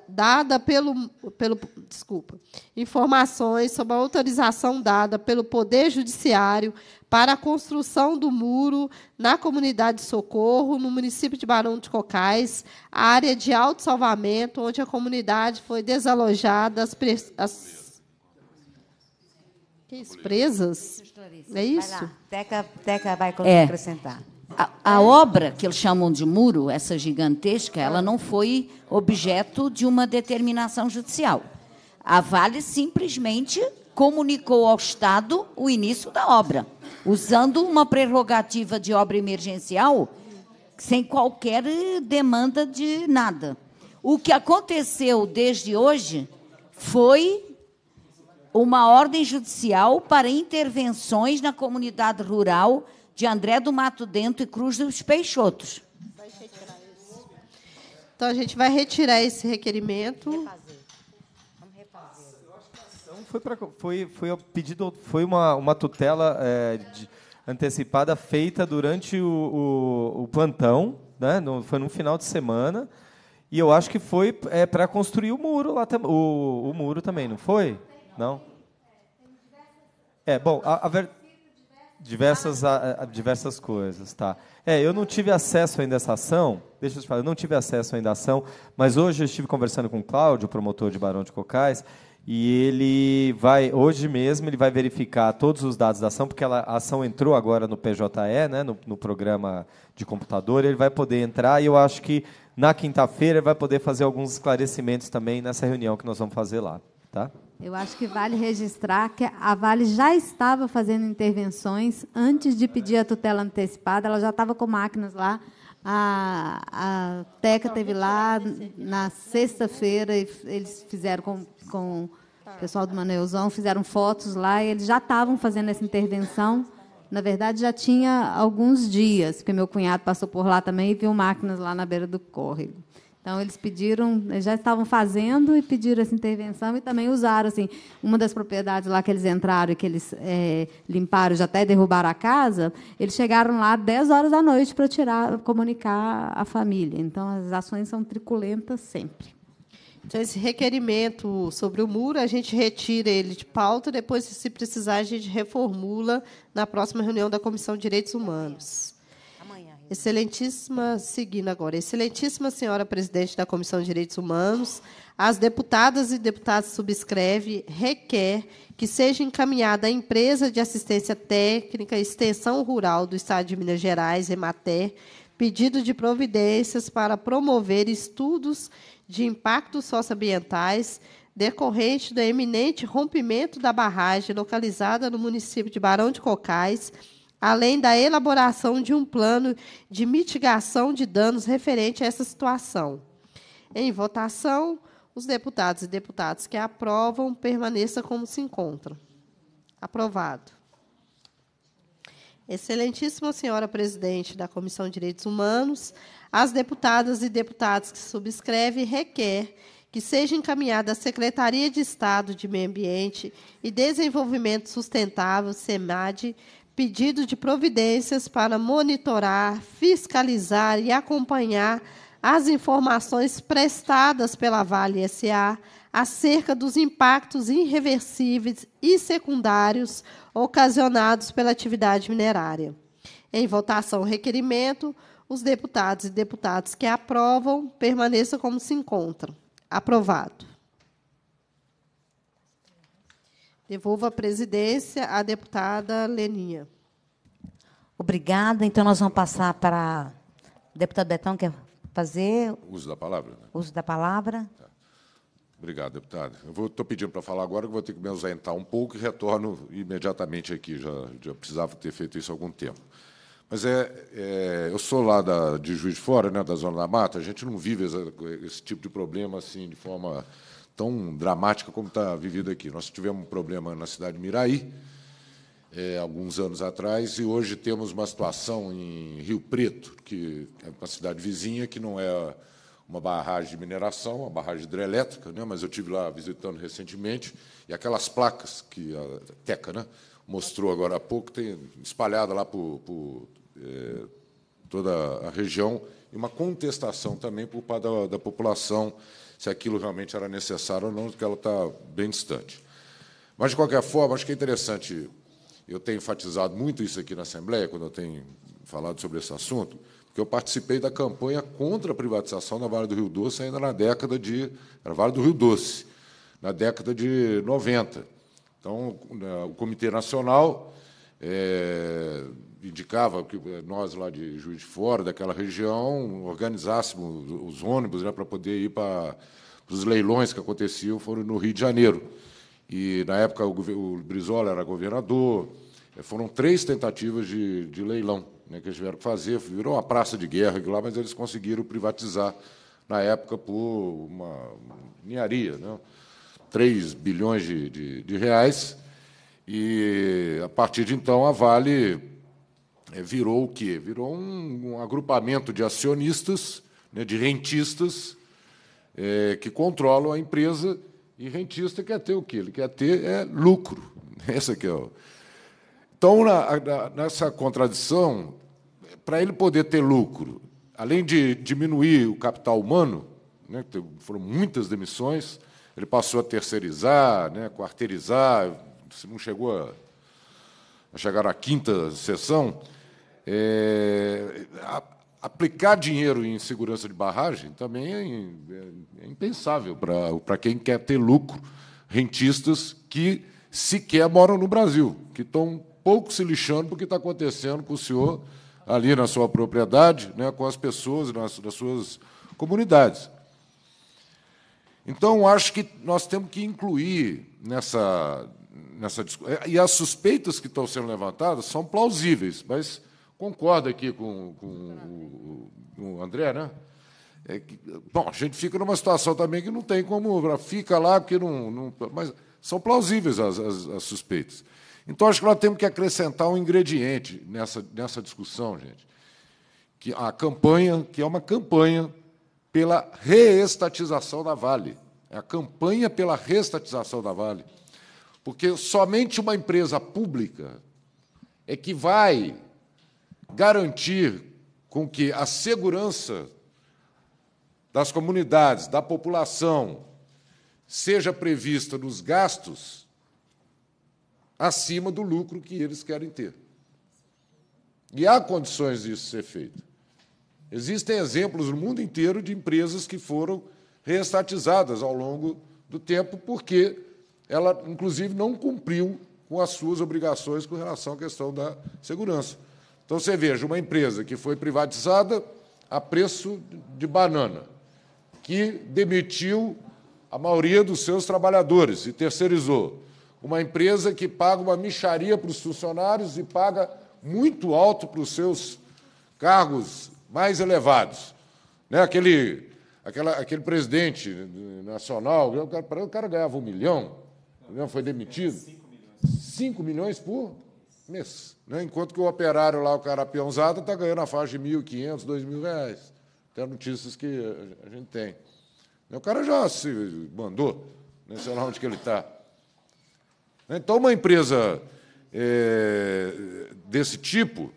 dada pelo, pelo desculpa, informações sobre a autorização dada pelo Poder Judiciário para a construção do muro na comunidade Socorro, no município de Barão de Cocais, área de salvamento onde a comunidade foi desalojada, as, as Marquês, presas. É isso? É Teca, Teca vai é. acrescentar. A, a, obra que eles chamam de muro, essa gigantesca, ela não foi objeto de uma determinação judicial. A Vale simplesmente comunicou ao Estado o início da obra, usando uma prerrogativa de obra emergencial sem qualquer demanda de nada. O que aconteceu desde hoje foi uma ordem judicial para intervenções na comunidade rural de André do Mato Dentro e Cruz dos Peixotos. Então a gente vai retirar esse requerimento. Refazer. Foi, pra, foi, foi pedido, foi uma, uma tutela é, de, antecipada feita durante o, o, o plantão, né? No, foi no final de semana. E eu acho que foi é, para construir o muro lá o, o muro também, não foi? Não? É, bom, a, a ver... diversas, a, diversas coisas, tá. É, eu não tive acesso ainda a essa ação, deixa eu te falar, eu não tive acesso ainda a ação, mas hoje eu estive conversando com o Cláudio, promotor de Barão de Cocais, e ele vai, hoje mesmo, ele vai verificar todos os dados da ação, porque ela, a ação entrou agora no PJE, né, no, no programa de computador, ele vai poder entrar e eu acho que na quinta-feira vai poder fazer alguns esclarecimentos também nessa reunião que nós vamos fazer lá. Tá? Eu acho que vale registrar que a Vale já estava fazendo intervenções antes de pedir a tutela antecipada, ela já estava com máquinas lá. A, a Teca teve lá na sexta-feira e eles fizeram com, com tá. o pessoal do Maneuzão, fizeram fotos lá e eles já estavam fazendo essa intervenção. Na verdade, já tinha alguns dias, porque meu cunhado passou por lá também e viu máquinas lá na beira do córrego. Então eles pediram, já estavam fazendo e pediram essa intervenção e também usaram assim uma das propriedades lá que eles entraram e que eles é, limparam, já até derrubaram a casa. Eles chegaram lá 10 horas da noite para tirar, comunicar a família. Então as ações são truculentas sempre. Então esse requerimento sobre o muro a gente retira ele de pauta, depois se precisar a gente reformula na próxima reunião da Comissão de Direitos Humanos. Excelentíssima, seguindo agora, excelentíssima senhora presidente da Comissão de Direitos Humanos, as deputadas e deputados subscreve requer que seja encaminhada à empresa de assistência técnica Extensão Rural do Estado de Minas Gerais, Emater, pedido de providências para promover estudos de impactos socioambientais decorrente do eminente rompimento da barragem localizada no município de Barão de Cocais além da elaboração de um plano de mitigação de danos referente a essa situação. Em votação, os deputados e deputadas que aprovam permaneçam como se encontram. Aprovado. Excelentíssima senhora presidente da Comissão de Direitos Humanos, as deputadas e deputados que subscrevem requer que seja encaminhada à Secretaria de Estado de Meio Ambiente e Desenvolvimento Sustentável, SEMAD, pedido de providências para monitorar, fiscalizar e acompanhar as informações prestadas pela Vale SA acerca dos impactos irreversíveis e secundários ocasionados pela atividade minerária. Em votação requerimento, os deputados e deputadas que aprovam permaneçam como se encontram. Aprovado. Devolvo a presidência à deputada Leninha. Obrigada. Então, nós vamos passar para o deputado Betão, quer fazer... Uso da palavra. Né? Uso da palavra. Tá. Obrigado, deputada. Eu estou pedindo para falar agora, que vou ter que me ausentar um pouco e retorno imediatamente aqui. Já, já precisava ter feito isso há algum tempo. Mas é, é eu sou lá da, de Juiz de Fora, né, da Zona da Mata, a gente não vive esse, esse tipo de problema assim, de forma tão dramática como está vivida aqui. Nós tivemos um problema na cidade de Miraí, é, alguns anos atrás, e hoje temos uma situação em Rio Preto, que é uma cidade vizinha, que não é uma barragem de mineração, uma barragem hidrelétrica, né? mas eu tive lá visitando recentemente, e aquelas placas que a Teca né, mostrou agora há pouco, tem espalhada lá por, por é, toda a região, e uma contestação também por parte da, da população se aquilo realmente era necessário ou não, porque ela está bem distante. Mas, de qualquer forma, acho que é interessante, eu tenho enfatizado muito isso aqui na Assembleia, quando eu tenho falado sobre esse assunto, porque eu participei da campanha contra a privatização da Vale do Rio Doce ainda na década de... Era Vale do Rio Doce, na década de 90. Então, né, o Comitê Nacional é, indicava que eh, nós lá de Juiz de Fora, daquela região, organizássemos os ônibus né, para poder ir para, para os leilões que aconteciam, foram no Rio de Janeiro. E, na época, o, o Brizola era governador. Eh, foram três tentativas de, de leilão né, que eles tiveram que fazer. Virou uma praça de guerra lá, mas eles conseguiram privatizar, na época, por uma ninharia, né, 3 bilhões de, de, de reais. E, a partir de então, a Vale é, virou o quê? Virou um, um agrupamento de acionistas, né, de rentistas, é, que controlam a empresa, e rentista quer ter o quê? Ele quer ter é, lucro. Essa aqui é o... Então, na, na, nessa contradição, para ele poder ter lucro, além de diminuir o capital humano, né, foram muitas demissões, ele passou a terceirizar, né, quarteirizar, se não chegou a, a chegar à quinta sessão, é, a, aplicar dinheiro em segurança de barragem também é, é impensável para quem quer ter lucro. Rentistas que sequer moram no Brasil, que estão pouco se lixando que está acontecendo com o senhor ali na sua propriedade, né, com as pessoas nas, nas suas comunidades. Então, acho que nós temos que incluir nessa, nessa discussão. É, e as suspeitas que estão sendo levantadas são plausíveis, mas Concordo aqui com, com, com o André, né? É que, bom, a gente fica numa situação também que não tem como. Fica lá porque não. não mas são plausíveis as, as, as, suspeitas. Então, acho que nós temos que acrescentar um ingrediente nessa, nessa discussão, gente. Que a campanha, que é uma campanha pela reestatização da Vale. É a campanha pela reestatização da Vale. Porque somente uma empresa pública é que vai garantir com que a segurança das comunidades, da população, seja prevista nos gastos acima do lucro que eles querem ter. E há condições disso ser feito. Existem exemplos no mundo inteiro de empresas que foram reestatizadas ao longo do tempo porque ela, inclusive, não cumpriu com as suas obrigações com relação à questão da segurança. Então você veja uma empresa que foi privatizada a preço de banana, que demitiu a maioria dos seus trabalhadores e terceirizou. Uma empresa que paga uma micharia para os funcionários e paga muito alto para os seus cargos mais elevados. Né? Aquele, aquela, aquele presidente nacional, o cara, o cara ganhava um milhão, não né, foi demitido. Cinco milhões por mês. Né? Enquanto que o operário lá, o cara peãozado, está ganhando a faixa de R$ 1.500, R$ reais. Até notícias que a gente tem. O cara já se mandou, né? sei lá onde que ele está. Então, uma empresa é, desse tipo,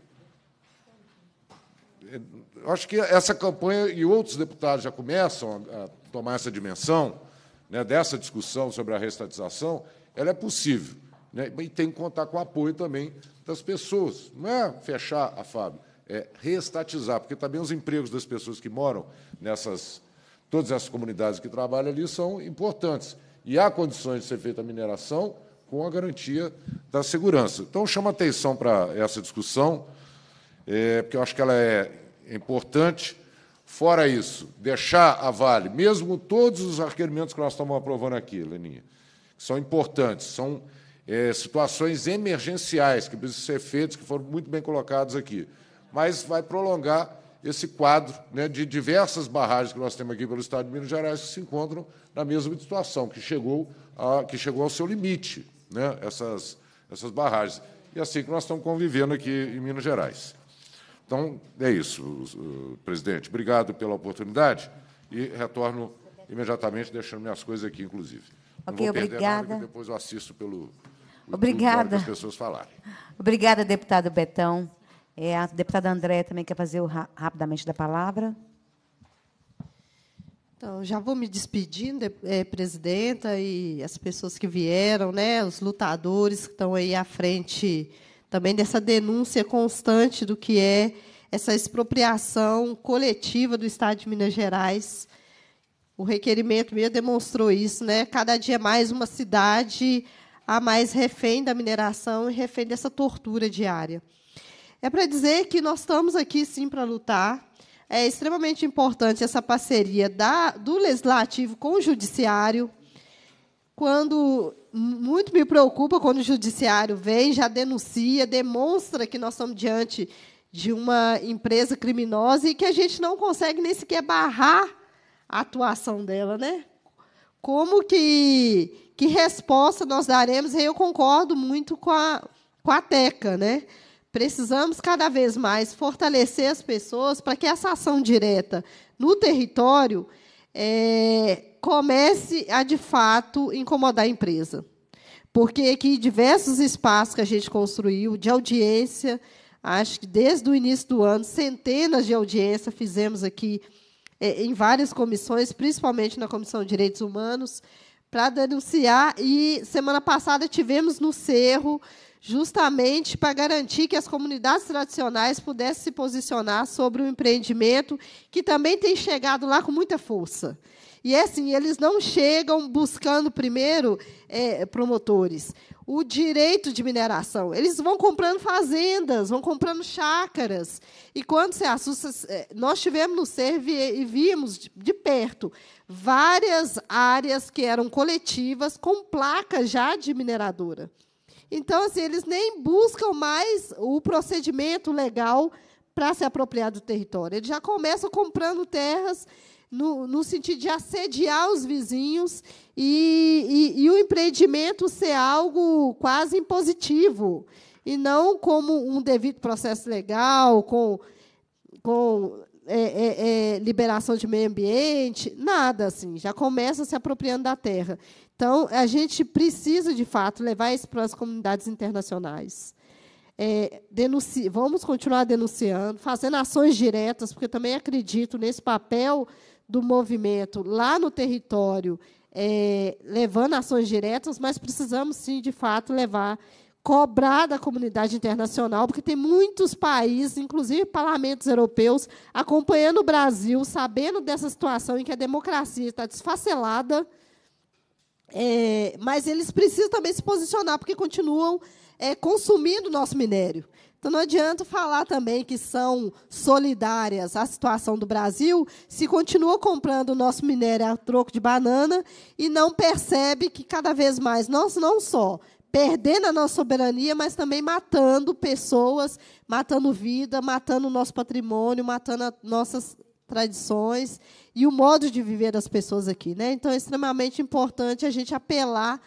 acho que essa campanha e outros deputados já começam a, tomar essa dimensão né, dessa discussão sobre a restatização, ela é possível. Né? E tem que contar com o apoio também das pessoas. Não é fechar a fábrica é reestatizar, porque também os empregos das pessoas que moram nessas. Todas essas comunidades que trabalham ali são importantes. E há condições de ser feita a mineração com a garantia da segurança. Então, chama atenção para essa discussão, é, porque eu acho que ela é importante. Fora isso, deixar a Vale, mesmo todos os requerimentos que nós estamos aprovando aqui, Leninha, que são importantes, são é, situações emergenciais que precisam ser feitas, que foram muito bem colocados aqui. Mas vai prolongar esse quadro né, de diversas barragens que nós temos aqui pelo Estado de Minas Gerais que se encontram na mesma situação, que chegou, a, que chegou ao seu limite, né, essas, essas barragens. E é assim que nós estamos convivendo aqui em Minas Gerais. Então, é isso, presidente. Obrigado pela oportunidade e retorno imediatamente, deixando minhas coisas aqui, inclusive. Não ok, obrigada. Nada, depois eu assisto pelo, Obrigada. as pessoas falarem. Obrigada, deputado Betão. É, a deputada André também quer fazer o ra rapidamente da palavra. Então, já vou me despedindo, é, presidenta, e as pessoas que vieram, né, os lutadores que estão aí à frente também dessa denúncia constante do que é essa expropriação coletiva do Estado de Minas Gerais. O requerimento mesmo demonstrou isso, né? Cada dia mais uma cidade a mais refém da mineração e refém dessa tortura diária. É para dizer que nós estamos aqui sim para lutar. É extremamente importante essa parceria da, do legislativo com o judiciário. Quando muito me preocupa quando o judiciário vem, já denuncia, demonstra que nós estamos diante de uma empresa criminosa e que a gente não consegue nem sequer barrar a atuação dela, né? Como que que resposta nós daremos? Eu concordo muito com a, com a Teca, né? Precisamos cada vez mais fortalecer as pessoas para que essa ação direta no território é, comece a, de fato, incomodar a empresa. Porque aqui, diversos espaços que a gente construiu, de audiência, acho que desde o início do ano, centenas de audiências fizemos aqui é, em várias comissões, principalmente na Comissão de Direitos Humanos, para denunciar. E semana passada tivemos no Cerro, justamente para garantir que as comunidades tradicionais pudessem se posicionar sobre o empreendimento, que também tem chegado lá com muita força. E é assim, eles não chegam buscando primeiro é, promotores o direito de mineração. Eles vão comprando fazendas, vão comprando chácaras. E quando se assusta, é, nós tivemos no CERV e vimos de perto várias áreas que eram coletivas com placa já de mineradora. Então, assim, eles nem buscam mais o procedimento legal para se apropriar do território. Eles já começam comprando terras no, no sentido de assediar os vizinhos e, e, e o empreendimento ser algo quase impositivo, e não como um devido processo legal, com, com é, é, é, liberação de meio ambiente, nada assim. Já começa se apropriando da terra. Então, a gente precisa, de fato, levar isso para as comunidades internacionais. É, vamos continuar denunciando, fazendo ações diretas, porque também acredito nesse papel do movimento lá no território, é, levando ações diretas, mas precisamos sim, de fato, levar, cobrar da comunidade internacional, porque tem muitos países, inclusive parlamentos europeus, acompanhando o Brasil, sabendo dessa situação em que a democracia está desfacelada. É, mas eles precisam também se posicionar, porque continuam é, consumindo nosso minério. Então não adianta falar também que são solidárias à situação do Brasil se continua comprando o nosso minério a troco de banana e não percebe que cada vez mais nós não só perdendo a nossa soberania, mas também matando pessoas, matando vida, matando o nosso patrimônio, matando nossas tradições e o modo de viver das pessoas aqui, né? Então é extremamente importante a gente apelar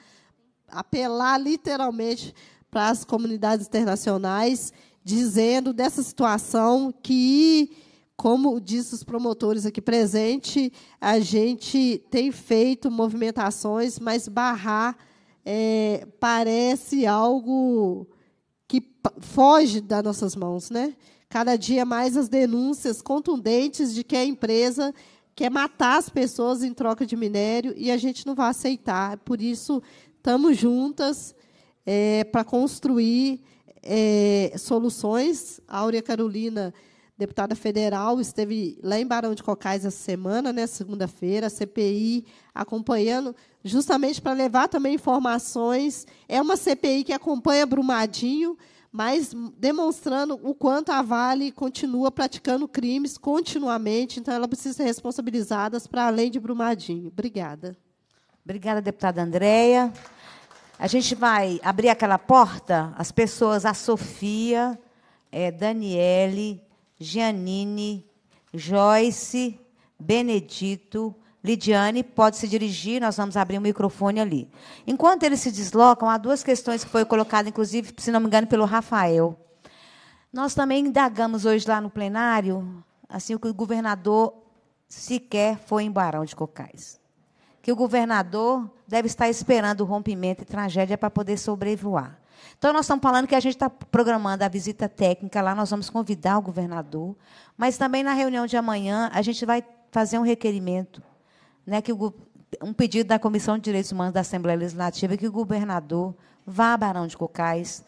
apelar literalmente para as comunidades internacionais, dizendo dessa situação que, como diz os promotores aqui presentes, a gente tem feito movimentações, mas barrar é, parece algo que foge das nossas mãos, né? Cada dia mais as denúncias contundentes de que a empresa quer matar as pessoas em troca de minério e a gente não vai aceitar. Por isso, estamos juntas é, para construir é, soluções. A Áurea Carolina, deputada federal, esteve lá em Barão de Cocais essa semana, né, segunda-feira, a CPI, acompanhando, justamente para levar também informações. É uma CPI que acompanha Brumadinho, mas demonstrando o quanto a Vale continua praticando crimes continuamente, então ela precisa ser responsabilizada para além de Brumadinho. Obrigada. Obrigada, deputada Andréia. A gente vai abrir aquela porta, as pessoas, a Sofia, é, Daniele, Gianine, Joyce, Benedito, Lidiane, pode se dirigir, nós vamos abrir o um microfone ali. Enquanto eles se deslocam, há duas questões que foi colocadas, inclusive, se não me engano, pelo Rafael. Nós também indagamos hoje lá no plenário, assim, o que o governador sequer foi em Barão de Cocais que o governador deve estar esperando o rompimento e tragédia para poder sobrevoar. Então, nós estamos falando que a gente está programando a visita técnica lá, nós vamos convidar o governador, mas também na reunião de amanhã a gente vai fazer um requerimento, né, que o, um pedido da Comissão de Direitos Humanos da Assembleia Legislativa que o governador vá a Barão de Cocais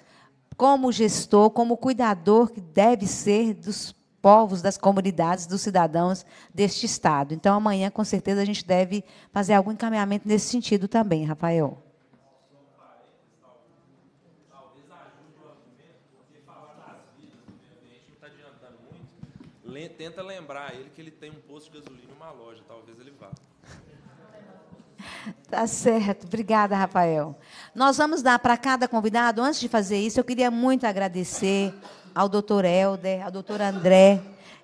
como gestor, como cuidador que deve ser dos povos, das comunidades, dos cidadãos deste Estado. Então, amanhã, com certeza, a gente deve fazer algum encaminhamento nesse sentido também, Rafael. Tenta lembrar ele que ele tem um posto de gasolina e uma loja, talvez ele vá. Tá certo, obrigada, Rafael. Nós vamos dar para cada convidado, antes de fazer isso, eu queria muito agradecer ao doutor Helder, ao doutor André.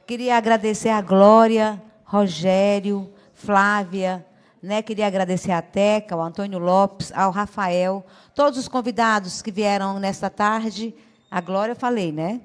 Queria agradecer a Glória, Rogério, Flávia, né? Queria agradecer a Teca, ao Antônio Lopes, ao Rafael, todos os convidados que vieram nesta tarde. A Glória eu falei, né?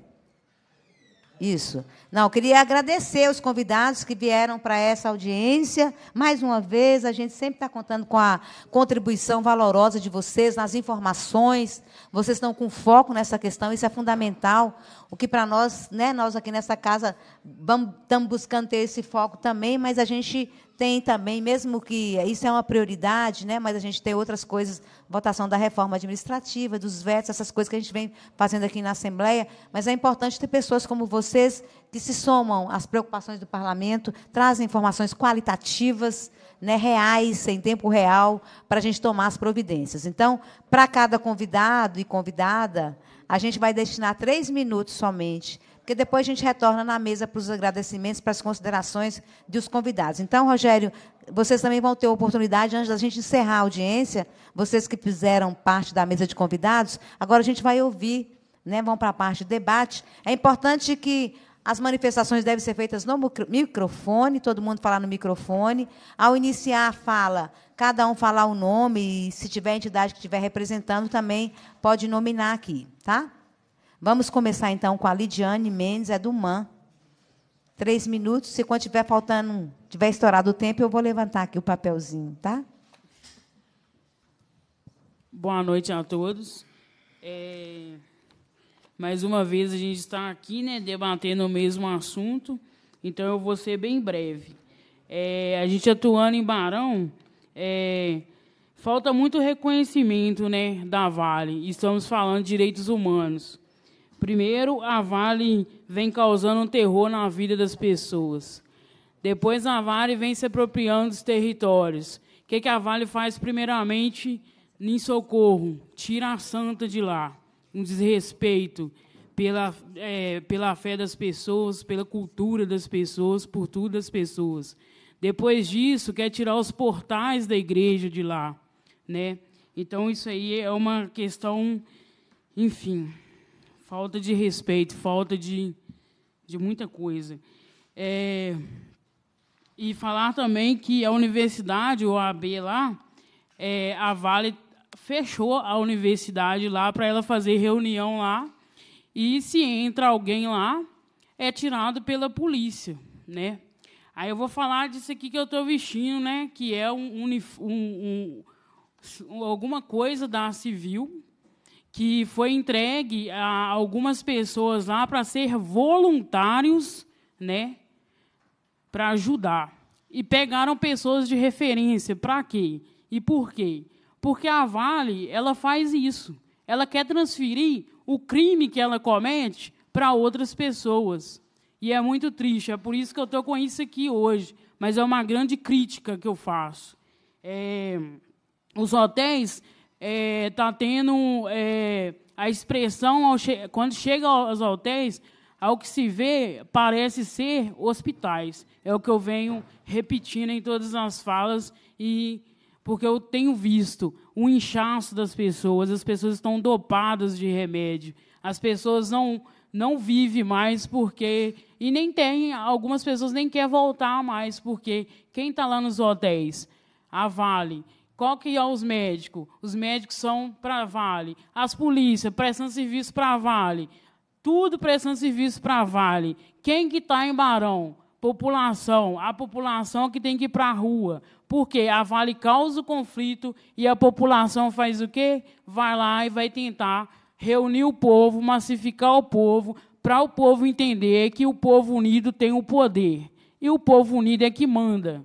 Isso. Não, queria agradecer os convidados que vieram para essa audiência. Mais uma vez, a gente sempre está contando com a contribuição valorosa de vocês nas informações. Vocês estão com foco nessa questão, isso é fundamental. O que para nós, né, nós aqui nessa casa estamos buscando ter esse foco também, mas a gente tem também, mesmo que isso é uma prioridade, né, mas a gente tem outras coisas, votação da reforma administrativa, dos vetos, essas coisas que a gente vem fazendo aqui na Assembleia, mas é importante ter pessoas como vocês que se somam às preocupações do parlamento, trazem informações qualitativas, né, reais, em tempo real, para a gente tomar as providências. Então, para cada convidado e convidada, a gente vai destinar três minutos somente, porque depois a gente retorna na mesa para os agradecimentos, para as considerações dos convidados. Então, Rogério, vocês também vão ter a oportunidade, antes da gente encerrar a audiência, vocês que fizeram parte da mesa de convidados, agora a gente vai ouvir, né, vão para a parte de debate. É importante que as manifestações devem ser feitas no microfone, todo mundo falar no microfone. Ao iniciar a fala, cada um falar o nome, e se tiver entidade que estiver representando, também pode nominar aqui, tá? Vamos começar então com a Lidiane Mendes, é do MAN. Três minutos, se quando tiver faltando, tiver estourado o tempo, eu vou levantar aqui o papelzinho, tá? Boa noite a todos. É... Mais uma vez a gente está aqui, né, debatendo o mesmo assunto, então eu vou ser bem breve. É... A gente atuando em Barão, é, falta muito reconhecimento né, da Vale. Estamos falando de direitos humanos. Primeiro, a Vale vem causando um terror na vida das pessoas. Depois, a Vale vem se apropriando dos territórios. O que, que a Vale faz, primeiramente, em socorro? Tira a santa de lá. Um desrespeito pela, é, pela fé das pessoas, pela cultura das pessoas, por tudo das pessoas. Depois disso, quer tirar os portais da igreja de lá, né? Então isso aí é uma questão, enfim, falta de respeito, falta de, de muita coisa. É, e falar também que a universidade, o AB lá, é, a Vale fechou a universidade lá para ela fazer reunião lá. E se entra alguém lá, é tirado pela polícia, né? Aí eu vou falar disso aqui que eu estou vestindo, né? Que é um, um, um, alguma coisa da civil que foi entregue a algumas pessoas lá para ser voluntários, né? Para ajudar. E pegaram pessoas de referência. Para quê? E por quê? Porque a Vale ela faz isso. Ela quer transferir o crime que ela comete para outras pessoas. E é muito triste, é por isso que eu estou com isso aqui hoje. Mas é uma grande crítica que eu faço. É, os hotéis estão é, tá tendo é, a expressão, che quando chega aos hotéis, ao que se vê, parece ser hospitais. É o que eu venho repetindo em todas as falas e porque eu tenho visto o inchaço das pessoas, as pessoas estão dopadas de remédio, as pessoas não, não vivem mais porque e nem tem, algumas pessoas nem querem voltar mais, porque quem está lá nos hotéis? A Vale. Qual que é os médicos? Os médicos são para a Vale. As polícias, prestando serviço para a Vale. Tudo prestando serviço para a Vale. Quem que está em Barão? População. A população que tem que ir para a rua. Porque a Vale causa o conflito e a população faz o quê? Vai lá e vai tentar reunir o povo, massificar o povo, para o povo entender é que o povo unido tem o poder e o povo unido é que manda.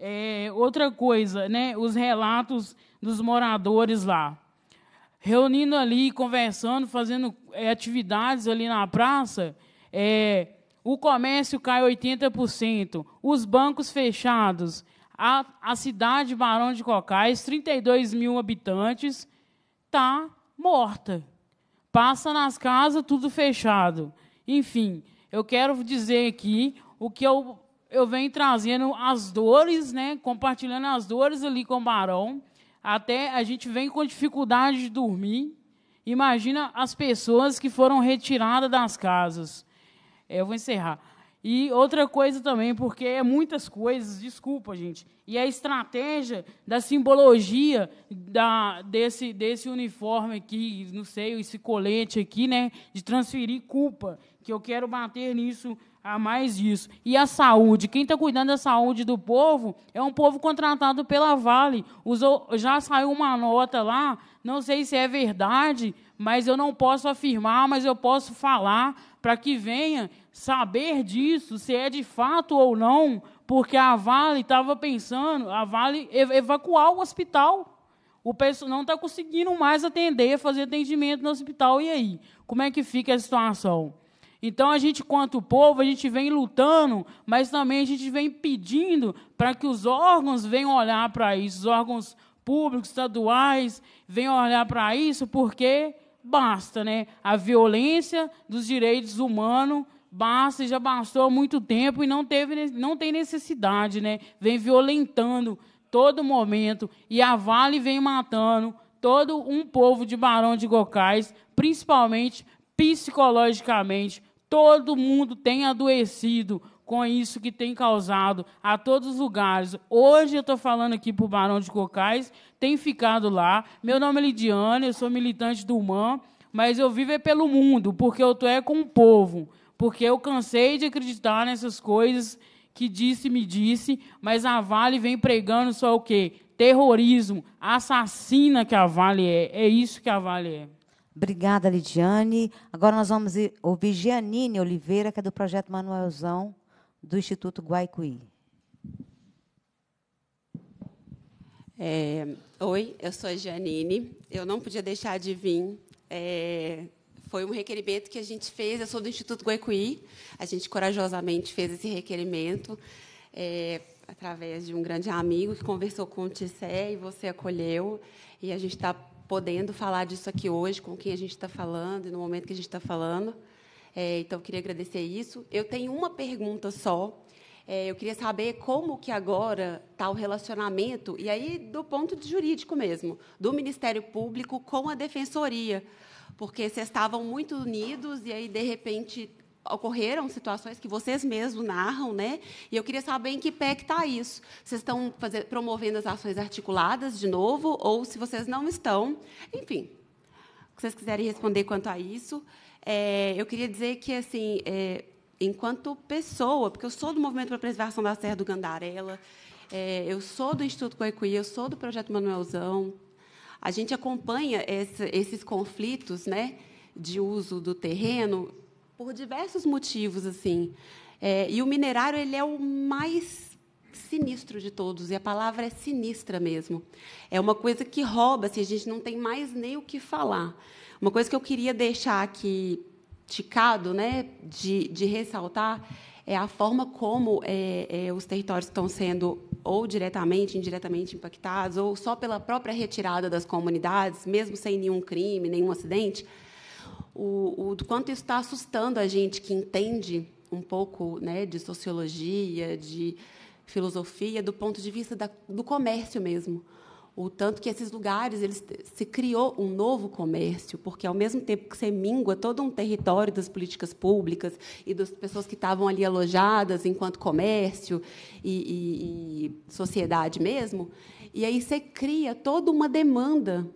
É, outra coisa, né, os relatos dos moradores lá. Reunindo ali, conversando, fazendo é, atividades ali na praça, é, o comércio cai 80%, os bancos fechados, a, a cidade Barão de Cocais, 32 mil habitantes, está morta passa nas casas, tudo fechado. Enfim, eu quero dizer aqui o que eu, eu venho trazendo as dores, né, compartilhando as dores ali com o Barão. Até a gente vem com dificuldade de dormir. Imagina as pessoas que foram retiradas das casas. Eu vou encerrar. E outra coisa também, porque é muitas coisas, desculpa, gente. E a estratégia da simbologia da, desse, desse uniforme aqui, não sei, esse colete aqui, né? De transferir culpa, que eu quero bater nisso a mais isso. E a saúde. Quem está cuidando da saúde do povo é um povo contratado pela Vale. Usou, já saiu uma nota lá não sei se é verdade, mas eu não posso afirmar, mas eu posso falar para que venha saber disso, se é de fato ou não, porque a Vale estava pensando, a Vale evacuar o hospital. O pessoal não está conseguindo mais atender, fazer atendimento no hospital. E aí? Como é que fica a situação? Então a gente, quanto povo, a gente vem lutando, mas também a gente vem pedindo para que os órgãos venham olhar para isso, os órgãos públicos, estaduais, venham olhar para isso, porque basta, né? A violência dos direitos humanos basta e já bastou há muito tempo e não, teve, não tem necessidade, né? Vem violentando todo momento e a Vale vem matando todo um povo de Barão de Gocais, principalmente psicologicamente. Todo mundo tem adoecido com isso que tem causado a todos os lugares. Hoje eu estou falando aqui para o Barão de Cocais, tem ficado lá. Meu nome é Lidiane, eu sou militante do UMAN, mas eu vivo é pelo mundo, porque eu estou é com o povo, porque eu cansei de acreditar nessas coisas que disse me disse, mas a Vale vem pregando só o quê? Terrorismo, assassina que a Vale é. É isso que a Vale é. Obrigada, Lidiane. Agora nós vamos ouvir Gianine Oliveira, que é do Projeto Manuelzão do Instituto Guaicuí. É, oi, eu sou a Janine. Eu não podia deixar de vir. É, foi um requerimento que a gente fez. Eu sou do Instituto Guaicuí. A gente corajosamente fez esse requerimento é, através de um grande amigo que conversou com o Tissé e você acolheu. E a gente está podendo falar disso aqui hoje, com quem a gente está falando e no momento que a gente está falando. É, então, queria agradecer isso. Eu tenho uma pergunta só. É, eu queria saber como que agora está o relacionamento, e aí do ponto de jurídico mesmo, do Ministério Público com a Defensoria, porque vocês estavam muito unidos e aí, de repente, ocorreram situações que vocês mesmos narram, né? E eu queria saber em que pé que está isso. Vocês estão fazer, promovendo as ações articuladas de novo, ou se vocês não estão. Enfim, se vocês quiserem responder quanto a isso. É, eu queria dizer que, assim, é, enquanto pessoa, porque eu sou do Movimento para a Preservação da Serra do Gandarela, é, eu sou do Instituto Coicuí, eu sou do Projeto Manuelzão. A gente acompanha esses conflitos né, de uso do terreno por diversos motivos. assim. É, e o minerário ele é o mais sinistro de todos, e a palavra é sinistra mesmo. É uma coisa que rouba, se assim, a gente não tem mais nem o que falar. Uma coisa que eu queria deixar aqui ticado, né, de, de ressaltar, é a forma como é, é, os territórios estão sendo ou diretamente, indiretamente impactados, ou só pela própria retirada das comunidades, mesmo sem nenhum crime, nenhum acidente, o, o quanto isso está assustando a gente que entende um pouco né, de sociologia, de filosofia, do ponto de vista da, do comércio mesmo o tanto que esses lugares eles se criou um novo comércio, porque ao mesmo tempo que você mingua todo um território das políticas públicas e das pessoas que estavam ali alojadas enquanto comércio e, e, e sociedade mesmo, e aí você cria toda uma demanda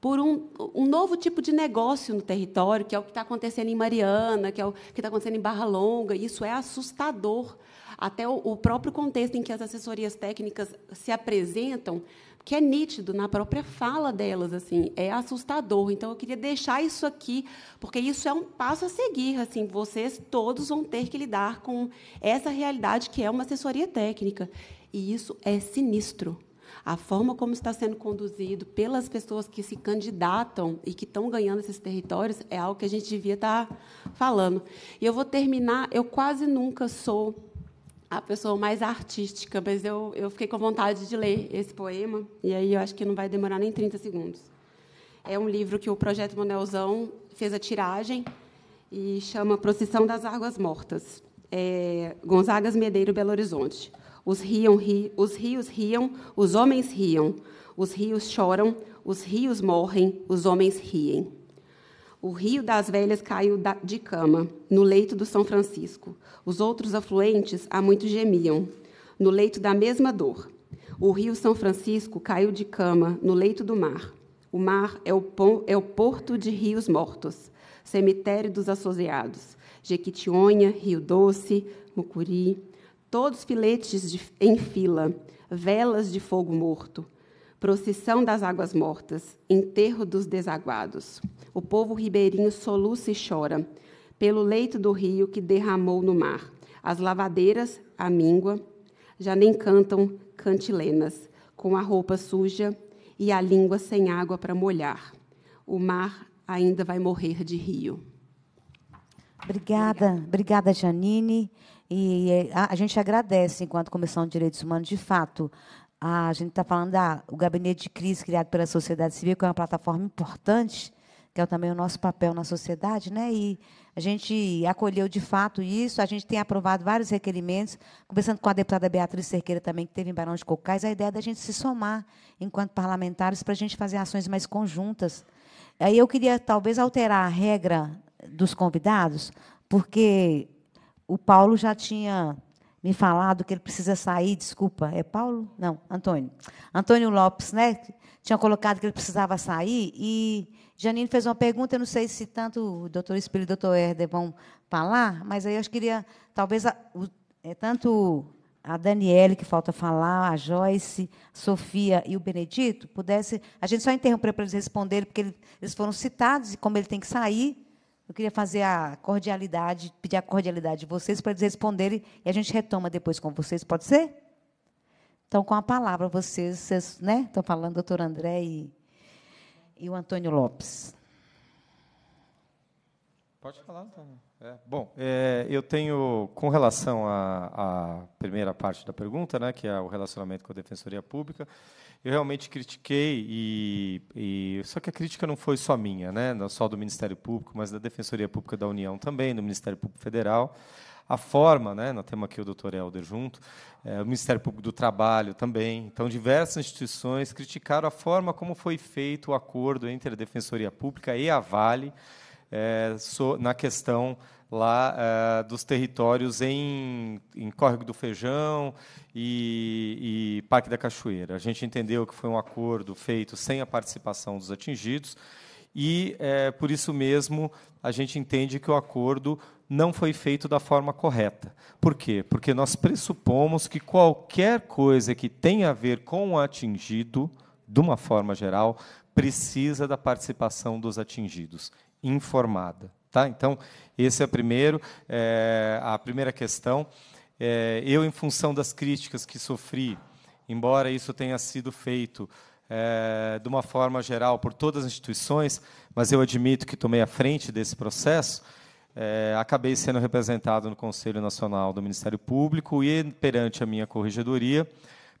por um, um, novo tipo de negócio no território, que é o que está acontecendo em Mariana, que é o que está acontecendo em Barra Longa. Isso é assustador. Até o, o próprio contexto em que as assessorias técnicas se apresentam que é nítido na própria fala delas, assim, é assustador. Então eu queria deixar isso aqui, porque isso é um passo a seguir, assim, vocês todos vão ter que lidar com essa realidade que é uma assessoria técnica, e isso é sinistro. A forma como está sendo conduzido pelas pessoas que se candidatam e que estão ganhando esses territórios é algo que a gente devia estar tá falando. E eu vou terminar, eu quase nunca sou a pessoa mais artística, mas eu, eu fiquei com vontade de ler esse poema, e aí eu acho que não vai demorar nem 30 segundos. É um livro que o Projeto Manelzão fez a tiragem e chama Procissão das Águas Mortas. É, Gonzagas Medeiro, Belo Horizonte. Os, riam, ri, os rios riam, os homens riam. Os rios choram, os rios morrem, os homens riem. O Rio das Velhas caiu de cama, no leito do São Francisco. Os outros afluentes há muito gemiam, no leito da mesma dor. O Rio São Francisco caiu de cama, no leito do mar. O mar é o, é o porto de rios mortos, cemitério dos associados. Jequitinhonha, Rio Doce, Mucuri, todos filetes de, em fila, velas de fogo morto, procissão das águas mortas, enterro dos desaguados. O povo ribeirinho soluça e chora pelo leito do rio que derramou no mar. As lavadeiras, a míngua, já nem cantam cantilenas, com a roupa suja e a língua sem água para molhar. O mar ainda vai morrer de rio. Obrigada, obrigada, Janine. E a, a gente agradece, enquanto Comissão de Direitos Humanos, de fato, ah, a gente está falando, da o gabinete de crise criado pela sociedade civil, que é uma plataforma importante, que é também o nosso papel na sociedade, né? E a gente acolheu de fato isso, a gente tem aprovado vários requerimentos, começando com a deputada Beatriz Cerqueira também, que teve em Barão de Cocais, a ideia da gente se somar enquanto parlamentares para a gente fazer ações mais conjuntas. Aí eu queria talvez alterar a regra dos convidados, porque o Paulo já tinha me falado que ele precisa sair, desculpa, é Paulo? Não, Antônio. Antônio Lopes, né? Tinha colocado que ele precisava sair e Janine fez uma pergunta, eu não sei se tanto o doutor Espírito e o doutor Herder vão falar, mas aí eu queria, talvez, a, o, é, tanto a Daniele, que falta falar, a Joyce, a Sofia e o Benedito, pudesse. A gente só interrompeu para eles responderem, porque eles foram citados, e como ele tem que sair, eu queria fazer a cordialidade, pedir a cordialidade de vocês para eles responderem e a gente retoma depois com vocês, pode ser? Então, com a palavra, vocês, vocês né? Estão falando, doutor André e, e o Antônio Lopes. Pode falar, Antônio. É, bom, é, eu tenho, com relação à, primeira parte da pergunta, né, que é o relacionamento com a Defensoria Pública, eu realmente critiquei, e, e, só que a crítica não foi só minha, né, não só do Ministério Público, mas da Defensoria Pública da União também, do Ministério Público Federal, a forma, né, nós temos aqui o doutor Helder junto, é, o Ministério Público do Trabalho também, então diversas instituições criticaram a forma como foi feito o acordo entre a Defensoria Pública e a Vale, é, so, na questão lá é, dos territórios em, em Córrego do Feijão e, e, Parque da Cachoeira. A gente entendeu que foi um acordo feito sem a participação dos atingidos e, é, por isso mesmo, a gente entende que o acordo não foi feito da forma correta. Por quê? Porque nós pressupomos que qualquer coisa que tenha a ver com o atingido, de uma forma geral, precisa da participação dos atingidos informada. Tá? Então, esse é, primeiro, é a primeira questão. É, eu, em função das críticas que sofri, embora isso tenha sido feito é, de uma forma geral por todas as instituições, mas eu admito que tomei a frente desse processo, é, acabei sendo representado no Conselho Nacional do Ministério Público e perante a minha corregedoria,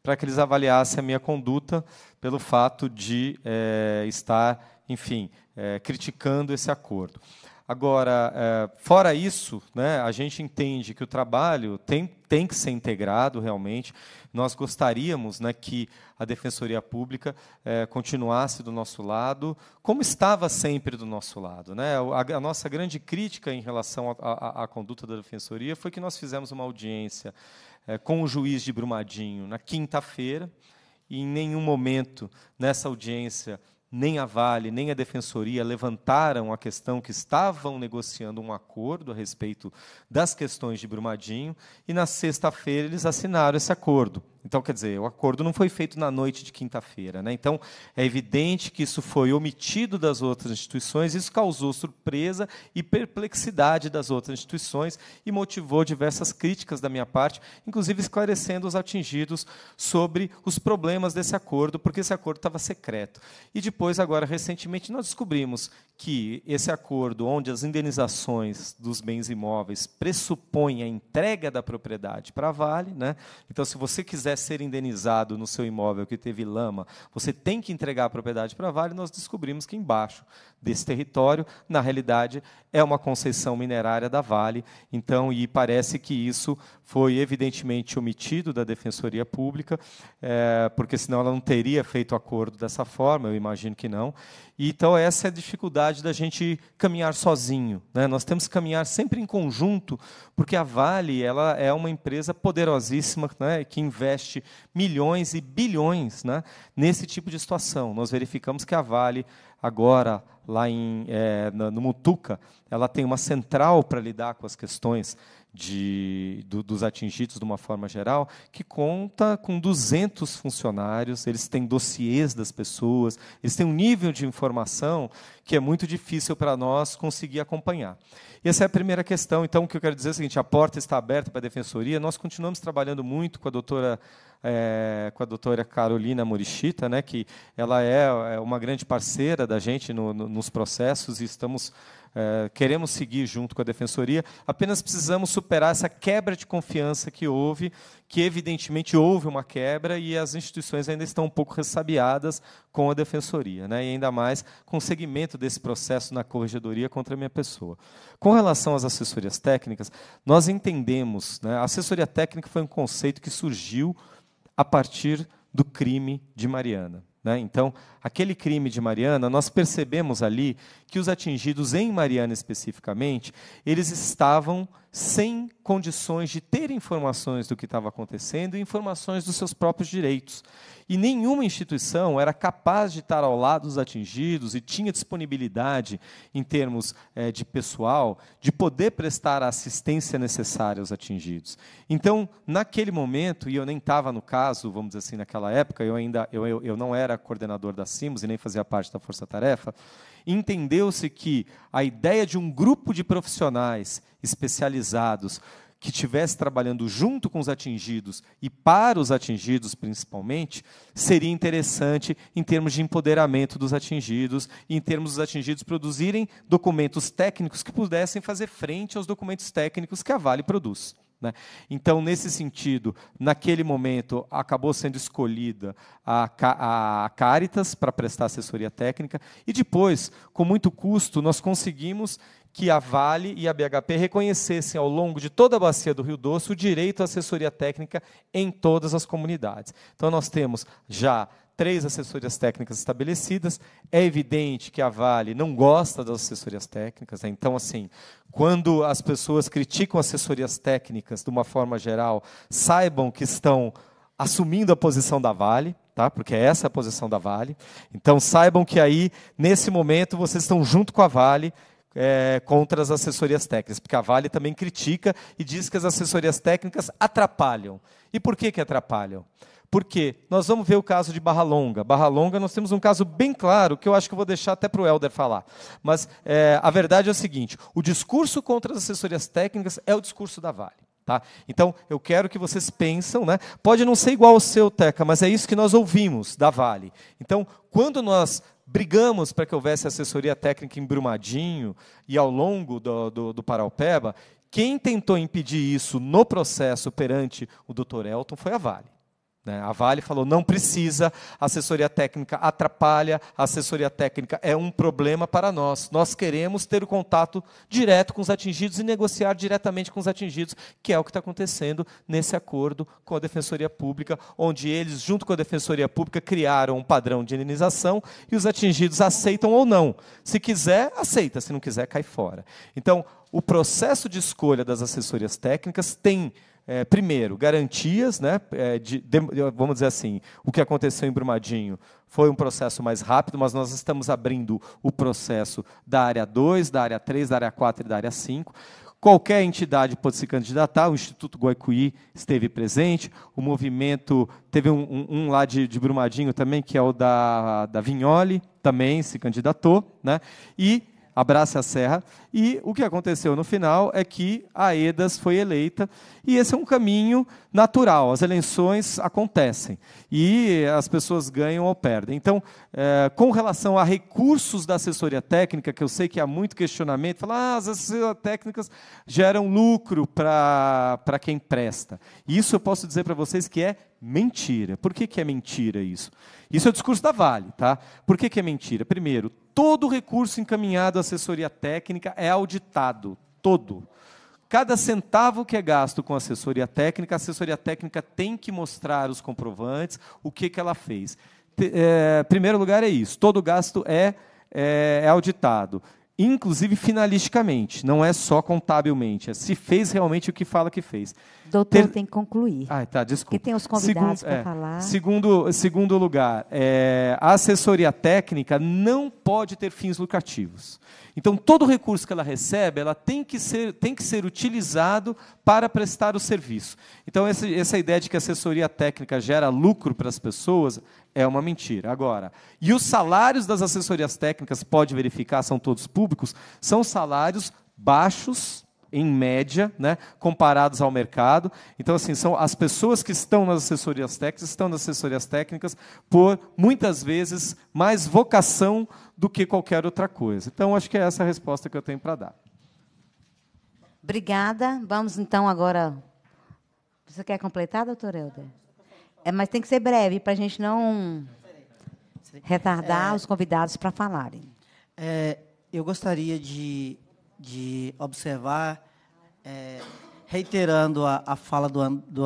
para que eles avaliassem a minha conduta pelo fato de é, estar, enfim, é, criticando esse acordo. Agora, é, fora isso, né, a gente entende que o trabalho tem, tem que ser integrado realmente. Nós gostaríamos né, que a Defensoria Pública é, continuasse do nosso lado, como estava sempre do nosso lado. Né? A, a nossa grande crítica em relação à conduta da Defensoria foi que nós fizemos uma audiência é, com o juiz de Brumadinho na quinta-feira, e em nenhum momento nessa audiência nem a Vale, nem a Defensoria levantaram a questão que estavam negociando um acordo a respeito das questões de Brumadinho, e na sexta-feira eles assinaram esse acordo. Então, quer dizer, o acordo não foi feito na noite de quinta-feira. Né? Então, é evidente que isso foi omitido das outras instituições, isso causou surpresa e perplexidade das outras instituições e motivou diversas críticas da minha parte, inclusive esclarecendo os atingidos sobre os problemas desse acordo, porque esse acordo estava secreto. E depois, agora, recentemente, nós descobrimos que esse acordo, onde as indenizações dos bens imóveis pressupõem a entrega da propriedade para a Vale, né? então, se você quiser quiser ser indenizado no seu imóvel que teve lama, você tem que entregar a propriedade para Vale, nós descobrimos que embaixo desse território, na realidade, é uma concessão minerária da Vale. Então, e parece que isso foi evidentemente omitido da Defensoria Pública, é, porque senão ela não teria feito acordo dessa forma, eu imagino que não. E então essa é a dificuldade da gente caminhar sozinho. Né? Nós temos que caminhar sempre em conjunto, porque a Vale ela é uma empresa poderosíssima né? que investe milhões e bilhões né? nesse tipo de situação. Nós verificamos que a Vale agora lá em, é, no Mutuca, ela tem uma central para lidar com as questões de, do, dos atingidos de uma forma geral, que conta com 200 funcionários, eles têm dossiês das pessoas, eles têm um nível de informação que é muito difícil para nós conseguir acompanhar. E essa é a primeira questão. Então, o que eu quero dizer é o seguinte: a porta está aberta para a defensoria, nós continuamos trabalhando muito com a doutora. É, com a doutora Carolina Morichita, né, que ela é, é, uma grande parceira da gente no, no, nos processos e estamos eh, queremos seguir junto com a defensoria, apenas precisamos superar essa quebra de confiança que houve, que evidentemente houve uma quebra e as instituições ainda estão um pouco ressabiadas com a defensoria, né? e ainda mais com o segmento desse processo na corregedoria contra a minha pessoa. Com relação às assessorias técnicas, nós entendemos, né, a assessoria técnica foi um conceito que surgiu a partir do crime de Mariana. Né? Então, aquele crime de Mariana, nós percebemos ali que os atingidos em Mariana especificamente, eles estavam sem condições de ter informações do que estava acontecendo e informações dos seus próprios direitos. E nenhuma instituição era capaz de estar ao lado dos atingidos e tinha disponibilidade, em termos é, de pessoal, de poder prestar a assistência necessária aos atingidos. Então, naquele momento, e eu nem estava no caso, vamos dizer assim, naquela época, eu ainda eu, eu, eu não era coordenador da CIMOS e nem fazia parte da Força Tarefa, entendeu-se que a ideia de um grupo de profissionais especializados que estivesse trabalhando junto com os atingidos e para os atingidos principalmente, seria interessante em termos de empoderamento dos atingidos, em termos dos atingidos produzirem documentos técnicos que pudessem fazer frente aos documentos técnicos que a Vale produz. Né? Então, nesse sentido, naquele momento, acabou sendo escolhida a, a Caritas para prestar assessoria técnica, e depois, com muito custo, nós conseguimos que a Vale e a BHP reconhecessem ao longo de toda a bacia do Rio Doce o direito à assessoria técnica em todas as comunidades. Então, nós temos já três assessorias técnicas estabelecidas. É evidente que a Vale não gosta das assessorias técnicas. Né? Então, assim, quando as pessoas criticam assessorias técnicas de uma forma geral, saibam que estão assumindo a posição da Vale, tá? Porque essa é a posição da Vale. Então saibam que aí nesse momento vocês estão junto com a Vale é, contra as assessorias técnicas, porque a Vale também critica e diz que as assessorias técnicas atrapalham. E por que que atrapalham? Por quê? Nós vamos ver o caso de Barra Longa. Barra Longa, nós temos um caso bem claro que eu acho que eu vou deixar até para o Helder falar. Mas é, a verdade é o seguinte: o discurso contra as assessorias técnicas é o discurso da Vale. Tá? Então, eu quero que vocês pensam, né? pode não ser igual ao seu, Teca, mas é isso que nós ouvimos da Vale. Então, quando nós brigamos para que houvesse assessoria técnica em Brumadinho e ao longo do, do, do Paraupeba, quem tentou impedir isso no processo perante o doutor Elton foi a Vale. Né? A Vale falou: não precisa, a assessoria técnica atrapalha, a assessoria técnica é um problema para nós. Nós queremos ter o contato direto com os atingidos e negociar diretamente com os atingidos, que é o que está acontecendo nesse acordo com a Defensoria Pública, onde eles, junto com a Defensoria Pública, criaram um padrão de indenização e os atingidos aceitam ou não. Se quiser, aceita, se não quiser, cai fora. Então, o processo de escolha das assessorias técnicas tem é, primeiro, garantias, né, é, de, de, vamos dizer assim, o que aconteceu em Brumadinho foi um processo mais rápido, mas nós estamos abrindo o processo da área 2, da área 3, da área 4 e da área 5. Qualquer entidade pode se candidatar, o Instituto Guaicuí esteve presente, o movimento, teve um, um, um lá de, de, Brumadinho também, que é o da, da Vignoli, também se candidatou, né? e abraça a serra. E o que aconteceu no final é que a Edas foi eleita, e esse é um caminho natural, as eleições acontecem e as pessoas ganham ou perdem. Então, é, com relação a recursos da assessoria técnica, que eu sei que há muito questionamento, fala, ah, as assessorias técnicas geram lucro para quem presta. Isso eu posso dizer para vocês que é mentira. Por que, que é mentira isso? Isso é o discurso da Vale, tá? Por que, que é mentira? Primeiro, todo recurso encaminhado à assessoria técnica é auditado, todo. Cada centavo que é gasto com assessoria técnica, a assessoria técnica tem que mostrar os comprovantes, o que, que ela fez. T é, eh, primeiro lugar é isso, todo gasto é, é, é auditado inclusive finalisticamente, não é só contabilmente, é se fez realmente o que fala que fez. Doutor, Ter... tem que concluir. Ah, tá, desculpa. Porque tem os convidados para é, falar. Segundo, segundo lugar, é, a assessoria técnica não pode ter fins lucrativos. Então, todo recurso que ela recebe, ela tem que ser, tem que ser utilizado para prestar o serviço. Então, essa, essa ideia de que a assessoria técnica gera lucro para as pessoas é uma mentira. Agora, e os salários das assessorias técnicas, pode verificar, são todos públicos, são salários baixos em média, né, comparados ao mercado. Então, assim, são as pessoas que estão nas assessorias técnicas, estão nas assessorias técnicas por muitas vezes mais vocação do que qualquer outra coisa. Então, acho que é essa a resposta que eu tenho para dar. Obrigada. Vamos então agora. Você quer completar, doutor Helder? É, mas tem que ser breve para a gente não retardar é, os convidados para falarem. É, eu gostaria de, de observar, é, reiterando a, a fala do, do,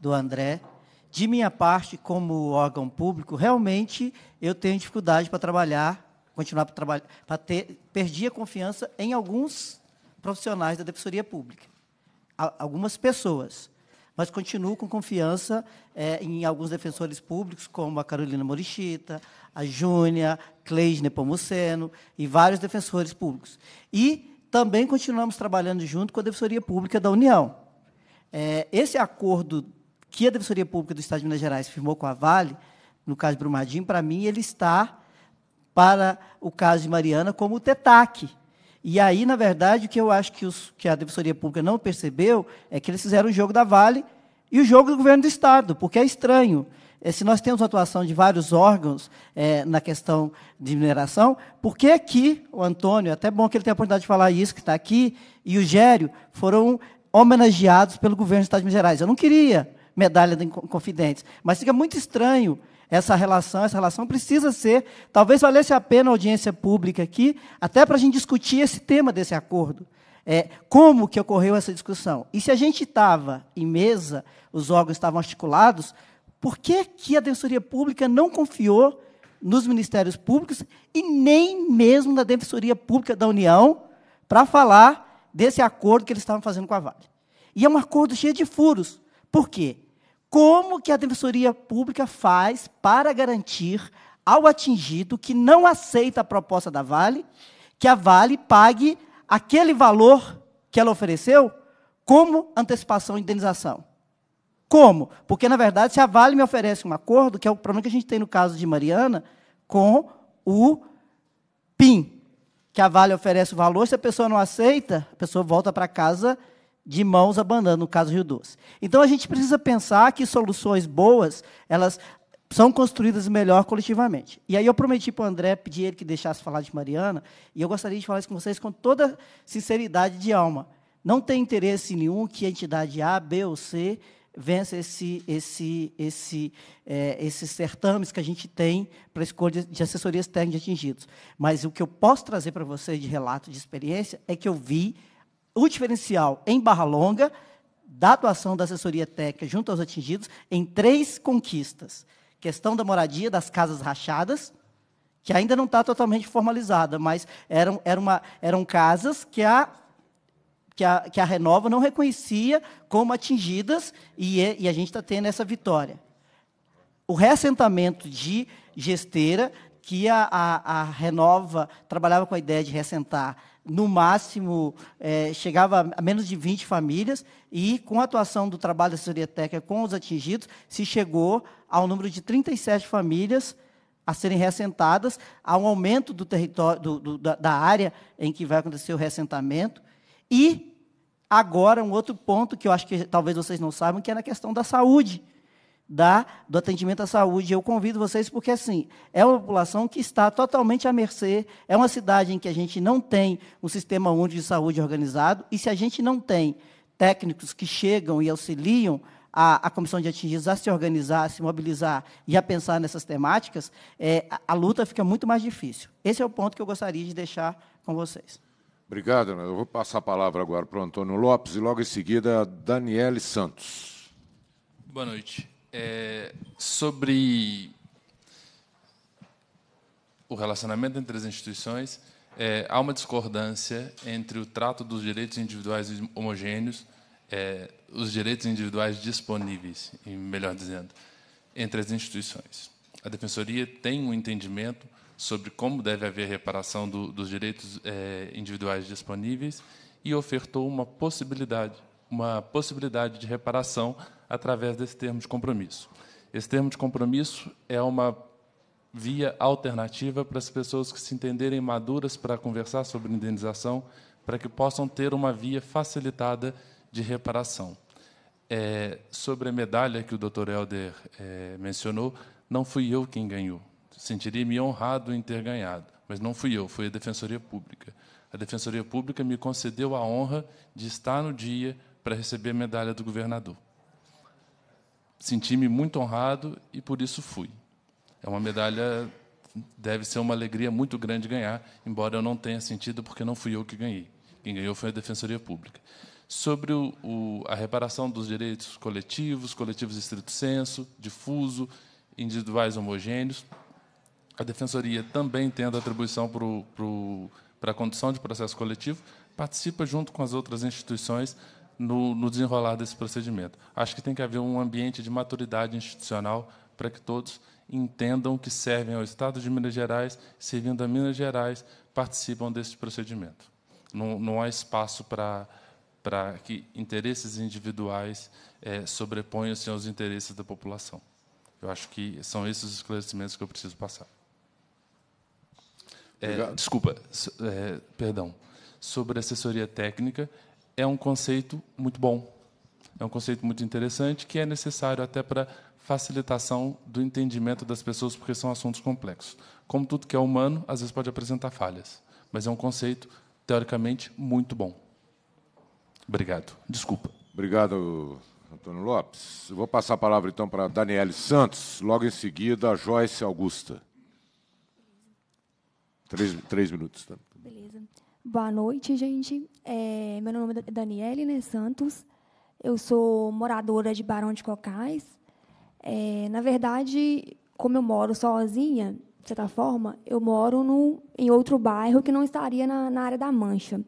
do André, de minha parte, como órgão público, realmente eu tenho dificuldade para trabalhar, continuar para trabalhar, para ter, perdi a confiança em alguns profissionais da defensoria pública, algumas pessoas mas continuo com confiança é, em alguns defensores públicos, como a Carolina Morichita, a Júnia, Cleis Nepomuceno e vários defensores públicos. E também continuamos trabalhando junto com a Defensoria Pública da União. É, esse acordo que a Defensoria Pública do Estado de Minas Gerais firmou com a Vale, no caso de Brumadinho, para mim, ele está, para o caso de Mariana, como o TETAC, e aí, na verdade, o que eu acho que, os, que a Defensoria Pública não percebeu é que eles fizeram o jogo da Vale e o jogo do governo do Estado, porque é estranho. É, se nós temos atuação de vários órgãos é, na questão de mineração, por que aqui o Antônio, é até bom que ele tenha a oportunidade de falar isso, que está aqui, e o Gério foram homenageados pelo governo do Estado de Minas Gerais? Eu não queria medalha de Confidentes, mas fica muito estranho essa relação. Essa relação precisa ser, talvez valesse a pena a audiência pública aqui, até para a gente discutir esse tema desse acordo. É, como que ocorreu essa discussão? E se a gente estava em mesa, os órgãos estavam articulados, por que, que a Defensoria Pública não confiou nos Ministérios Públicos e nem mesmo na Defensoria Pública da União para falar desse acordo que eles estavam fazendo com a Vale? E é um acordo cheio de furos. Por quê? como que a Defensoria Pública faz para garantir ao atingido que não aceita a proposta da Vale que a Vale pague aquele valor que ela ofereceu como antecipação e indenização. Como? Porque, na verdade, se a Vale me oferece um acordo, que é o problema que a gente tem no caso de Mariana, com o PIN, que a Vale oferece o valor, se a pessoa não aceita, a pessoa volta para casa de mãos abandonando, no caso Rio Doce. Então a gente precisa pensar que soluções boas, elas são construídas melhor coletivamente. E aí eu prometi para o André pedir ele que deixasse falar de Mariana, e eu gostaria de falar isso com vocês com toda sinceridade de alma. Não tem interesse nenhum que a entidade A, B ou C vença esse, esse, esse, é, esses certames que a gente tem para escolha de assessorias técnicas de atingidos. Mas o que eu posso trazer para vocês de relato, de experiência, é que eu vi o diferencial em Barra Longa da atuação da assessoria técnica junto aos atingidos em três conquistas. Questão da moradia, das casas rachadas, que ainda não está totalmente formalizada, mas eram, uma, eram casas que a, que, a, que a Renova não reconhecia como atingidas, e, e a gente está tendo essa vitória. O reassentamento de gesteira, que a, a, a Renova trabalhava com a ideia de reassentar no máximo, é, chegava a menos de 20 famílias, e com a atuação do trabalho da assessoria técnica com os atingidos, se chegou ao número de 37 famílias a serem reassentadas, há um aumento do território, do, do, da, da área em que vai acontecer o reassentamento, e agora um outro ponto que eu acho que talvez vocês não saibam, que é na questão da saúde da, do atendimento à saúde. Eu convido vocês porque, assim, é uma população que está totalmente à mercê, é uma cidade em que a gente não tem um sistema único de saúde organizado, e se a gente não tem técnicos que chegam e auxiliam a, a comissão de atingidos a se organizar, a se mobilizar e a pensar nessas temáticas, é, a, a luta fica muito mais difícil. Esse é o ponto que eu gostaria de deixar com vocês. Obrigado. Né? Eu vou passar a palavra agora para o Antônio Lopes e logo em seguida a Daniele Santos. Boa noite é, sobre o relacionamento entre as instituições, é, há uma discordância entre o trato dos direitos individuais homogêneos, é, os direitos individuais disponíveis, melhor dizendo, entre as instituições. A defensoria tem um entendimento sobre como deve haver reparação do, dos direitos é, individuais disponíveis e ofertou uma possibilidade uma possibilidade de reparação através desse termo de compromisso. Esse termo de compromisso é uma via alternativa para as pessoas que se entenderem maduras para conversar sobre indenização, para que possam ter uma via facilitada de reparação. É, sobre a medalha que o Dr. Helder é, mencionou, não fui eu quem ganhou. Sentiria-me honrado em ter ganhado, mas não fui eu, foi a Defensoria Pública. A Defensoria Pública me concedeu a honra de estar no dia para receber a medalha do governador. Senti-me muito honrado e por isso fui. É uma medalha, deve ser uma alegria muito grande ganhar, embora eu não tenha sentido, porque não fui eu que ganhei. Quem ganhou foi a Defensoria Pública. Sobre o, o, a reparação dos direitos coletivos, coletivos estrito senso, difuso, individuais homogêneos, a Defensoria também tendo atribuição para a condução de processo coletivo, participa junto com as outras instituições no, no desenrolar desse procedimento. Acho que tem que haver um ambiente de maturidade institucional para que todos entendam que servem ao Estado de Minas Gerais, servindo a Minas Gerais, participam desse procedimento. Não, não há espaço para, para que interesses individuais é, sobreponham-se aos interesses da população. Eu acho que são esses os esclarecimentos que eu preciso passar. É, desculpa, é, perdão. Sobre assessoria técnica, é um conceito muito bom, é um conceito muito interessante que é necessário até para facilitação do entendimento das pessoas, porque são assuntos complexos. Como tudo que é humano, às vezes pode apresentar falhas, mas é um conceito teoricamente muito bom. Obrigado. Desculpa. Obrigado, Antônio Lopes. Eu vou passar a palavra então para Daniele Santos, logo em seguida a Joyce Augusta. Três, três minutos. Tá? Beleza. Boa noite, gente. É, meu nome é Daniele né, Santos. Eu sou moradora de Barão de Cocais. É, na verdade, como eu moro sozinha, de certa forma, eu moro no, em outro bairro que não estaria na, na área da Mancha.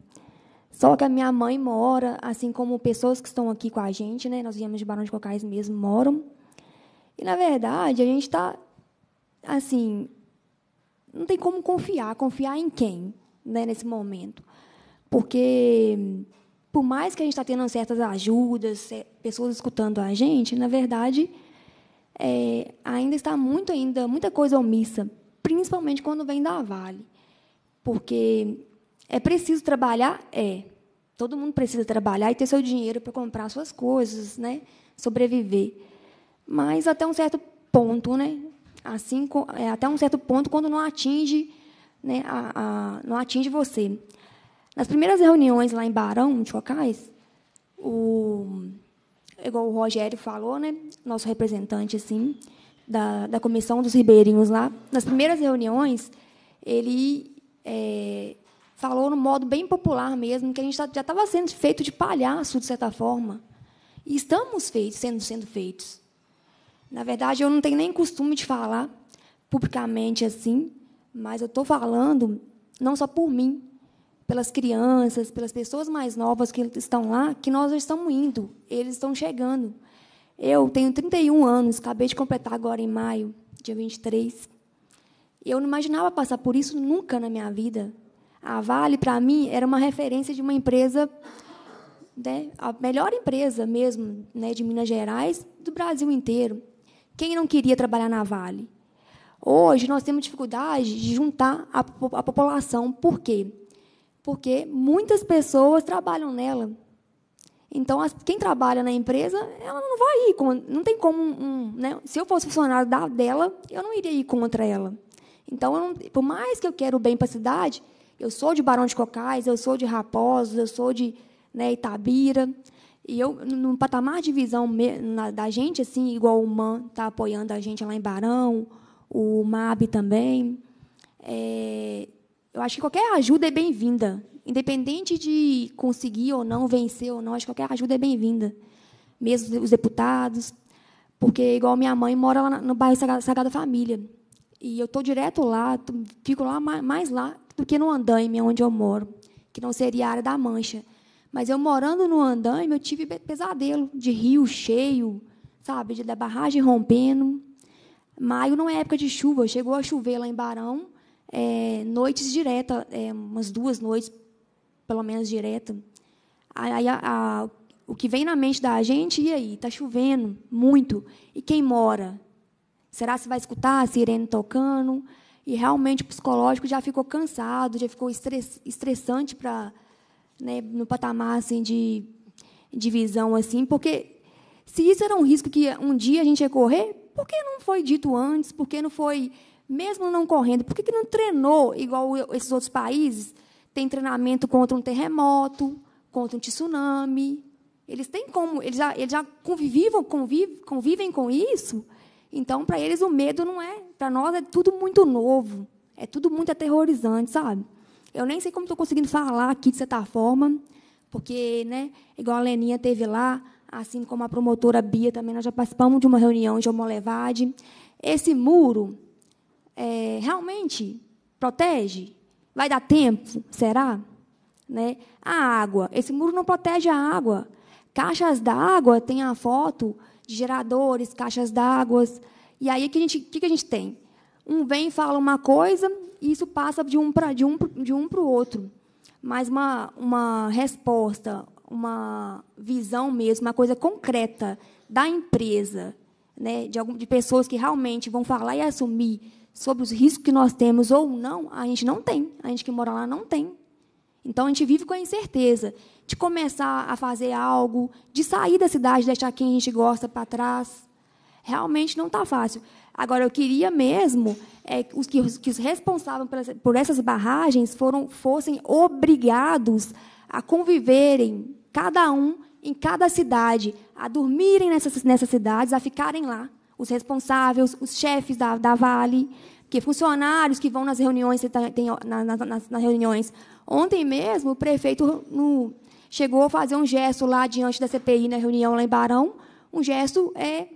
Só que a minha mãe mora, assim como pessoas que estão aqui com a gente, né? Nós viemos de Barão de Cocais mesmo, moram. E, na verdade, a gente está, assim, não tem como confiar. Confiar em quem? né, nesse momento. Porque, por mais que a gente está tendo certas ajudas, é, pessoas escutando a gente, na verdade, é, ainda está muito ainda muita coisa omissa, principalmente quando vem da Vale. Porque é preciso trabalhar? É. Todo mundo precisa trabalhar e ter seu dinheiro para comprar suas coisas, né? sobreviver. Mas até um certo ponto, né? assim, é, até um certo ponto, quando não atinge né, a, a, não atinge você. Nas primeiras reuniões lá em Barão, de Chocais, o, igual o Rogério falou, né, nosso representante assim, da, da comissão dos ribeirinhos lá, nas primeiras reuniões, ele é, falou no modo bem popular mesmo, que a gente tá, já estava sendo feito de palhaço, de certa forma. E estamos feitos, sendo, sendo feitos. Na verdade, eu não tenho nem costume de falar publicamente assim, mas eu estou falando não só por mim, pelas crianças, pelas pessoas mais novas que estão lá, que nós estamos indo, eles estão chegando. Eu tenho 31 anos, acabei de completar agora em maio, dia 23. Eu não imaginava passar por isso nunca na minha vida. A Vale, para mim, era uma referência de uma empresa, né, a melhor empresa mesmo né, de Minas Gerais, do Brasil inteiro. Quem não queria trabalhar na Vale? Hoje nós temos dificuldade de juntar a, a população. Por quê? Porque muitas pessoas trabalham nela. Então, as, quem trabalha na empresa, ela não vai ir. Com, não tem como. Um, né? Se eu fosse funcionário da, dela, eu não iria ir contra ela. Então, não, por mais que eu quero o bem para a cidade, eu sou de Barão de Cocais, eu sou de Raposos, eu sou de né, Itabira. E eu, no patamar de visão me, na, da gente, assim, igual o Man está apoiando a gente lá em Barão, o MAB também. É, eu acho que qualquer ajuda é bem-vinda, independente de conseguir ou não, vencer ou não, acho que qualquer ajuda é bem-vinda, mesmo os deputados, porque, igual minha mãe mora lá no bairro Sagrada Família, e eu estou direto lá, fico lá mais lá do que no andaime, onde eu moro, que não seria a área da Mancha. Mas eu morando no andaime, eu tive pesadelo de rio cheio, sabe, de da barragem rompendo. Maio não é época de chuva, chegou a chover lá em Barão, é, noites direta, é, umas duas noites, pelo menos direta. Aí a, a, o que vem na mente da gente, e aí? Está chovendo muito. E quem mora? Será que vai escutar a sirene tocando? E realmente o psicológico já ficou cansado, já ficou estress, estressante para né, no patamar assim, de, de visão, assim, porque se isso era um risco que um dia a gente ia correr, por que não foi dito antes? Por que não foi, mesmo não correndo, por que, que não treinou igual esses outros países? Tem treinamento contra um terremoto, contra um tsunami. Eles têm como, eles já, eles já conviviam, convivem com isso. Então, para eles, o medo não é. Para nós, é tudo muito novo. É tudo muito aterrorizante, sabe? Eu nem sei como estou conseguindo falar aqui de certa forma, porque, né, igual a Leninha teve lá, assim como a promotora Bia também, nós já participamos de uma reunião de Homolevade. Esse muro é, realmente protege? Vai dar tempo? Será? Né? A água. Esse muro não protege a água. Caixas d'água tem a foto de geradores, caixas d'água. E aí o que, a gente, que, que a gente tem? Um vem e fala uma coisa e isso passa de um para de um, de um o outro. Mas uma, uma resposta, uma visão mesmo, uma coisa concreta da empresa, né, de, algum, de pessoas que realmente vão falar e assumir sobre os riscos que nós temos ou não, a gente não tem. A gente que mora lá não tem. Então a gente vive com a incerteza de começar a fazer algo, de sair da cidade, deixar quem a gente gosta para trás. Realmente não está fácil. Agora, eu queria mesmo é, os que, os, que os responsáveis por essas barragens foram, fossem obrigados a conviverem, cada um em cada cidade, a dormirem nessas, nessas cidades, a ficarem lá. Os responsáveis, os chefes da, da Vale, que funcionários que vão nas reuniões, tem, na, na, nas, nas reuniões. Ontem mesmo, o prefeito no, chegou a fazer um gesto lá diante da CPI, na reunião lá em Barão, um gesto, é,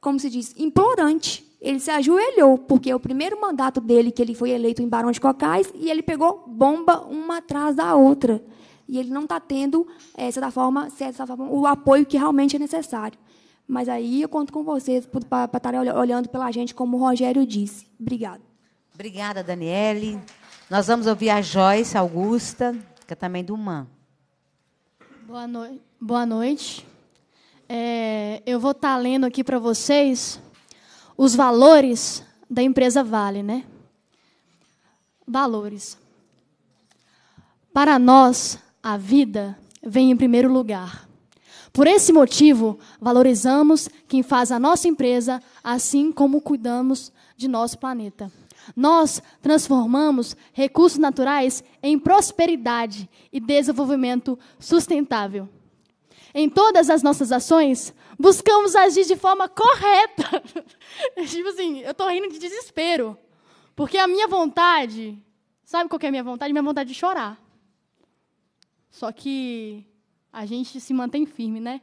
como se diz, implorante. Ele se ajoelhou, porque é o primeiro mandato dele que ele foi eleito em Barão de Cocais e ele pegou bomba uma atrás da outra e ele não está tendo, eh, é dessa forma, certa forma, o apoio que realmente é necessário. Mas aí eu conto com vocês para estarem olhando pela gente, como o Rogério disse. obrigada Obrigada, Daniele. Nós vamos ouvir a Joyce Augusta, que é também do MAN. Boa, no... Boa noite. É, eu vou estar tá lendo aqui para vocês os valores da empresa Vale, né? Valores. Para nós, a vida vem em primeiro lugar. Por esse motivo, valorizamos quem faz a nossa empresa, assim como cuidamos de nosso planeta. Nós transformamos recursos naturais em prosperidade e desenvolvimento sustentável. Em todas as nossas ações, buscamos agir de forma correta. tipo assim, eu estou rindo de desespero. Porque a minha vontade, sabe qual é a minha vontade? Minha vontade de chorar. Só que a gente se mantém firme, né?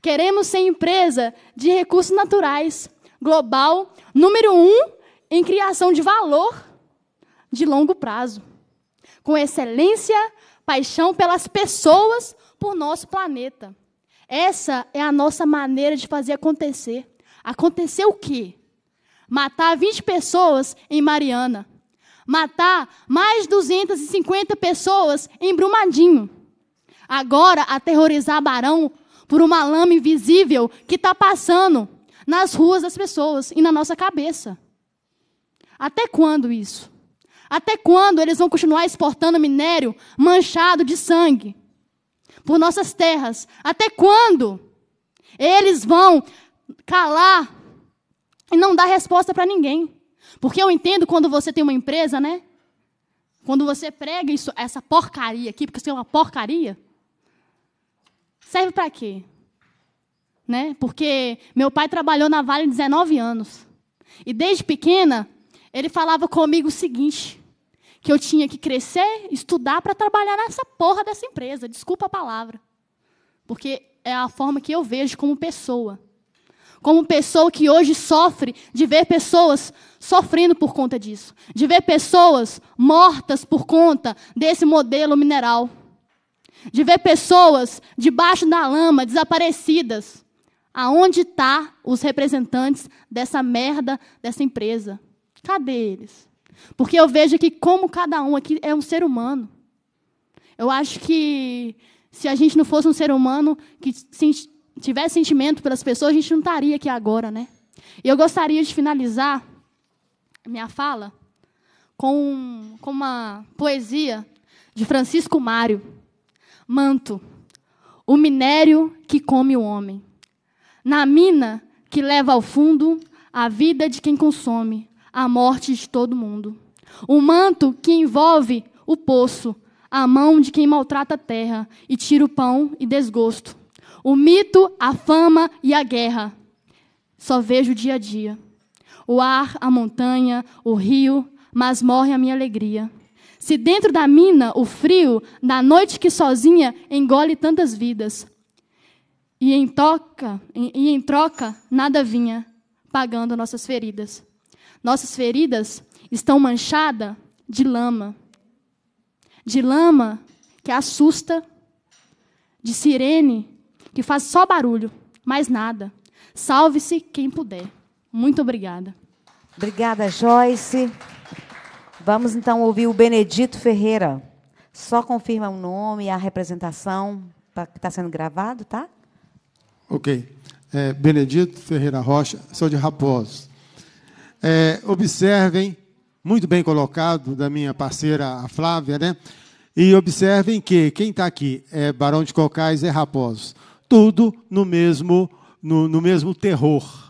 Queremos ser empresa de recursos naturais, global, número um em criação de valor de longo prazo, com excelência, paixão pelas pessoas, por nosso planeta. Essa é a nossa maneira de fazer acontecer. Acontecer o quê? Matar 20 pessoas em Mariana matar mais 250 pessoas em Brumadinho. Agora aterrorizar Barão por uma lama invisível que está passando nas ruas das pessoas e na nossa cabeça. Até quando isso? Até quando eles vão continuar exportando minério manchado de sangue por nossas terras? Até quando eles vão calar e não dar resposta para ninguém? Porque eu entendo quando você tem uma empresa, né? Quando você prega isso, essa porcaria aqui, porque você é uma porcaria, serve para quê? Né? Porque meu pai trabalhou na Vale 19 anos. E desde pequena, ele falava comigo o seguinte: que eu tinha que crescer, estudar para trabalhar nessa porra dessa empresa. Desculpa a palavra. Porque é a forma que eu vejo como pessoa. Como pessoa que hoje sofre de ver pessoas sofrendo por conta disso, de ver pessoas mortas por conta desse modelo mineral, de ver pessoas debaixo da lama, desaparecidas. Aonde estão tá os representantes dessa merda, dessa empresa? Cadê eles? Porque eu vejo que, como cada um aqui é um ser humano. Eu acho que se a gente não fosse um ser humano que tivesse sentimento pelas pessoas, a gente não estaria aqui agora, né? E eu gostaria de finalizar minha fala com, com uma poesia de Francisco Mário. Manto, o minério que come o homem. Na mina que leva ao fundo a vida de quem consome, a morte de todo mundo. O manto que envolve o poço, a mão de quem maltrata a terra e tira o pão e desgosto. O mito, a fama e a guerra. Só vejo o dia a dia o ar, a montanha, o rio, mas morre a minha alegria. Se dentro da mina o frio, na noite que sozinha engole tantas vidas. E em, e em troca nada vinha, pagando nossas feridas. Nossas feridas estão manchadas de lama. De lama que assusta, de sirene que faz só barulho, mais nada. Salve-se quem puder. Muito obrigada. Obrigada, Joyce. Vamos então ouvir o Benedito Ferreira. Só confirma o nome e a representação que está sendo gravado, tá? Ok. É, Benedito Ferreira Rocha, sou de Raposos. É, observem, muito bem colocado da minha parceira Flávia, né? E observem que quem está aqui é Barão de Cocais, é Raposos. Tudo no mesmo, no, no mesmo terror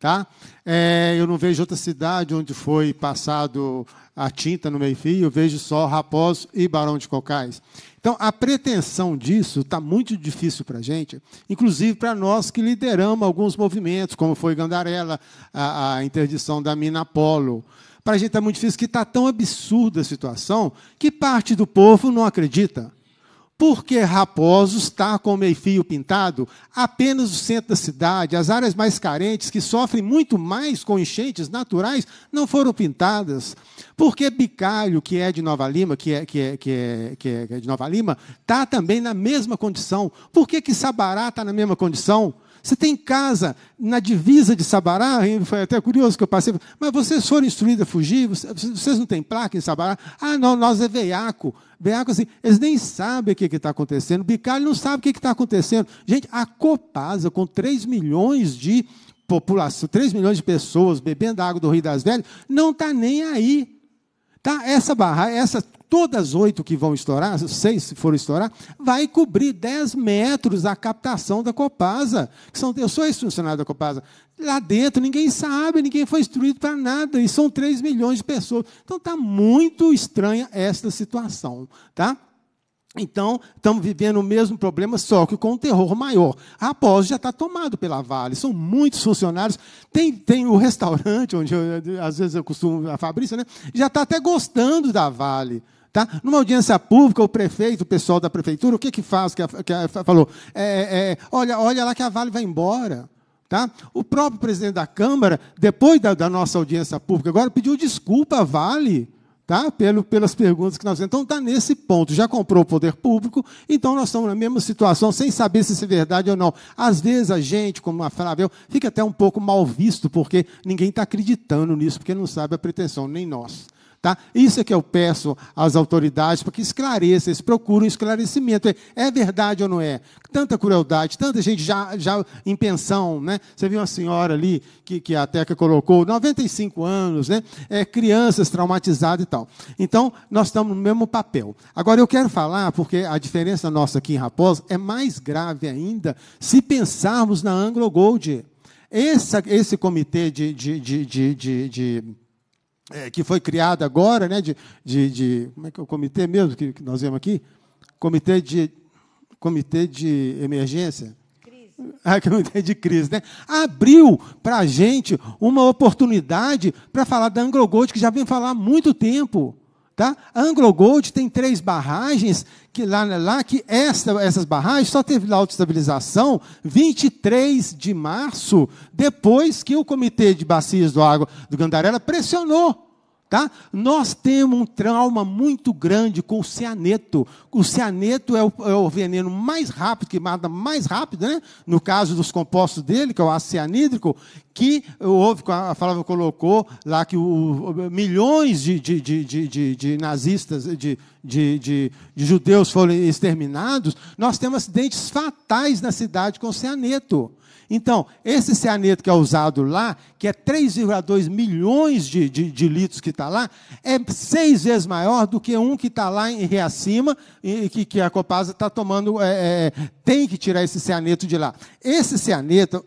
Tá? É, eu não vejo outra cidade onde foi passado a tinta no meio-fio, eu vejo só Raposo e Barão de Cocais. Então, a pretensão disso está muito difícil para a gente, inclusive para nós que lideramos alguns movimentos, como foi Gandarela, a, a interdição da mina Apolo. Para a gente está muito difícil, que está tão absurda a situação que parte do povo não acredita. Porque Raposos está com o meio-fio pintado apenas o centro da cidade. As áreas mais carentes, que sofrem muito mais com enchentes naturais, não foram pintadas. Porque Bicalho, que é de Nova Lima, que é, que é, que é, que é, é de Nova Lima, está também na mesma condição. Por que, que Sabará está na mesma condição? Você tem casa na divisa de Sabará, foi até curioso que eu passei, mas vocês foram instruídos a fugir? Vocês não têm placa em Sabará? Ah, não, nós é veiaco. Veiaco, assim, eles nem sabem o que está acontecendo, Bicalho não sabe o que está acontecendo. Gente, a Copasa, com 3 milhões de população, 3 milhões de pessoas bebendo água do Rio das Velhas, não está nem aí. Tá? Essa barra, essa todas oito que vão estourar, seis foram estourar, vai cobrir 10 metros a captação da Copasa. Que são, eu sou ex-funcionário da Copasa. Lá dentro ninguém sabe, ninguém foi instruído para nada, e são 3 milhões de pessoas. Então está muito estranha esta situação. Tá? Então, estamos vivendo o mesmo problema, só que com um terror maior. A pós já está tomado pela Vale, são muitos funcionários. Tem, tem o restaurante, onde eu, às vezes eu costumo, a Fabrícia, né? já está até gostando da Vale. Tá? Numa audiência pública, o prefeito, o pessoal da prefeitura, o que, que faz? Que, a, que a, falou, é, é, olha, olha lá que a Vale vai embora. Tá? O próprio presidente da Câmara, depois da, da nossa audiência pública, agora pediu desculpa à Vale. Tá? Pelo, pelas perguntas que nós Então, está nesse ponto. Já comprou o poder público, então nós estamos na mesma situação, sem saber se isso é verdade ou não. Às vezes, a gente, como a Flávia, fica até um pouco mal visto, porque ninguém está acreditando nisso, porque não sabe a pretensão, nem nós. Tá? Isso é que eu peço às autoridades para que esclareçam, eles procuram esclarecimento. É verdade ou não é? Tanta crueldade, tanta gente já, já em pensão. Né? Você viu uma senhora ali que, que a Teca colocou, 95 anos, né? é, crianças traumatizadas e tal. Então, nós estamos no mesmo papel. Agora, eu quero falar, porque a diferença nossa aqui em Raposa é mais grave ainda se pensarmos na Anglo Gold. Esse, esse comitê de, de, de, de, de é, que foi criado agora, né, de, de, de, como é que é o comitê mesmo que, que nós vemos aqui? Comitê de, comitê de emergência? Ah, comitê de crise, né? abriu para a gente uma oportunidade para falar da Anglo Gold, que já vem falar há muito tempo. Tá? A Gold tem três barragens que lá, lá que essa, essas barragens só teve lá autoestabilização 23 de março, depois que o Comitê de Bacias do Água do Gandarela pressionou Tá? Nós temos um trauma muito grande com o cianeto. O cianeto é o, é o veneno mais rápido, que mata mais rápido, né? no caso dos compostos dele, que é o ácido cianídrico, que houve, a Flávia colocou lá que o, milhões de, de, de, de, de nazistas, de, de, de, de, judeus foram exterminados, nós temos acidentes fatais na cidade com o cianeto. Então, esse cianeto que é usado lá, que é 3,2 milhões de, de, de, litros que está lá, é seis vezes maior do que um que está lá em Reacima, e que, que a Copasa está tomando, é, é, tem que tirar esse cianeto de lá. Esse cianeto,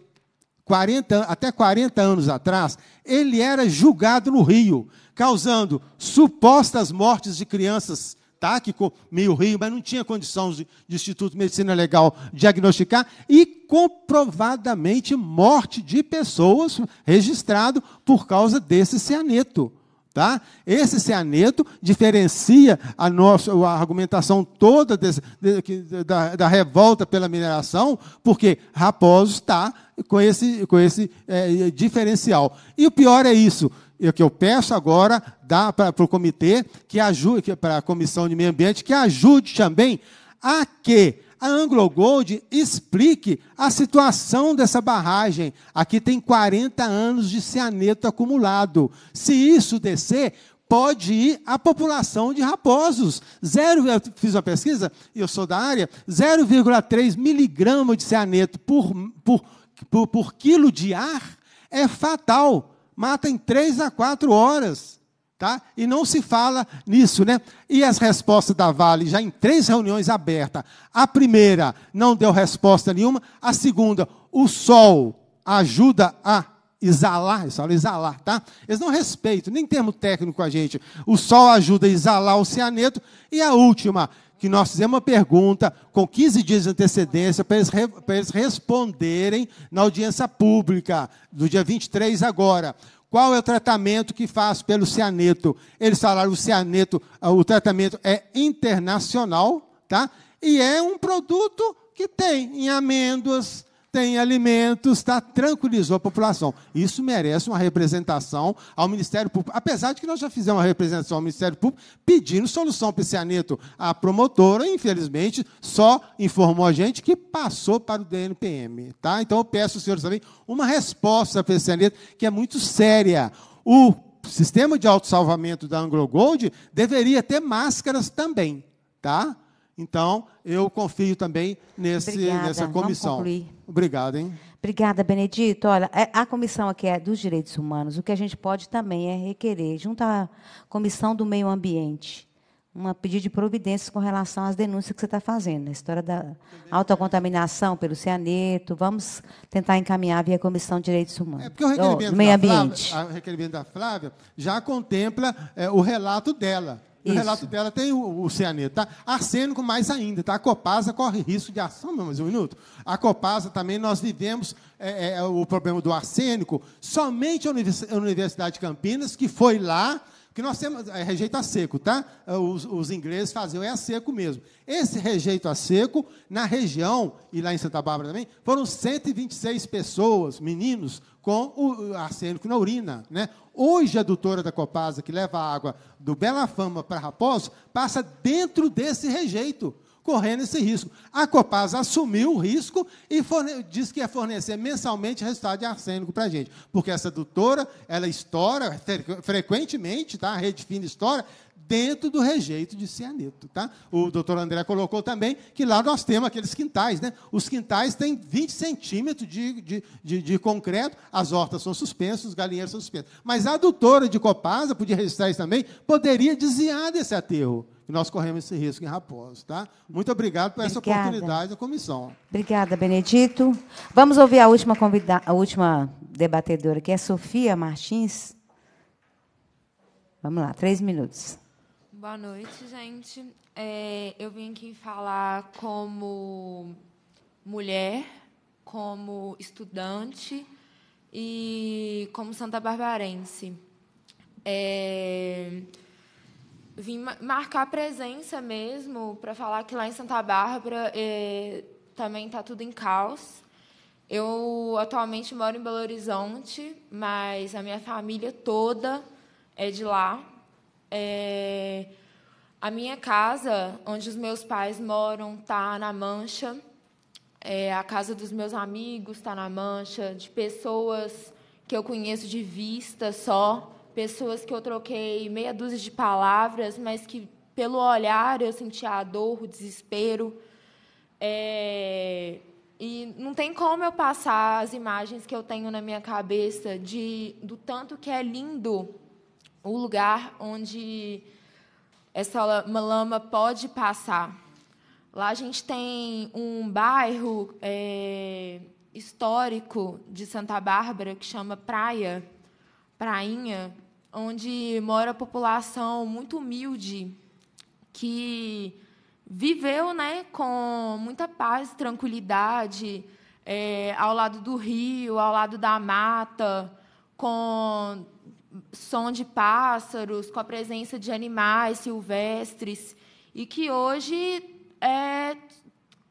40, até 40 anos atrás, ele era julgado no Rio, causando supostas mortes de crianças ataque com meio rio, mas não tinha condição de, Instituto de Medicina Legal diagnosticar, e comprovadamente morte de pessoas registrado por causa desse cianeto. Tá? Esse cianeto diferencia a nossa a argumentação toda desse, de, da, da, revolta pela mineração, porque Raposo está com esse, com esse é, diferencial. E o pior é isso: eu, que eu peço agora dá para o comitê que ajude, para a comissão de meio ambiente que ajude também a que a Anglo Gold explique a situação dessa barragem. Aqui tem 40 anos de cianeto acumulado. Se isso descer, pode ir a população de raposos. Zero, eu fiz uma pesquisa, eu sou da área, 0,3 miligramas de cianeto por, por, por, por quilo de ar é fatal mata em três a quatro horas. Tá? E não se fala nisso, né? E as respostas da Vale já em três reuniões abertas. A primeira não deu resposta nenhuma. A segunda, o sol ajuda a exalar, eles falam exalar, tá? Eles não respeitam, nem termo técnico a gente. O sol ajuda a exalar o cianeto. E a última, que nós fizemos uma pergunta com 15 dias de antecedência para eles, eles responderem na audiência pública, do dia 23 agora. Qual é o tratamento que faz pelo cianeto? Eles falaram o cianeto, ah, o tratamento é internacional, tá? E é um produto que tem em amêndoas, tem alimentos, tá? tranquilizou a população. Isso merece uma representação ao Ministério Público. Apesar de que nós já fizemos uma representação ao Ministério Público pedindo solução para esse aneto. A promotora, infelizmente, só informou a gente que passou para o DNPM. Tá? Então, eu peço aos senhores também uma resposta para esse aneto, que é muito séria. O sistema de autossalvamento da Anglo Gold deveria ter máscaras também. Tá? Então, eu confio também nesse, Obrigada. nessa comissão. Obrigado, hein? Obrigada, Benedito. Olha, é, a comissão aqui é dos direitos humanos. O que a gente pode também é requerer, junto à comissão do meio ambiente, uma pedido de providências com relação às denúncias que você está fazendo. Né? A história da autocontaminação pelo cianeto. Vamos tentar encaminhar via Comissão de Direitos Humanos. É porque o requerimento, oh, meio ambiente. Flávia, requerimento da Flávia já contempla é, o relato dela. No relato dela tem o, o cianeto, tá? Arsênico mais ainda, tá? A Copasa corre risco de ação, mas mais um minuto. A Copasa também, nós vivemos é, é, é o problema do arsênico somente a Universidade de Campinas, que foi lá, que nós temos, é, rejeito a seco, tá? É, os, os ingleses faziam é a seco mesmo. Esse rejeito a seco, na região, e lá em Santa Bárbara também, foram 126 pessoas, meninos, com o arsênico na urina. Né? Hoje, a doutora da Copasa, que leva a água do Bela Fama para Raposo, passa dentro desse rejeito, correndo esse risco. A Copasa assumiu o risco e diz que ia fornecer mensalmente resultado de arsênico para a gente, porque essa doutora, ela estoura frequentemente, tá? a rede fina estoura, dentro do rejeito de Cianeto. Tá? O doutor André colocou também que lá nós temos aqueles quintais. Né? Os quintais têm 20 centímetros de, de, de, de concreto, as hortas são suspensas, os galinheiros são suspensos. Mas a doutora de Copasa, podia registrar isso também, poderia desviar desse aterro. E nós corremos esse risco em Raposo. Tá? Muito obrigado por Obrigada. essa oportunidade da comissão. Obrigada, Benedito. Vamos ouvir a última, convida a última debatedora, que é Sofia Martins. Vamos lá, três minutos. Boa noite, gente. É, eu vim aqui falar como mulher, como estudante e como santa barbarense. É, vim marcar presença mesmo para falar que lá em Santa Bárbara é, também está tudo em caos. Eu atualmente moro em Belo Horizonte, mas a minha família toda é de lá. É... A minha casa, onde os meus pais moram, tá na Mancha. É, a casa dos meus amigos está na Mancha, de pessoas que eu conheço de vista só, pessoas que eu troquei meia dúzia de palavras, mas que pelo olhar eu sentia a dor, o desespero. É, e não tem como eu passar as imagens que eu tenho na minha cabeça de do tanto que é lindo o lugar onde essa lama pode passar. Lá a gente tem um bairro é, histórico de Santa Bárbara que chama Praia, Prainha, onde mora a população muito humilde que viveu, né, com muita paz, tranquilidade, é, ao lado do rio, ao lado da mata, com som de pássaros, com a presença de animais silvestres, e que hoje é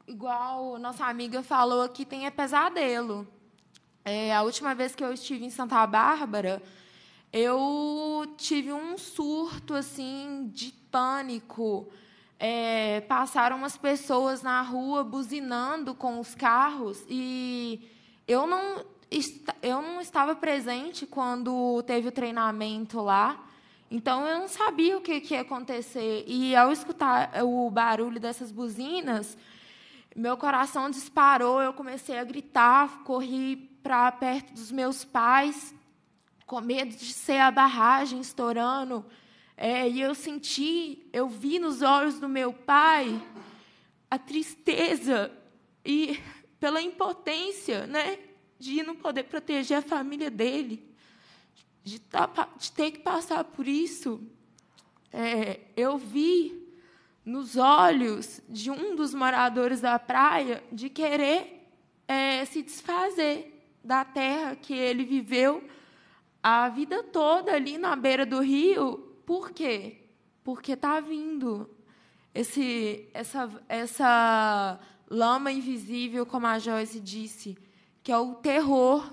igual nossa amiga falou aqui, tem é pesadelo. É, a última vez que eu estive em Santa Bárbara, eu tive um surto assim de pânico. É, passaram umas pessoas na rua buzinando com os carros e eu não eu não estava presente quando teve o treinamento lá. Então eu não sabia o que, que, ia acontecer. E ao escutar o barulho dessas buzinas, meu coração disparou, eu comecei a gritar, corri para perto dos meus pais, com medo de ser a barragem estourando. É, e eu senti, eu vi nos olhos do meu pai a tristeza e pela impotência, né? de não poder proteger a família dele, de, tá de ter que passar por isso. É, eu vi nos olhos de um dos moradores da praia de querer é, se desfazer da terra que ele viveu a vida toda ali na beira do rio. Por quê? Porque está vindo esse, essa, essa lama invisível, como a Joyce disse que é o terror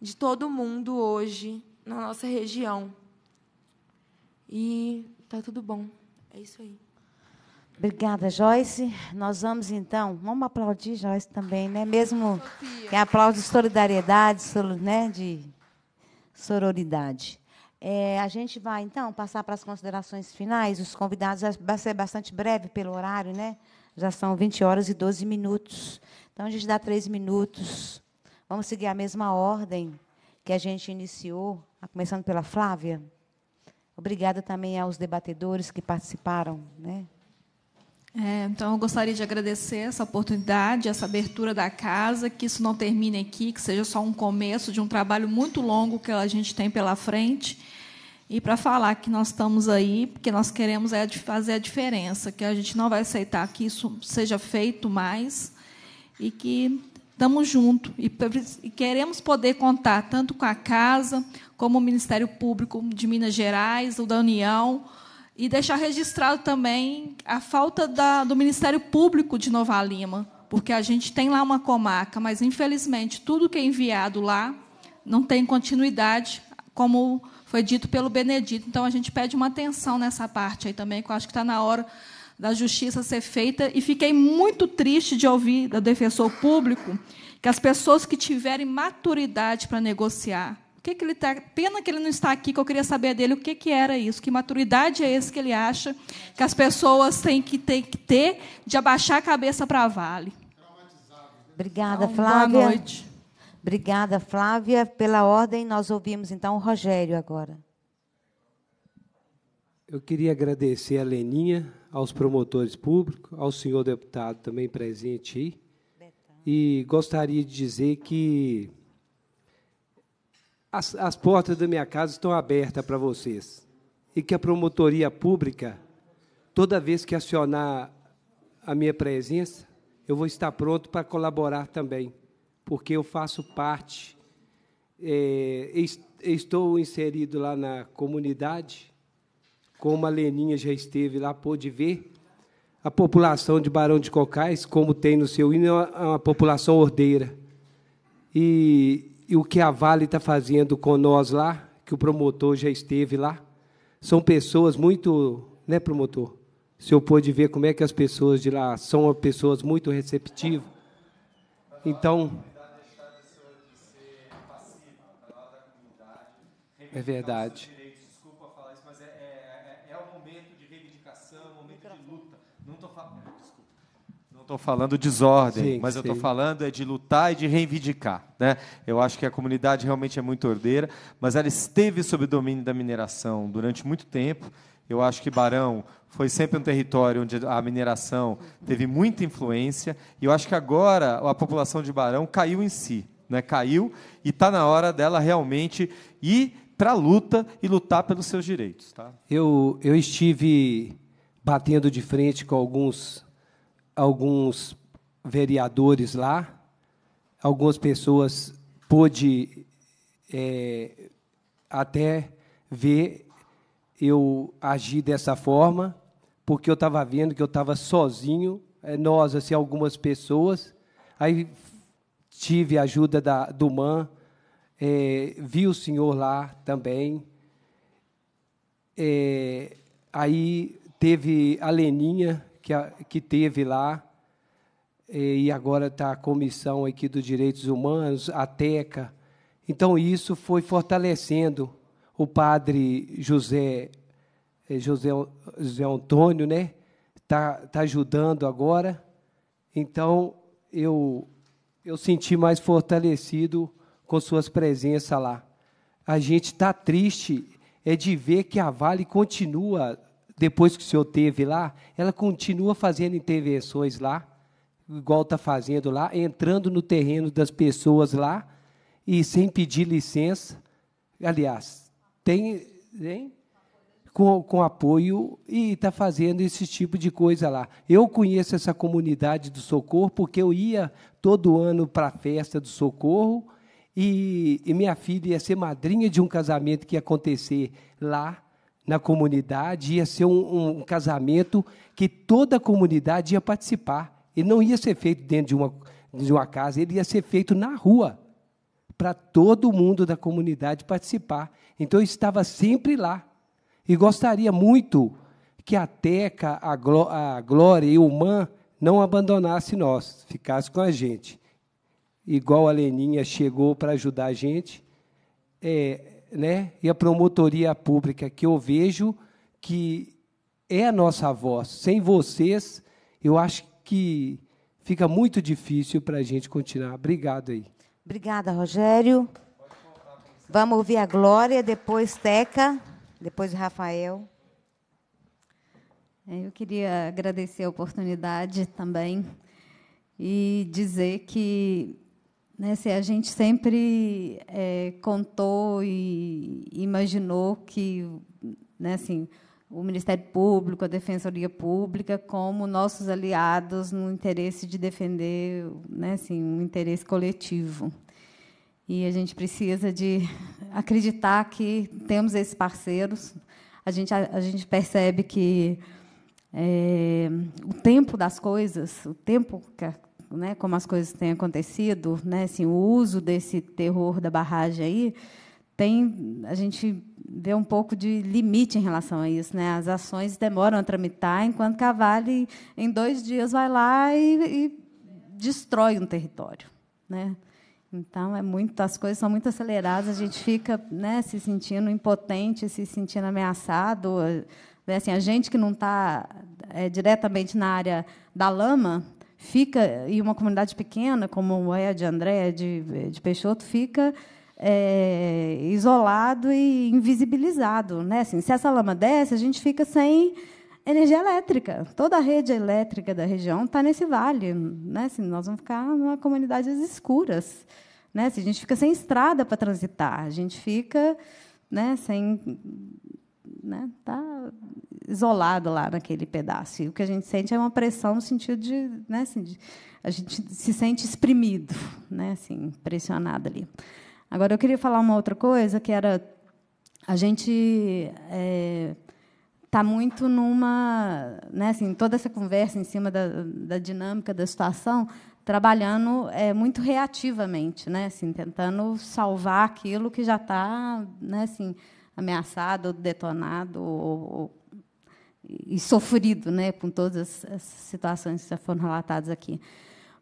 de todo mundo hoje na nossa região. E tá tudo bom. É isso aí. Obrigada, Joyce. Nós vamos então, vamos aplaudir Joyce também, né? Mesmo que aplaude solidariedade, né? De sororidade. É, a gente vai então passar para as considerações finais. Os convidados é, vai ser bastante breve pelo horário, né? Já são 20 horas e 12 minutos. Então a gente dá três minutos Vamos seguir a mesma ordem que a gente iniciou, ah, começando pela Flávia. Obrigada também aos debatedores que participaram. Né? É, então, eu gostaria de agradecer essa oportunidade, essa abertura da casa, que isso não termine aqui, que seja só um começo de um trabalho muito longo que a gente tem pela frente. E para falar que nós estamos aí, porque nós queremos é fazer a diferença, que a gente não vai aceitar que isso seja feito mais e que estamos juntos e queremos poder contar tanto com a Casa, como o Ministério Público de Minas Gerais, o da União, e deixar registrado também a falta da, do Ministério Público de Nova Lima, porque a gente tem lá uma comarca, mas, infelizmente, tudo que é enviado lá não tem continuidade, como foi dito pelo Benedito. Então, a gente pede uma atenção nessa parte aí também, que eu acho que está na hora da justiça ser feita e fiquei muito triste de ouvir do defensor público que as pessoas que tiverem maturidade para negociar, o que, que ele tá, pena que ele não está aqui, que eu queria saber dele o que, que era isso, que maturidade é esse que ele acha que as pessoas têm que, que ter de abaixar a cabeça para a Vale. Obrigada, então, Flávia. Boa noite. Obrigada, Flávia. Pela ordem, nós ouvimos então o Rogério agora. Eu queria agradecer a Leninha aos promotores públicos, ao senhor deputado também presente aí. E gostaria de dizer que as, as portas da minha casa estão abertas para vocês. E que a promotoria pública, toda vez que acionar a minha presença, eu vou estar pronto para colaborar também, porque eu faço parte, é, estou inserido lá na comunidade como a Leninha já esteve lá, pôde ver a população de Barão de Cocais, como tem no seu hino, é uma, é população ordeira. E, e o que a Vale está fazendo com nós lá, que o promotor já esteve lá, são pessoas muito, né, promotor? O senhor pôde ver como é que as pessoas de lá são pessoas muito receptivas. Então. É verdade. estou falando desordem, sim, mas sim. eu estou falando é de lutar e de reivindicar. Né? Eu acho que a comunidade realmente é muito ordeira, mas ela esteve sob o domínio da mineração durante muito tempo. Eu acho que Barão foi sempre um território onde a mineração teve muita influência, e eu acho que agora a população de Barão caiu em si, né? caiu, e está na hora dela realmente ir para a luta e lutar pelos seus direitos. Tá? Eu, eu estive batendo de frente com alguns alguns vereadores lá, algumas pessoas pôde é, até ver eu agir dessa forma, porque eu estava vendo que eu estava sozinho, é, nós, assim, algumas pessoas. Aí tive a ajuda da, do MAN, é, vi o senhor lá também. É, aí teve a Leninha, que, a, que teve lá, e agora está a Comissão aqui dos Direitos Humanos, a TECA. Então, isso foi fortalecendo o padre José, eh, José, José Antônio, né? Está tá ajudando agora. Então, eu, eu senti mais fortalecido com suas presenças lá. A gente está triste é de ver que a Vale continua depois que o senhor teve lá, ela continua fazendo intervenções lá, igual está fazendo lá, entrando no terreno das pessoas lá e sem pedir licença. Aliás, tem, tem com, com apoio e está fazendo esse tipo de coisa lá. Eu conheço essa comunidade do Socorro porque eu ia todo ano para a festa do Socorro e, e minha filha ia ser madrinha de um casamento que ia acontecer lá na comunidade, ia ser um, um casamento que toda a comunidade ia participar. Ele não ia ser feito dentro de uma, de uma casa, ele ia ser feito na rua, para todo mundo da comunidade participar. Então, eu estava sempre lá. E gostaria muito que a Teca, a, Gló a Glória e o Man não abandonasse nós, ficasse com a gente. Igual a Leninha chegou para ajudar a gente, é, né, e a promotoria pública, que eu vejo que é a nossa voz. Sem vocês, eu acho que fica muito difícil para a gente continuar. Obrigado aí. Obrigada, Rogério. Vamos ouvir a Glória, depois Teca, depois Rafael. É, eu queria agradecer a oportunidade também e dizer que né? Se a gente sempre é, contou e imaginou que, né, assim, o Ministério Público, a Defensoria Pública, como nossos aliados no interesse de defender, né, assim, um interesse coletivo. E a gente precisa de acreditar que temos esses parceiros. A gente, a, a gente percebe que é, o tempo das coisas, o tempo que a, né, como as coisas têm acontecido, né, assim, o uso desse terror da barragem aí, tem a gente vê um pouco de limite em relação a isso, né? As ações demoram a tramitar, enquanto que a Vale em dois dias vai lá e, e destrói um território, né? Então é muito, as coisas são muito aceleradas, a gente fica, né, se sentindo impotente, se sentindo ameaçado. Né? Assim, a gente que não está é, eh, diretamente na área da lama fica e uma comunidade pequena como é a de André, de, de Peixoto, fica é, isolado e invisibilizado, né? Assim, se essa lama desce, a gente fica sem energia elétrica. Toda a rede elétrica da região está nesse vale, né? Assim, nós vamos ficar numa comunidade às escuras, né? Assim, a gente fica sem estrada para transitar, a gente fica, né? Sem né, tá isolado lá naquele pedaço. E o que a gente sente é uma pressão no sentido de, né, assim, de a gente se sente exprimido, né, assim, pressionado ali. Agora eu queria falar uma outra coisa que era a gente é, tá muito numa, né, assim, toda essa conversa em cima da, da dinâmica da situação, trabalhando é, muito reativamente, né, assim, tentando salvar aquilo que já está, né, assim, ameaçado, detonado ou, ou, e sofrido né, com todas as situações que já foram relatadas aqui.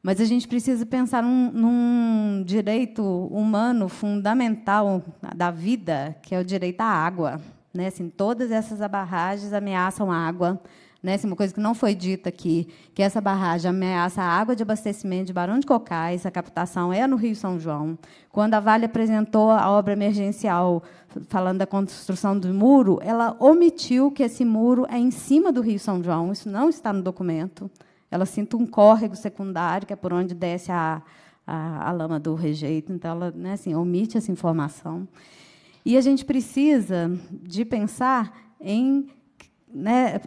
Mas a gente precisa pensar num, num, direito humano fundamental da vida, que é o direito à água. Né? Assim, todas essas barragens ameaçam a água. Né? Assim, uma coisa que não foi dita aqui, que essa barragem ameaça a água de abastecimento de Barão de Cocais, a captação é no Rio São João. Quando a Vale apresentou a obra emergencial falando da construção do muro, ela omitiu que esse muro é em cima do Rio São João, isso não está no documento. Ela sinta um córrego secundário, que é por onde desce a, a, a lama do rejeito, então ela né, assim, omite essa informação. E a gente precisa de pensar em né,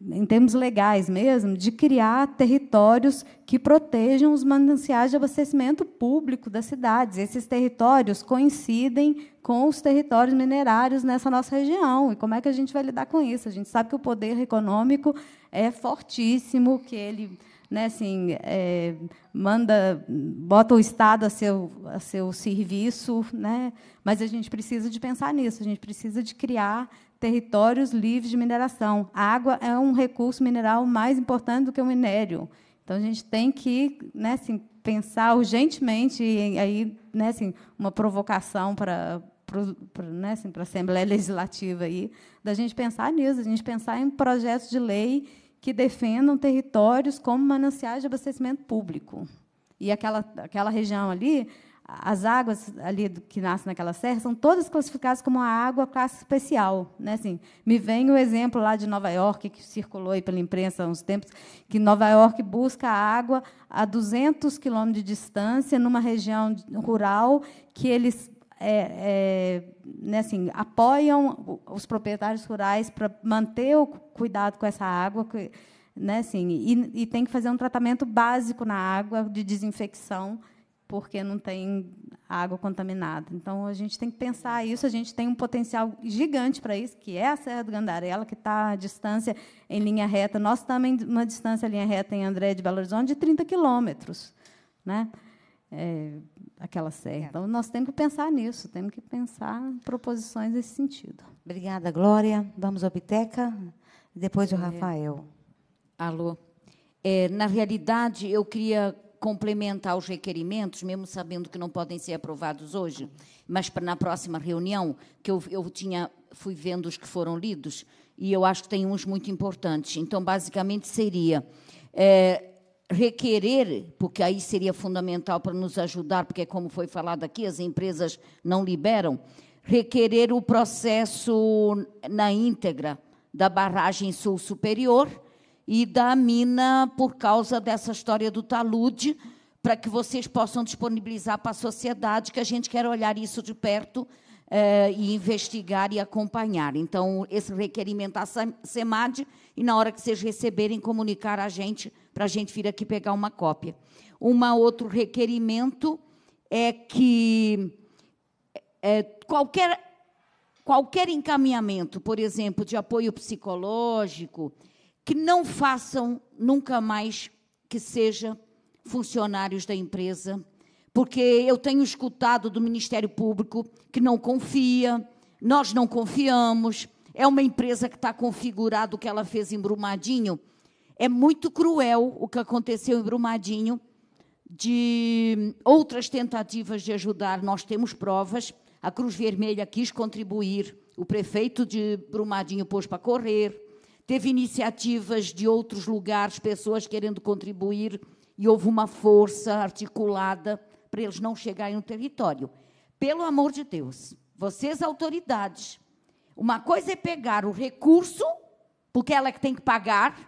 em termos legais mesmo, de criar territórios que protejam os mananciais de abastecimento público das cidades. Esses territórios coincidem com os territórios minerários nessa nossa região. E como é que a gente vai lidar com isso? A gente sabe que o poder econômico é fortíssimo, que ele né, assim, é, manda, bota o Estado a seu, a seu serviço, né, mas a gente precisa de pensar nisso, a gente precisa de criar territórios livres de mineração. A água é um recurso mineral mais importante do que o minério. Então, a gente tem que né, assim, pensar urgentemente, e aí, né, assim, uma provocação para para né, assim, a Assembleia Legislativa aí, da gente pensar nisso, a gente pensar em projetos de lei que defendam territórios como mananciais de abastecimento público. E aquela, aquela região ali, as águas ali que nascem naquela serra são todas classificadas como a água classe especial. Né? Assim, me vem o exemplo lá de Nova York, que circulou aí pela imprensa há uns tempos, que Nova York busca água a 200 quilômetros de distância, numa região rural que eles é, é, né, assim, apoiam os proprietários rurais para manter o cuidado com essa água, que, né, assim, e, e, tem que fazer um tratamento básico na água de desinfecção, porque não tem água contaminada. Então, a gente tem que pensar isso. A gente tem um potencial gigante para isso, que é a Serra do Gandarela, que está a distância em linha reta. Nós também, uma distância em linha reta em André de Belo Horizonte, de 30 quilômetros. Né? é, aquela serra. Então, nós temos que pensar nisso, temos que pensar em proposições nesse sentido. Obrigada, Glória. Vamos ao Biteca, depois o é. Rafael. Alô. É, na realidade, eu queria complementar os requerimentos, mesmo sabendo que não podem ser aprovados hoje, mas para na próxima reunião, que eu, eu tinha, fui vendo os que foram lidos, e eu acho que tem uns muito importantes. Então, basicamente, seria é, requerer, porque aí seria fundamental para nos ajudar, porque, é como foi falado aqui, as empresas não liberam, requerer o processo na íntegra da barragem sul superior e da mina por causa dessa história do talude, para que vocês possam disponibilizar para a sociedade, que a gente quer olhar isso de perto eh, e investigar e acompanhar. Então, esse requerimento à SEMAD, e na hora que vocês receberem, comunicar a gente para a gente vir aqui pegar uma cópia. Um outro requerimento é que é, qualquer, qualquer encaminhamento, por exemplo, de apoio psicológico, que não façam nunca mais que seja funcionários da empresa, porque eu tenho escutado do Ministério Público que não confia, nós não confiamos, é uma empresa que está configurada o que ela fez em Brumadinho, é muito cruel o que aconteceu em Brumadinho, de outras tentativas de ajudar, nós temos provas. A Cruz Vermelha quis contribuir, o prefeito de Brumadinho pôs para correr, teve iniciativas de outros lugares, pessoas querendo contribuir, e houve uma força articulada para eles não chegarem no território. Pelo amor de Deus, vocês, autoridades, uma coisa é pegar o recurso, porque ela é que tem que pagar,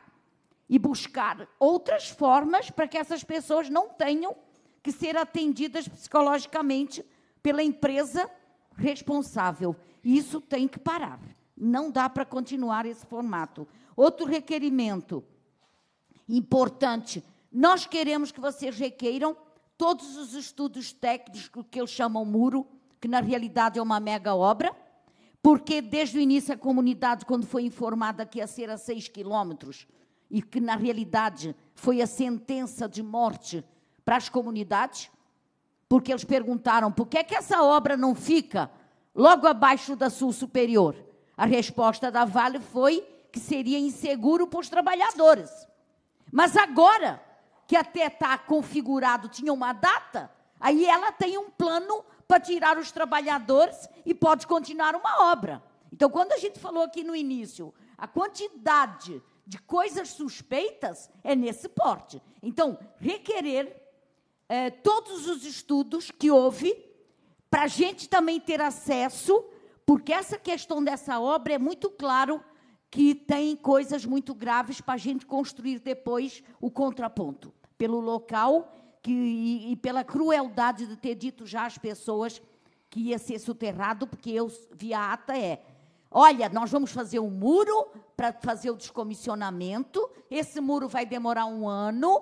e buscar outras formas para que essas pessoas não tenham que ser atendidas psicologicamente pela empresa responsável. Isso tem que parar. Não dá para continuar esse formato. Outro requerimento importante: nós queremos que vocês requeiram todos os estudos técnicos que eles chamam muro, que na realidade é uma mega obra, porque desde o início a comunidade, quando foi informada que ia ser a 6 quilômetros, e que na realidade foi a sentença de morte para as comunidades, porque eles perguntaram por que é que essa obra não fica logo abaixo da Sul Superior. A resposta da Vale foi que seria inseguro para os trabalhadores. Mas agora que até está configurado, tinha uma data, aí ela tem um plano para tirar os trabalhadores e pode continuar uma obra. Então, quando a gente falou aqui no início, a quantidade de coisas suspeitas é nesse porte. Então, requerer é, todos os estudos que houve, para a gente também ter acesso, porque essa questão dessa obra é muito claro que tem coisas muito graves para a gente construir depois o contraponto, pelo local que, e, e pela crueldade de ter dito já às pessoas que ia ser soterrado, porque eu vi a ata é Olha, nós vamos fazer um muro para fazer o descomissionamento. Esse muro vai demorar um ano.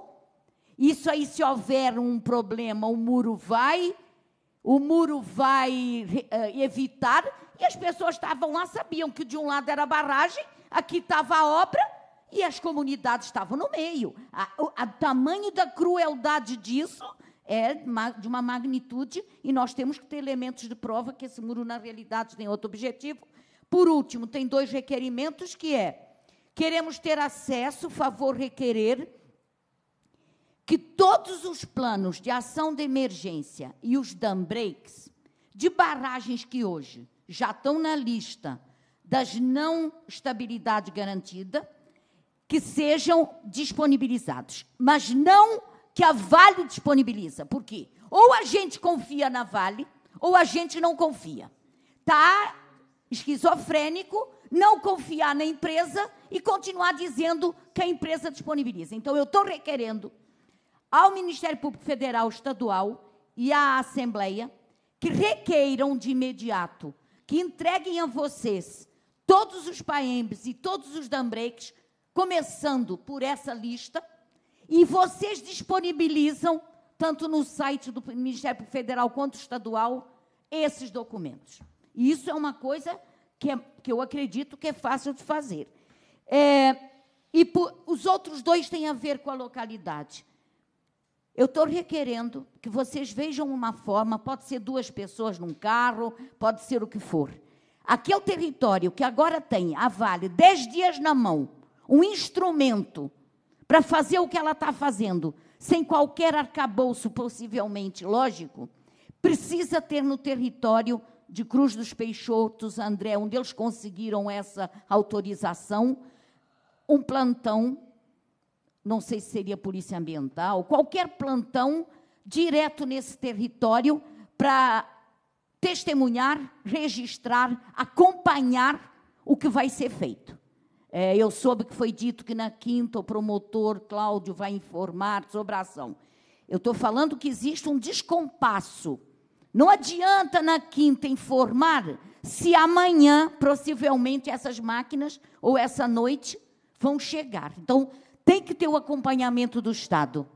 Isso aí, se houver um problema, o muro vai, o muro vai uh, evitar. E as pessoas estavam lá, sabiam que de um lado era a barragem, aqui estava a obra, e as comunidades estavam no meio. o tamanho da crueldade disso é de uma magnitude, e nós temos que ter elementos de prova que esse muro, na realidade, tem outro objetivo, por último, tem dois requerimentos que é: queremos ter acesso, favor requerer que todos os planos de ação de emergência e os dam breaks de barragens que hoje já estão na lista das não estabilidade garantida que sejam disponibilizados, mas não que a Vale disponibiliza. Por quê? Ou a gente confia na Vale, ou a gente não confia. Tá esquizofrênico, não confiar na empresa e continuar dizendo que a empresa disponibiliza. Então, eu estou requerendo ao Ministério Público Federal, Estadual e à Assembleia que requeiram de imediato que entreguem a vocês todos os paembes e todos os dambreques, começando por essa lista, e vocês disponibilizam, tanto no site do Ministério Público Federal quanto estadual, esses documentos. E isso é uma coisa que, é, que eu acredito que é fácil de fazer. É, e por, os outros dois têm a ver com a localidade. Eu estou requerendo que vocês vejam uma forma, pode ser duas pessoas num carro, pode ser o que for. Aquele é território que agora tem a Vale dez dias na mão, um instrumento para fazer o que ela está fazendo, sem qualquer arcabouço possivelmente lógico, precisa ter no território de Cruz dos Peixotos, André, onde eles conseguiram essa autorização, um plantão, não sei se seria polícia ambiental, qualquer plantão direto nesse território para testemunhar, registrar, acompanhar o que vai ser feito. É, eu soube que foi dito que na quinta o promotor Cláudio vai informar sobre a ação. Eu estou falando que existe um descompasso não adianta na quinta informar se amanhã, possivelmente, essas máquinas ou essa noite vão chegar. Então, tem que ter o acompanhamento do Estado.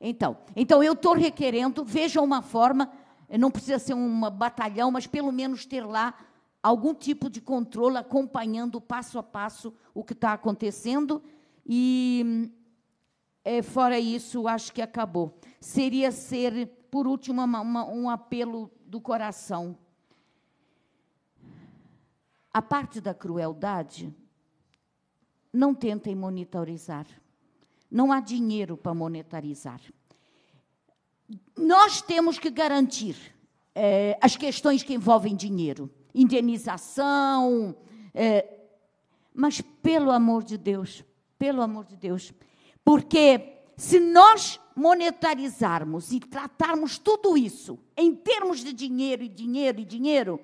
Então, então eu estou requerendo, veja uma forma, não precisa ser um batalhão, mas pelo menos ter lá algum tipo de controle acompanhando passo a passo o que está acontecendo. E é, fora isso, acho que acabou. Seria ser, por último, uma, uma, um apelo do coração. A parte da crueldade, não tentem monetarizar. Não há dinheiro para monetarizar. Nós temos que garantir é, as questões que envolvem dinheiro, indenização, é, mas pelo amor de Deus, pelo amor de Deus, porque se nós monetarizarmos e tratarmos tudo isso em termos de dinheiro e dinheiro e dinheiro,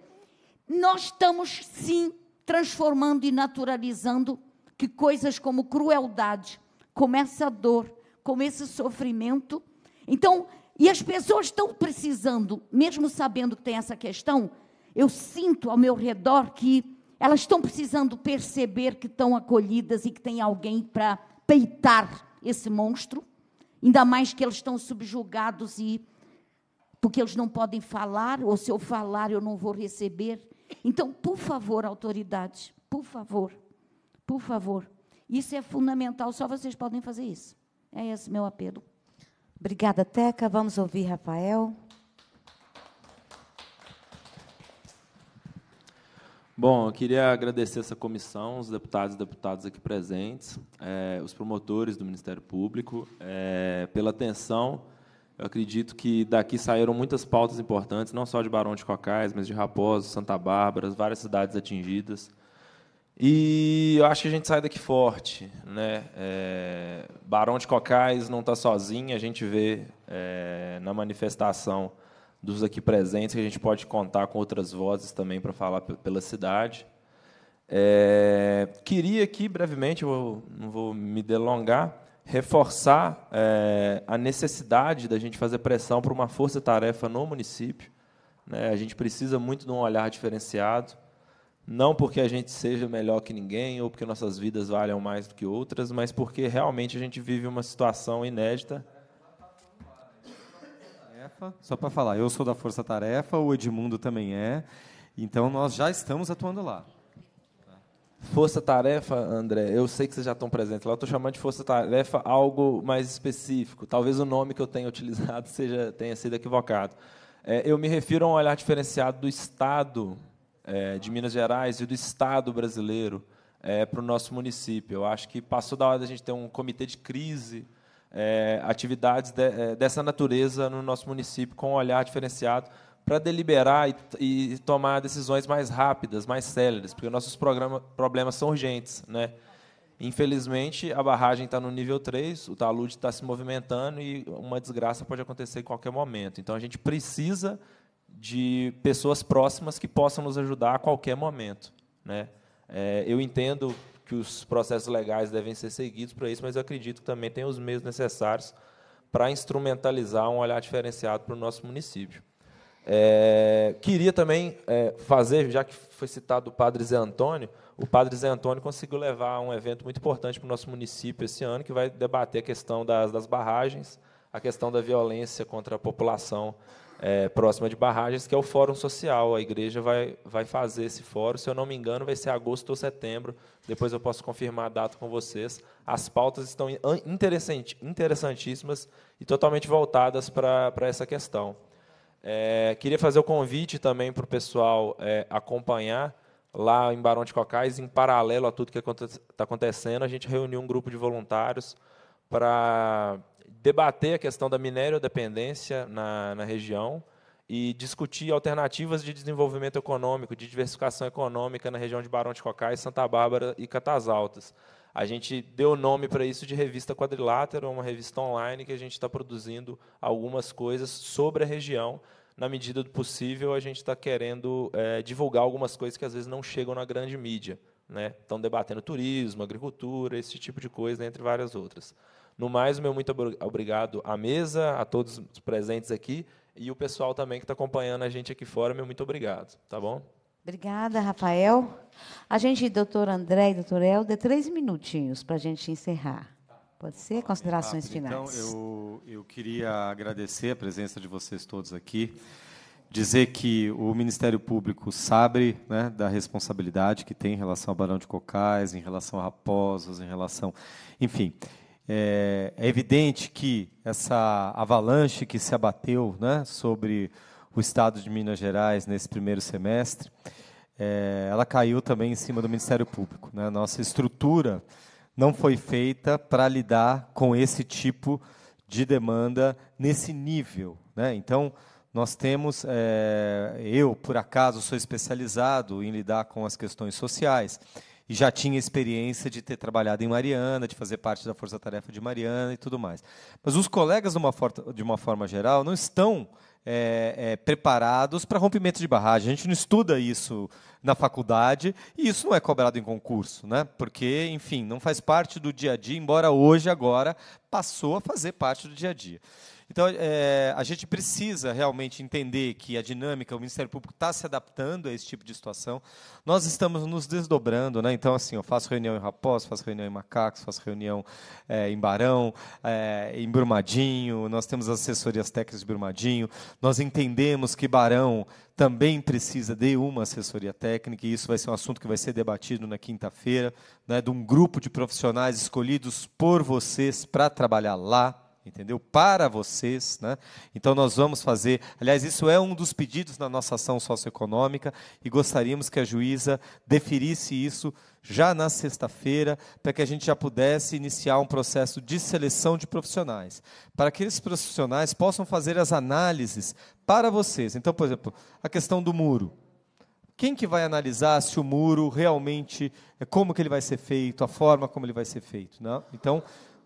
nós estamos sim transformando e naturalizando que coisas como crueldade, como essa dor, como esse sofrimento. Então, e as pessoas estão precisando, mesmo sabendo que tem essa questão, eu sinto ao meu redor que elas estão precisando perceber que estão acolhidas e que tem alguém para peitar esse monstro, ainda mais que eles estão subjugados e porque eles não podem falar, ou se eu falar eu não vou receber. Então, por favor, autoridades, por favor, por favor. Isso é fundamental, só vocês podem fazer isso. É esse meu apelo. Obrigada, Teca. Vamos ouvir Rafael. Bom, eu queria agradecer essa comissão, os deputados e deputadas aqui presentes, eh, os promotores do Ministério Público, eh, pela atenção. Eu acredito que daqui saíram muitas pautas importantes, não só de Barão de Cocais, mas de Raposo, Santa Bárbara, várias cidades atingidas. E eu acho que a gente sai daqui forte. Né? Eh, Barão de Cocais não está sozinho, a gente vê na manifestação dos aqui presentes, que a gente pode contar com outras vozes também para falar pela cidade. É, queria aqui, brevemente, vou, não vou me delongar, reforçar é, a necessidade da gente fazer pressão para uma força-tarefa no município. Né? A gente precisa muito de um olhar diferenciado, não porque a gente seja melhor que ninguém ou porque nossas vidas valham mais do que outras, mas porque realmente a gente vive uma situação inédita Tarefa. Só para falar, eu sou da Força Tarefa, o Edmundo também é. Então nós já estamos atuando lá. Força Tarefa, André, eu sei que vocês já estão presentes lá, eu estou chamando de Força Tarefa algo mais específico. Talvez o nome que eu tenha utilizado seja, tenha sido equivocado. É, eu me refiro a um olhar diferenciado do Estado é, de Minas Gerais e do Estado brasileiro é, para o nosso município. Eu acho que passou da hora da gente ter um comitê de crise é, atividades de, é, dessa natureza no nosso município com um olhar diferenciado para deliberar e, e, tomar decisões mais rápidas, mais céleres, porque nossos problemas são urgentes. Né? Infelizmente, a barragem está no nível 3, o talude está se movimentando e uma desgraça pode acontecer em qualquer momento. Então, a gente precisa de pessoas próximas que possam nos ajudar a qualquer momento. Né? É, eu entendo que os processos legais devem ser seguidos para isso, mas eu acredito que também tem os meios necessários para instrumentalizar um olhar diferenciado para o nosso município. É, queria também é, fazer, já que foi citado o padre Zé Antônio, o padre Zé Antônio conseguiu levar um evento muito importante para o nosso município esse ano, que vai debater a questão das, das barragens, a questão da violência contra a população é, próxima de Barragens, que é o Fórum Social. A igreja vai, vai fazer esse fórum, se eu não me engano, vai ser agosto ou setembro. Depois eu posso confirmar a data com vocês. As pautas estão interessantíssimas e totalmente voltadas para essa questão. É, queria fazer o convite também para o pessoal é, acompanhar lá em Barão de Cocais, em paralelo a tudo que está acontecendo, a gente reuniu um grupo de voluntários para debater a questão da minério-dependência na, na região e discutir alternativas de desenvolvimento econômico, de diversificação econômica na região de Barão de Cocais, Santa Bárbara e Catas Altas. A gente deu o nome para isso de revista Quadrilátero, uma revista online que a gente está produzindo algumas coisas sobre a região. Na medida do possível, a gente está querendo é, divulgar algumas coisas que às vezes não chegam na grande mídia. Né? Estão debatendo turismo, agricultura, esse tipo de coisa, entre várias outras. No mais, meu muito obrigado à mesa, a todos os presentes aqui e o pessoal também que está acompanhando a gente aqui fora, meu muito obrigado, tá bom? Obrigada, Rafael. A gente, doutor André e doutor Helder, três minutinhos para a gente encerrar. Pode ser? Tá, Considerações é finais. Então, eu, eu queria agradecer a presença de vocês todos aqui, dizer que o Ministério Público sabe né, da responsabilidade que tem em relação ao Barão de Cocais, em relação a Raposos, em relação. Enfim, é, é evidente que essa avalanche que se abateu né, sobre o estado de Minas Gerais nesse primeiro semestre, é, ela caiu também em cima do Ministério Público. Né? Nossa estrutura não foi feita para lidar com esse tipo de demanda nesse nível. Né? Então, nós temos, é, eu, por acaso, sou especializado em lidar com as questões sociais e já tinha experiência de ter trabalhado em Mariana, de fazer parte da Força Tarefa de Mariana e tudo mais. Mas os colegas, de uma, for de uma forma geral, não estão é, é, preparados para rompimento de barragem. A gente não estuda isso na faculdade e isso não é cobrado em concurso, né? porque, enfim, não faz parte do dia a dia, embora hoje, agora, passou a fazer parte do dia a dia. Então, é, a gente precisa realmente entender que a dinâmica, o Ministério Público está se adaptando a esse tipo de situação. Nós estamos nos desdobrando, né? Então, assim, eu faço reunião em Rapós, faço reunião em Macacos, faço reunião é, em Barão, é, em Brumadinho, nós temos assessorias técnicas de Brumadinho, nós entendemos que Barão também precisa de uma assessoria técnica, e isso vai ser um assunto que vai ser debatido na quinta-feira, né, de um grupo de profissionais escolhidos por vocês para trabalhar lá entendeu? Para vocês, né? Então nós vamos fazer, aliás, isso é um dos pedidos na nossa ação socioeconômica e gostaríamos que a juíza deferisse isso já na sexta-feira, para que a gente já pudesse iniciar um processo de seleção de profissionais, para que esses profissionais possam fazer as análises para vocês. Então, por exemplo, a questão do muro, quem que vai analisar se o muro realmente, é como que ele vai ser feito, a forma como ele vai ser feito, não? Né? Então,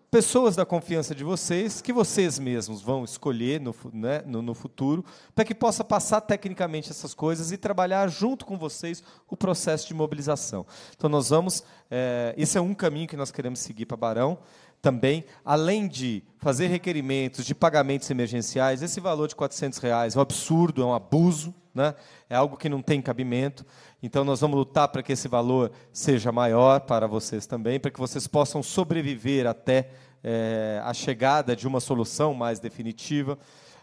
pessoas da confiança de vocês, que vocês mesmos vão escolher no, né, no, no futuro, para que possa passar tecnicamente essas coisas e trabalhar junto com vocês o processo de mobilização. Então, nós vamos. É, esse é um caminho que nós queremos seguir para Barão. Também, além de fazer requerimentos de pagamentos emergenciais, esse valor de R$ 400 reais é um absurdo, é um abuso né? é algo que não tem cabimento. Então, nós vamos lutar para que esse valor seja maior para vocês também, para que vocês possam sobreviver até é, a chegada de uma solução mais definitiva.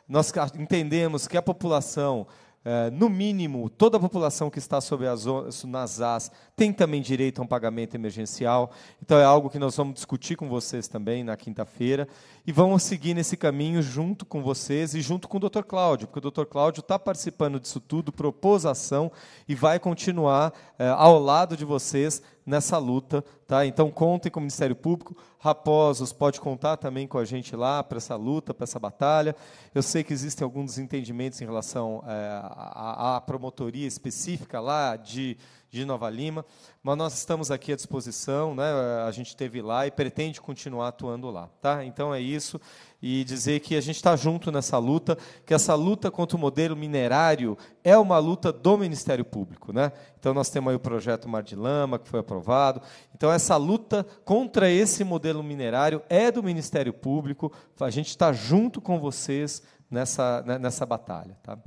Nós entendemos que a população, é, no mínimo, toda a população que está sob as, nas AS tem também direito a um pagamento emergencial. Então é algo que nós vamos discutir com vocês também na quinta-feira e vamos seguir nesse caminho junto com vocês e junto com o Dr. Cláudio, porque o Dr. Cláudio está participando disso tudo, propôs ação e vai continuar eh, ao lado de vocês nessa luta, tá? Então contem com o Ministério Público, Raposos pode contar também com a gente lá para essa luta, para essa batalha. Eu sei que existem alguns desentendimentos em relação à eh, promotoria específica lá de de Nova Lima, mas nós estamos aqui à disposição, né? a gente teve lá e pretende continuar atuando lá. Tá? Então é isso, e dizer que a gente está junto nessa luta, que essa luta contra o modelo minerário é uma luta do Ministério Público. Né? Então nós temos aí o projeto Mar de Lama, que foi aprovado. Então essa luta contra esse modelo minerário é do Ministério Público, a gente está junto com vocês nessa, né, nessa batalha. Tá?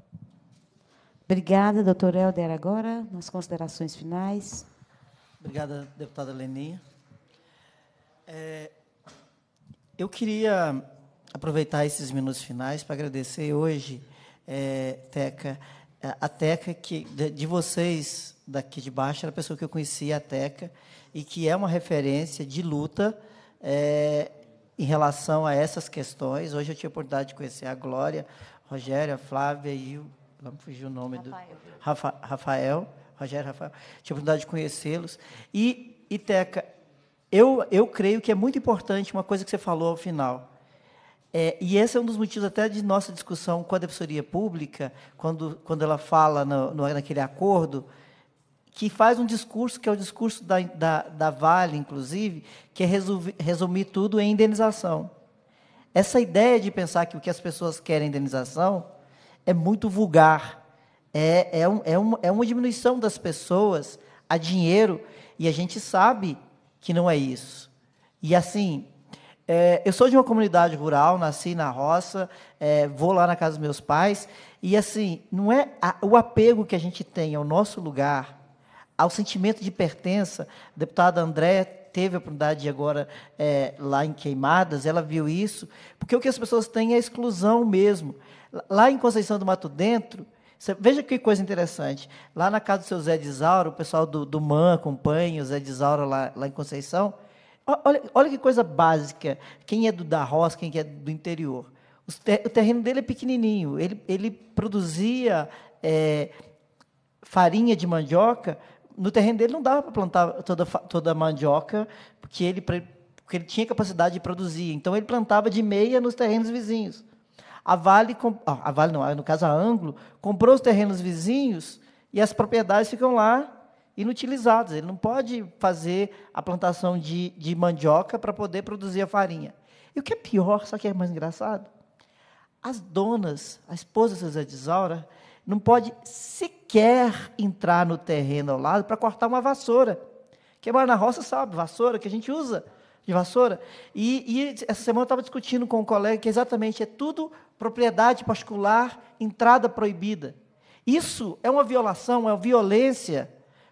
Obrigada, doutor Helder. Agora, nas considerações finais. Obrigada, deputada Leninha. É, eu queria aproveitar esses minutos finais para agradecer hoje, é, Teca, a Teca que, de, de vocês daqui de baixo, era a pessoa que eu conhecia, a Teca, e que é uma referência de luta é, em relação a essas questões. Hoje eu tive a oportunidade de conhecer a Glória, Rogéria, a Flávia e o Vamos fugir o nome Rafael. do Rafa, Rafael, Rogério Rafael, tive a oportunidade de conhecê-los. E, e Teca, eu, eu creio que é muito importante uma coisa que você falou ao final. É, e esse é um dos motivos até de nossa discussão com a Defensoria Pública, quando, quando ela fala no, no, naquele acordo, que faz um discurso, que é o discurso da, da, da Vale, inclusive, que é resumir, resumir tudo em indenização. Essa ideia de pensar que o que as pessoas querem é indenização, é muito vulgar. É, é, um, é, um, é uma diminuição das pessoas a dinheiro e a gente sabe que não é isso. E assim, é, eu sou de uma comunidade rural, nasci na roça, é, vou lá na casa dos meus pais e assim não é a, o apego que a gente tem ao nosso lugar, ao sentimento de pertença. A deputada André teve a oportunidade de agora é, lá em Queimadas, ela viu isso, porque o que as pessoas têm é exclusão mesmo. Lá em Conceição do Mato Dentro, você, veja que coisa interessante. Lá na casa do seu Zé de o pessoal do, do MAN acompanha o Zé de lá, lá em Conceição. Olha, olha que coisa básica. Quem é do da roça, quem é do interior. Ter, o terreno dele é pequenininho. Ele, ele produzia é, farinha de mandioca. No terreno dele não dava para plantar toda, toda a mandioca, porque ele, porque ele tinha capacidade de produzir. Então, ele plantava de meia nos terrenos vizinhos. A Vale, a Vale não, no caso a Anglo, comprou os terrenos vizinhos e as propriedades ficam lá inutilizadas. Ele não pode fazer a plantação de, de mandioca para poder produzir a farinha. E o que é pior, só que é mais engraçado? As donas, a esposa de José de Isaura, não pode sequer entrar no terreno ao lado para cortar uma vassoura. Quem é mora na roça sabe, vassoura que a gente usa de vassoura. E, e essa semana eu estava discutindo com um colega que exatamente é tudo propriedade particular, entrada proibida. Isso é uma violação, é uma violência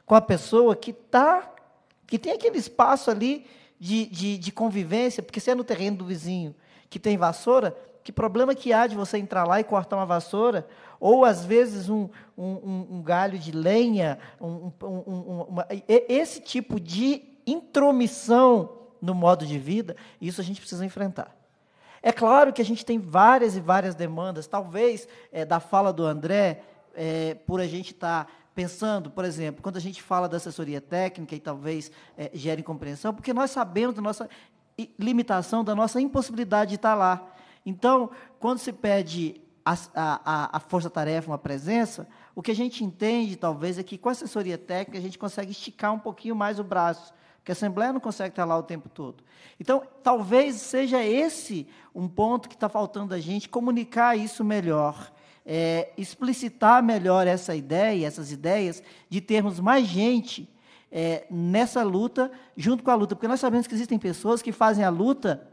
com a pessoa que está, que tem aquele espaço ali de, de, de, convivência, porque se é no terreno do vizinho que tem vassoura, que problema que há de você entrar lá e cortar uma vassoura, ou às vezes um, um, um galho de lenha, um, uma, esse tipo de intromissão no modo de vida, isso a gente precisa enfrentar. É claro que a gente tem várias e várias demandas, talvez é, da fala do André, é, por a gente estar tá pensando, por exemplo, quando a gente fala da assessoria técnica e talvez é, gere incompreensão, porque nós sabemos da nossa limitação, da nossa impossibilidade de estar tá lá. Então, quando se pede a, a, a força-tarefa, uma presença, o que a gente entende, talvez, é que com a assessoria técnica a gente consegue esticar um pouquinho mais o braço que a Assembleia não consegue estar lá o tempo todo. Então, talvez seja esse um ponto que está faltando a gente, comunicar isso melhor, é, explicitar melhor essa ideia, essas ideias, de termos mais gente é, nessa luta, junto com a luta. Porque nós sabemos que existem pessoas que fazem a luta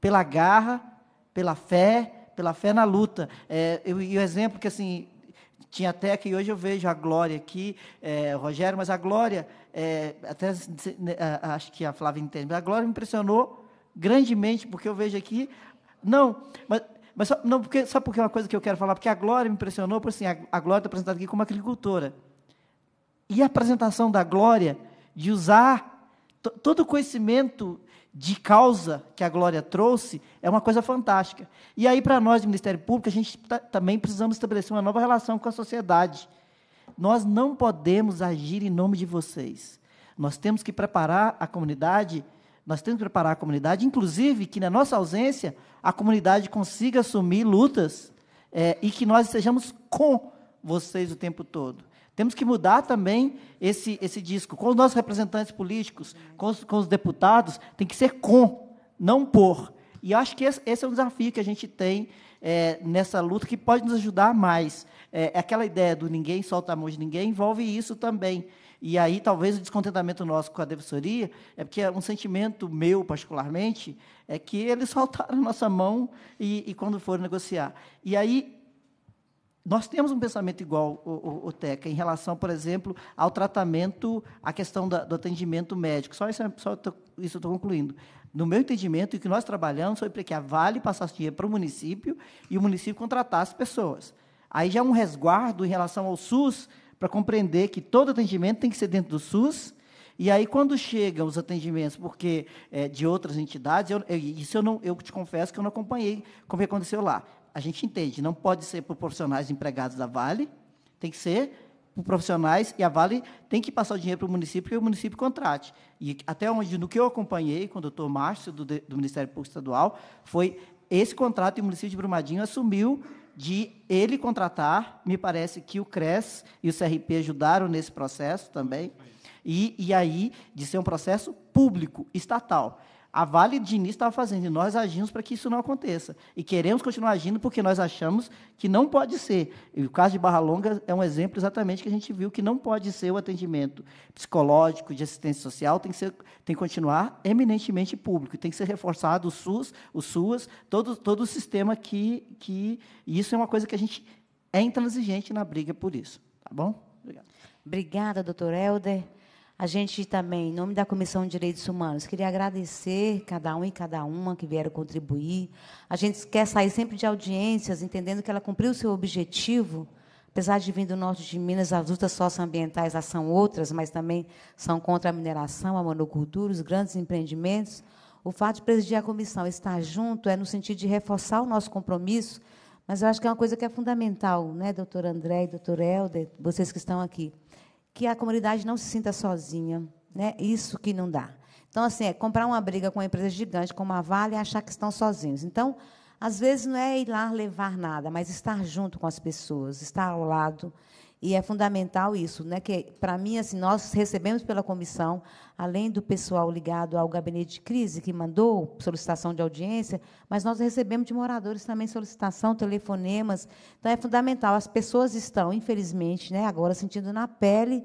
pela garra, pela fé, pela fé na luta. É, eu, e o exemplo que assim tinha até que hoje eu vejo a Glória aqui, é, Rogério, mas a Glória, é, até né, acho que a Flávia entende, mas a Glória me impressionou grandemente, porque eu vejo aqui. Não, mas, mas só, não, porque, só porque é uma coisa que eu quero falar? Porque a Glória me impressionou, porque assim, a, a Glória está apresentada aqui como agricultora. E a apresentação da Glória de usar todo o conhecimento de causa que a glória trouxe é uma coisa fantástica. E aí, para nós do Ministério Público, a gente tá, também precisamos estabelecer uma nova relação com a sociedade. Nós não podemos agir em nome de vocês. Nós temos que preparar a comunidade, nós temos que preparar a comunidade, inclusive que na nossa ausência a comunidade consiga assumir lutas é, e que nós estejamos com vocês o tempo todo. Temos que mudar também esse, esse disco. Com os nossos representantes políticos, com os, com os deputados, tem que ser com, não por. E acho que esse, esse é um desafio que a gente tem é, nessa luta que pode nos ajudar mais. É, é, aquela ideia do ninguém solta a mão de ninguém envolve isso também. E aí, talvez, o descontentamento nosso com a defensoria é porque é um sentimento meu, particularmente, é que eles soltaram a nossa mão e, e quando foram negociar. E aí, nós temos um pensamento igual, o, Teca, em relação, por exemplo, ao tratamento, à questão da, do atendimento médico. Só isso, é, só tô, isso eu estou concluindo. No meu entendimento, o que nós trabalhamos foi para que a Vale passasse dinheiro para o município e o município contratasse pessoas. Aí já é um resguardo em relação ao SUS, para compreender que todo atendimento tem que ser dentro do SUS, e aí, quando chegam os atendimentos, porque é, de outras entidades, eu, eu, isso eu, não, eu te confesso que eu não acompanhei como que aconteceu lá a gente entende, não pode ser por profissionais empregados da Vale, tem que ser por profissionais, e a Vale tem que passar o dinheiro para o município, que o município contrate. E até onde, no que eu acompanhei com o doutor Márcio, do, do Ministério Público Estadual, foi esse contrato e o município de Brumadinho assumiu de ele contratar, me parece que o CRES e o CRP ajudaram nesse processo também, e, e aí de ser um processo público, estatal. A Vale Diniz estava fazendo e nós agimos para que isso não aconteça. E queremos continuar agindo porque nós achamos que não pode ser. E o caso de Barra Longa é um exemplo exatamente que a gente viu que não pode ser o atendimento psicológico, de assistência social, tem que, ser, tem que continuar eminentemente público, tem que ser reforçado o SUS, o SUAS, todo, todo o sistema que, que. E isso é uma coisa que a gente é intransigente na briga por isso. Tá bom? Obrigado. Obrigada, doutor Helder. A gente também, em nome da Comissão de Direitos Humanos, queria agradecer cada um e cada uma que vieram contribuir. A gente quer sair sempre de audiências, entendendo que ela cumpriu o seu objetivo, apesar de vir do norte de Minas, as lutas socioambientais lá são outras, mas também são contra a mineração, a monocultura, os grandes empreendimentos. O fato de presidir a comissão estar junto é no sentido de reforçar o nosso compromisso, mas eu acho que é uma coisa que é fundamental, né, doutor André e doutor Helder, vocês que estão aqui que a comunidade não se sinta sozinha. Né? Isso que não dá. Então, assim, é comprar uma briga com uma empresa gigante como a Vale e achar que estão sozinhos. Então, às vezes não é ir lá levar nada, mas estar junto com as pessoas, estar ao lado, e é fundamental isso, né? Que para mim assim, nós recebemos pela comissão, além do pessoal ligado ao gabinete de crise que mandou solicitação de audiência, mas nós recebemos de moradores também solicitação, telefonemas. Então é fundamental. As pessoas estão, infelizmente, né, agora sentindo na pele,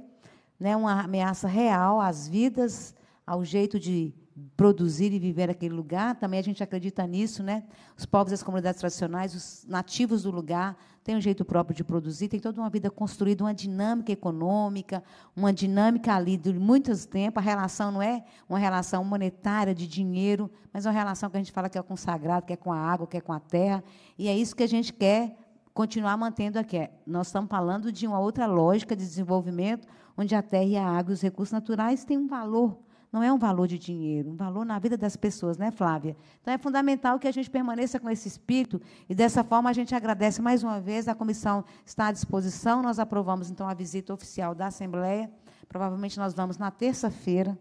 né, uma ameaça real às vidas, ao jeito de produzir e viver aquele lugar. Também a gente acredita nisso, né? Os povos as comunidades tradicionais, os nativos do lugar, tem um jeito próprio de produzir, tem toda uma vida construída, uma dinâmica econômica, uma dinâmica ali de muitos tempo. A relação não é uma relação monetária de dinheiro, mas é uma relação que a gente fala que é com o sagrado, que é com a água, que é com a terra. E é isso que a gente quer continuar mantendo aqui. É, nós estamos falando de uma outra lógica de desenvolvimento, onde a terra e a água e os recursos naturais têm um valor não é um valor de dinheiro, um valor na vida das pessoas, né, Flávia? Então é fundamental que a gente permaneça com esse espírito e dessa forma a gente agradece mais uma vez, a comissão está à disposição, nós aprovamos então a visita oficial da Assembleia. Provavelmente nós vamos na terça-feira.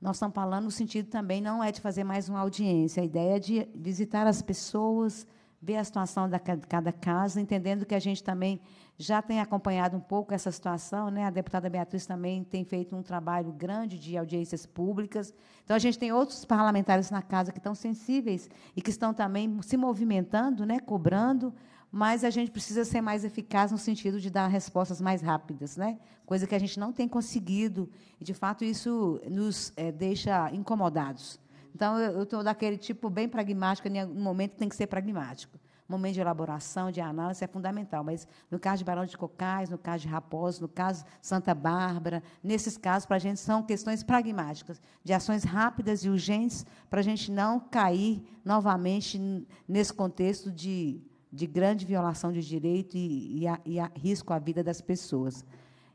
Nós estamos falando no sentido também não é de fazer mais uma audiência, a ideia é de visitar as pessoas, ver a situação de cada casa, entendendo que a gente também já tem acompanhado um pouco essa situação, né? A deputada Beatriz também tem feito um trabalho grande de audiências públicas. Então a gente tem outros parlamentares na casa que estão sensíveis e que estão também se movimentando, né, cobrando, mas a gente precisa ser mais eficaz no sentido de dar respostas mais rápidas, né? Coisa que a gente não tem conseguido e de fato isso nos é, deixa incomodados. Então eu estou daquele tipo bem pragmático, né? no momento tem que ser pragmático momento de elaboração, de análise, é fundamental. Mas no caso de Barão de Cocais, no caso de Raposo, no caso Santa Bárbara, nesses casos, para a gente são questões pragmáticas, de ações rápidas e urgentes, para a gente não cair novamente nesse contexto de, de grande violação de direito e, e, a, e a risco à vida das pessoas.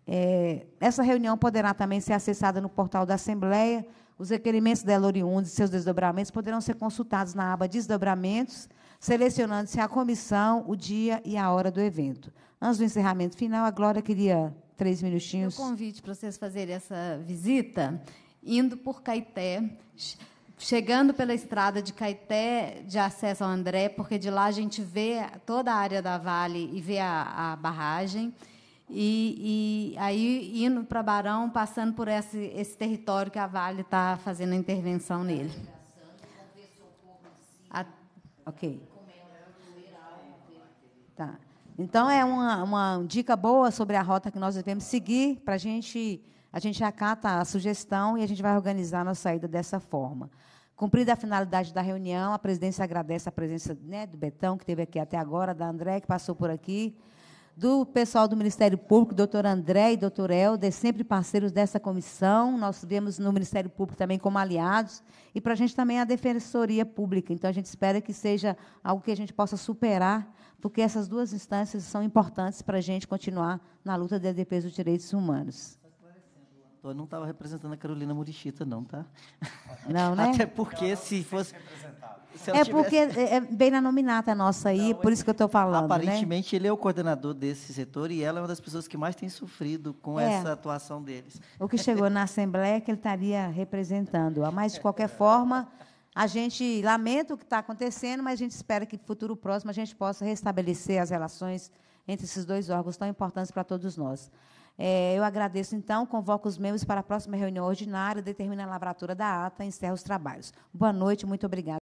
É, essa reunião poderá também ser acessada no portal da Assembleia. Os requerimentos dela oriundos e seus desdobramentos poderão ser consultados na aba Desdobramentos selecionando-se a comissão, o dia e a hora do evento. Antes do encerramento final, a Glória queria três minutinhos. Um convite para vocês fazerem essa visita, indo por Caeté, chegando pela estrada de Caeté, de acesso ao André, porque de lá a gente vê toda a área da Vale e vê a, a barragem. E, e, aí indo para Barão, passando por esse, esse território que a Vale está fazendo a intervenção nele. A... Ok. Tá. Então, é uma, uma dica boa sobre a rota que nós devemos seguir para a gente. A gente acata a sugestão e a gente vai organizar a nossa saída dessa forma. Cumprida a finalidade da reunião, a presidência agradece a presença né, do Betão, que esteve aqui até agora, da André, que passou por aqui, do pessoal do Ministério Público, doutor André e doutor Helder, sempre parceiros dessa comissão. Nós vemos no Ministério Público também como aliados, e para a gente também é a Defensoria Pública. Então, a gente espera que seja algo que a gente possa superar porque essas duas instâncias são importantes para a gente continuar na luta da defesa dos direitos humanos. Eu não estava representando a Carolina Murichita, não, tá? Não, né? Até porque não se fosse. Se é tivesse... porque é, é bem na nominata nossa aí, não, por isso que eu estou falando. Né? Aparentemente, né? ele é o coordenador desse setor e ela é uma das pessoas que mais tem sofrido com é. essa atuação deles. O que chegou na Assembleia é que ele estaria representando. Mas, de qualquer forma, a gente lamenta o que está acontecendo, mas a gente espera que no futuro próximo a gente possa restabelecer as relações entre esses dois órgãos tão importantes para todos nós. É, eu agradeço, então, convoco os membros para a próxima reunião ordinária, determina a lavratura da ata e encerra os trabalhos. Boa noite, muito obrigada.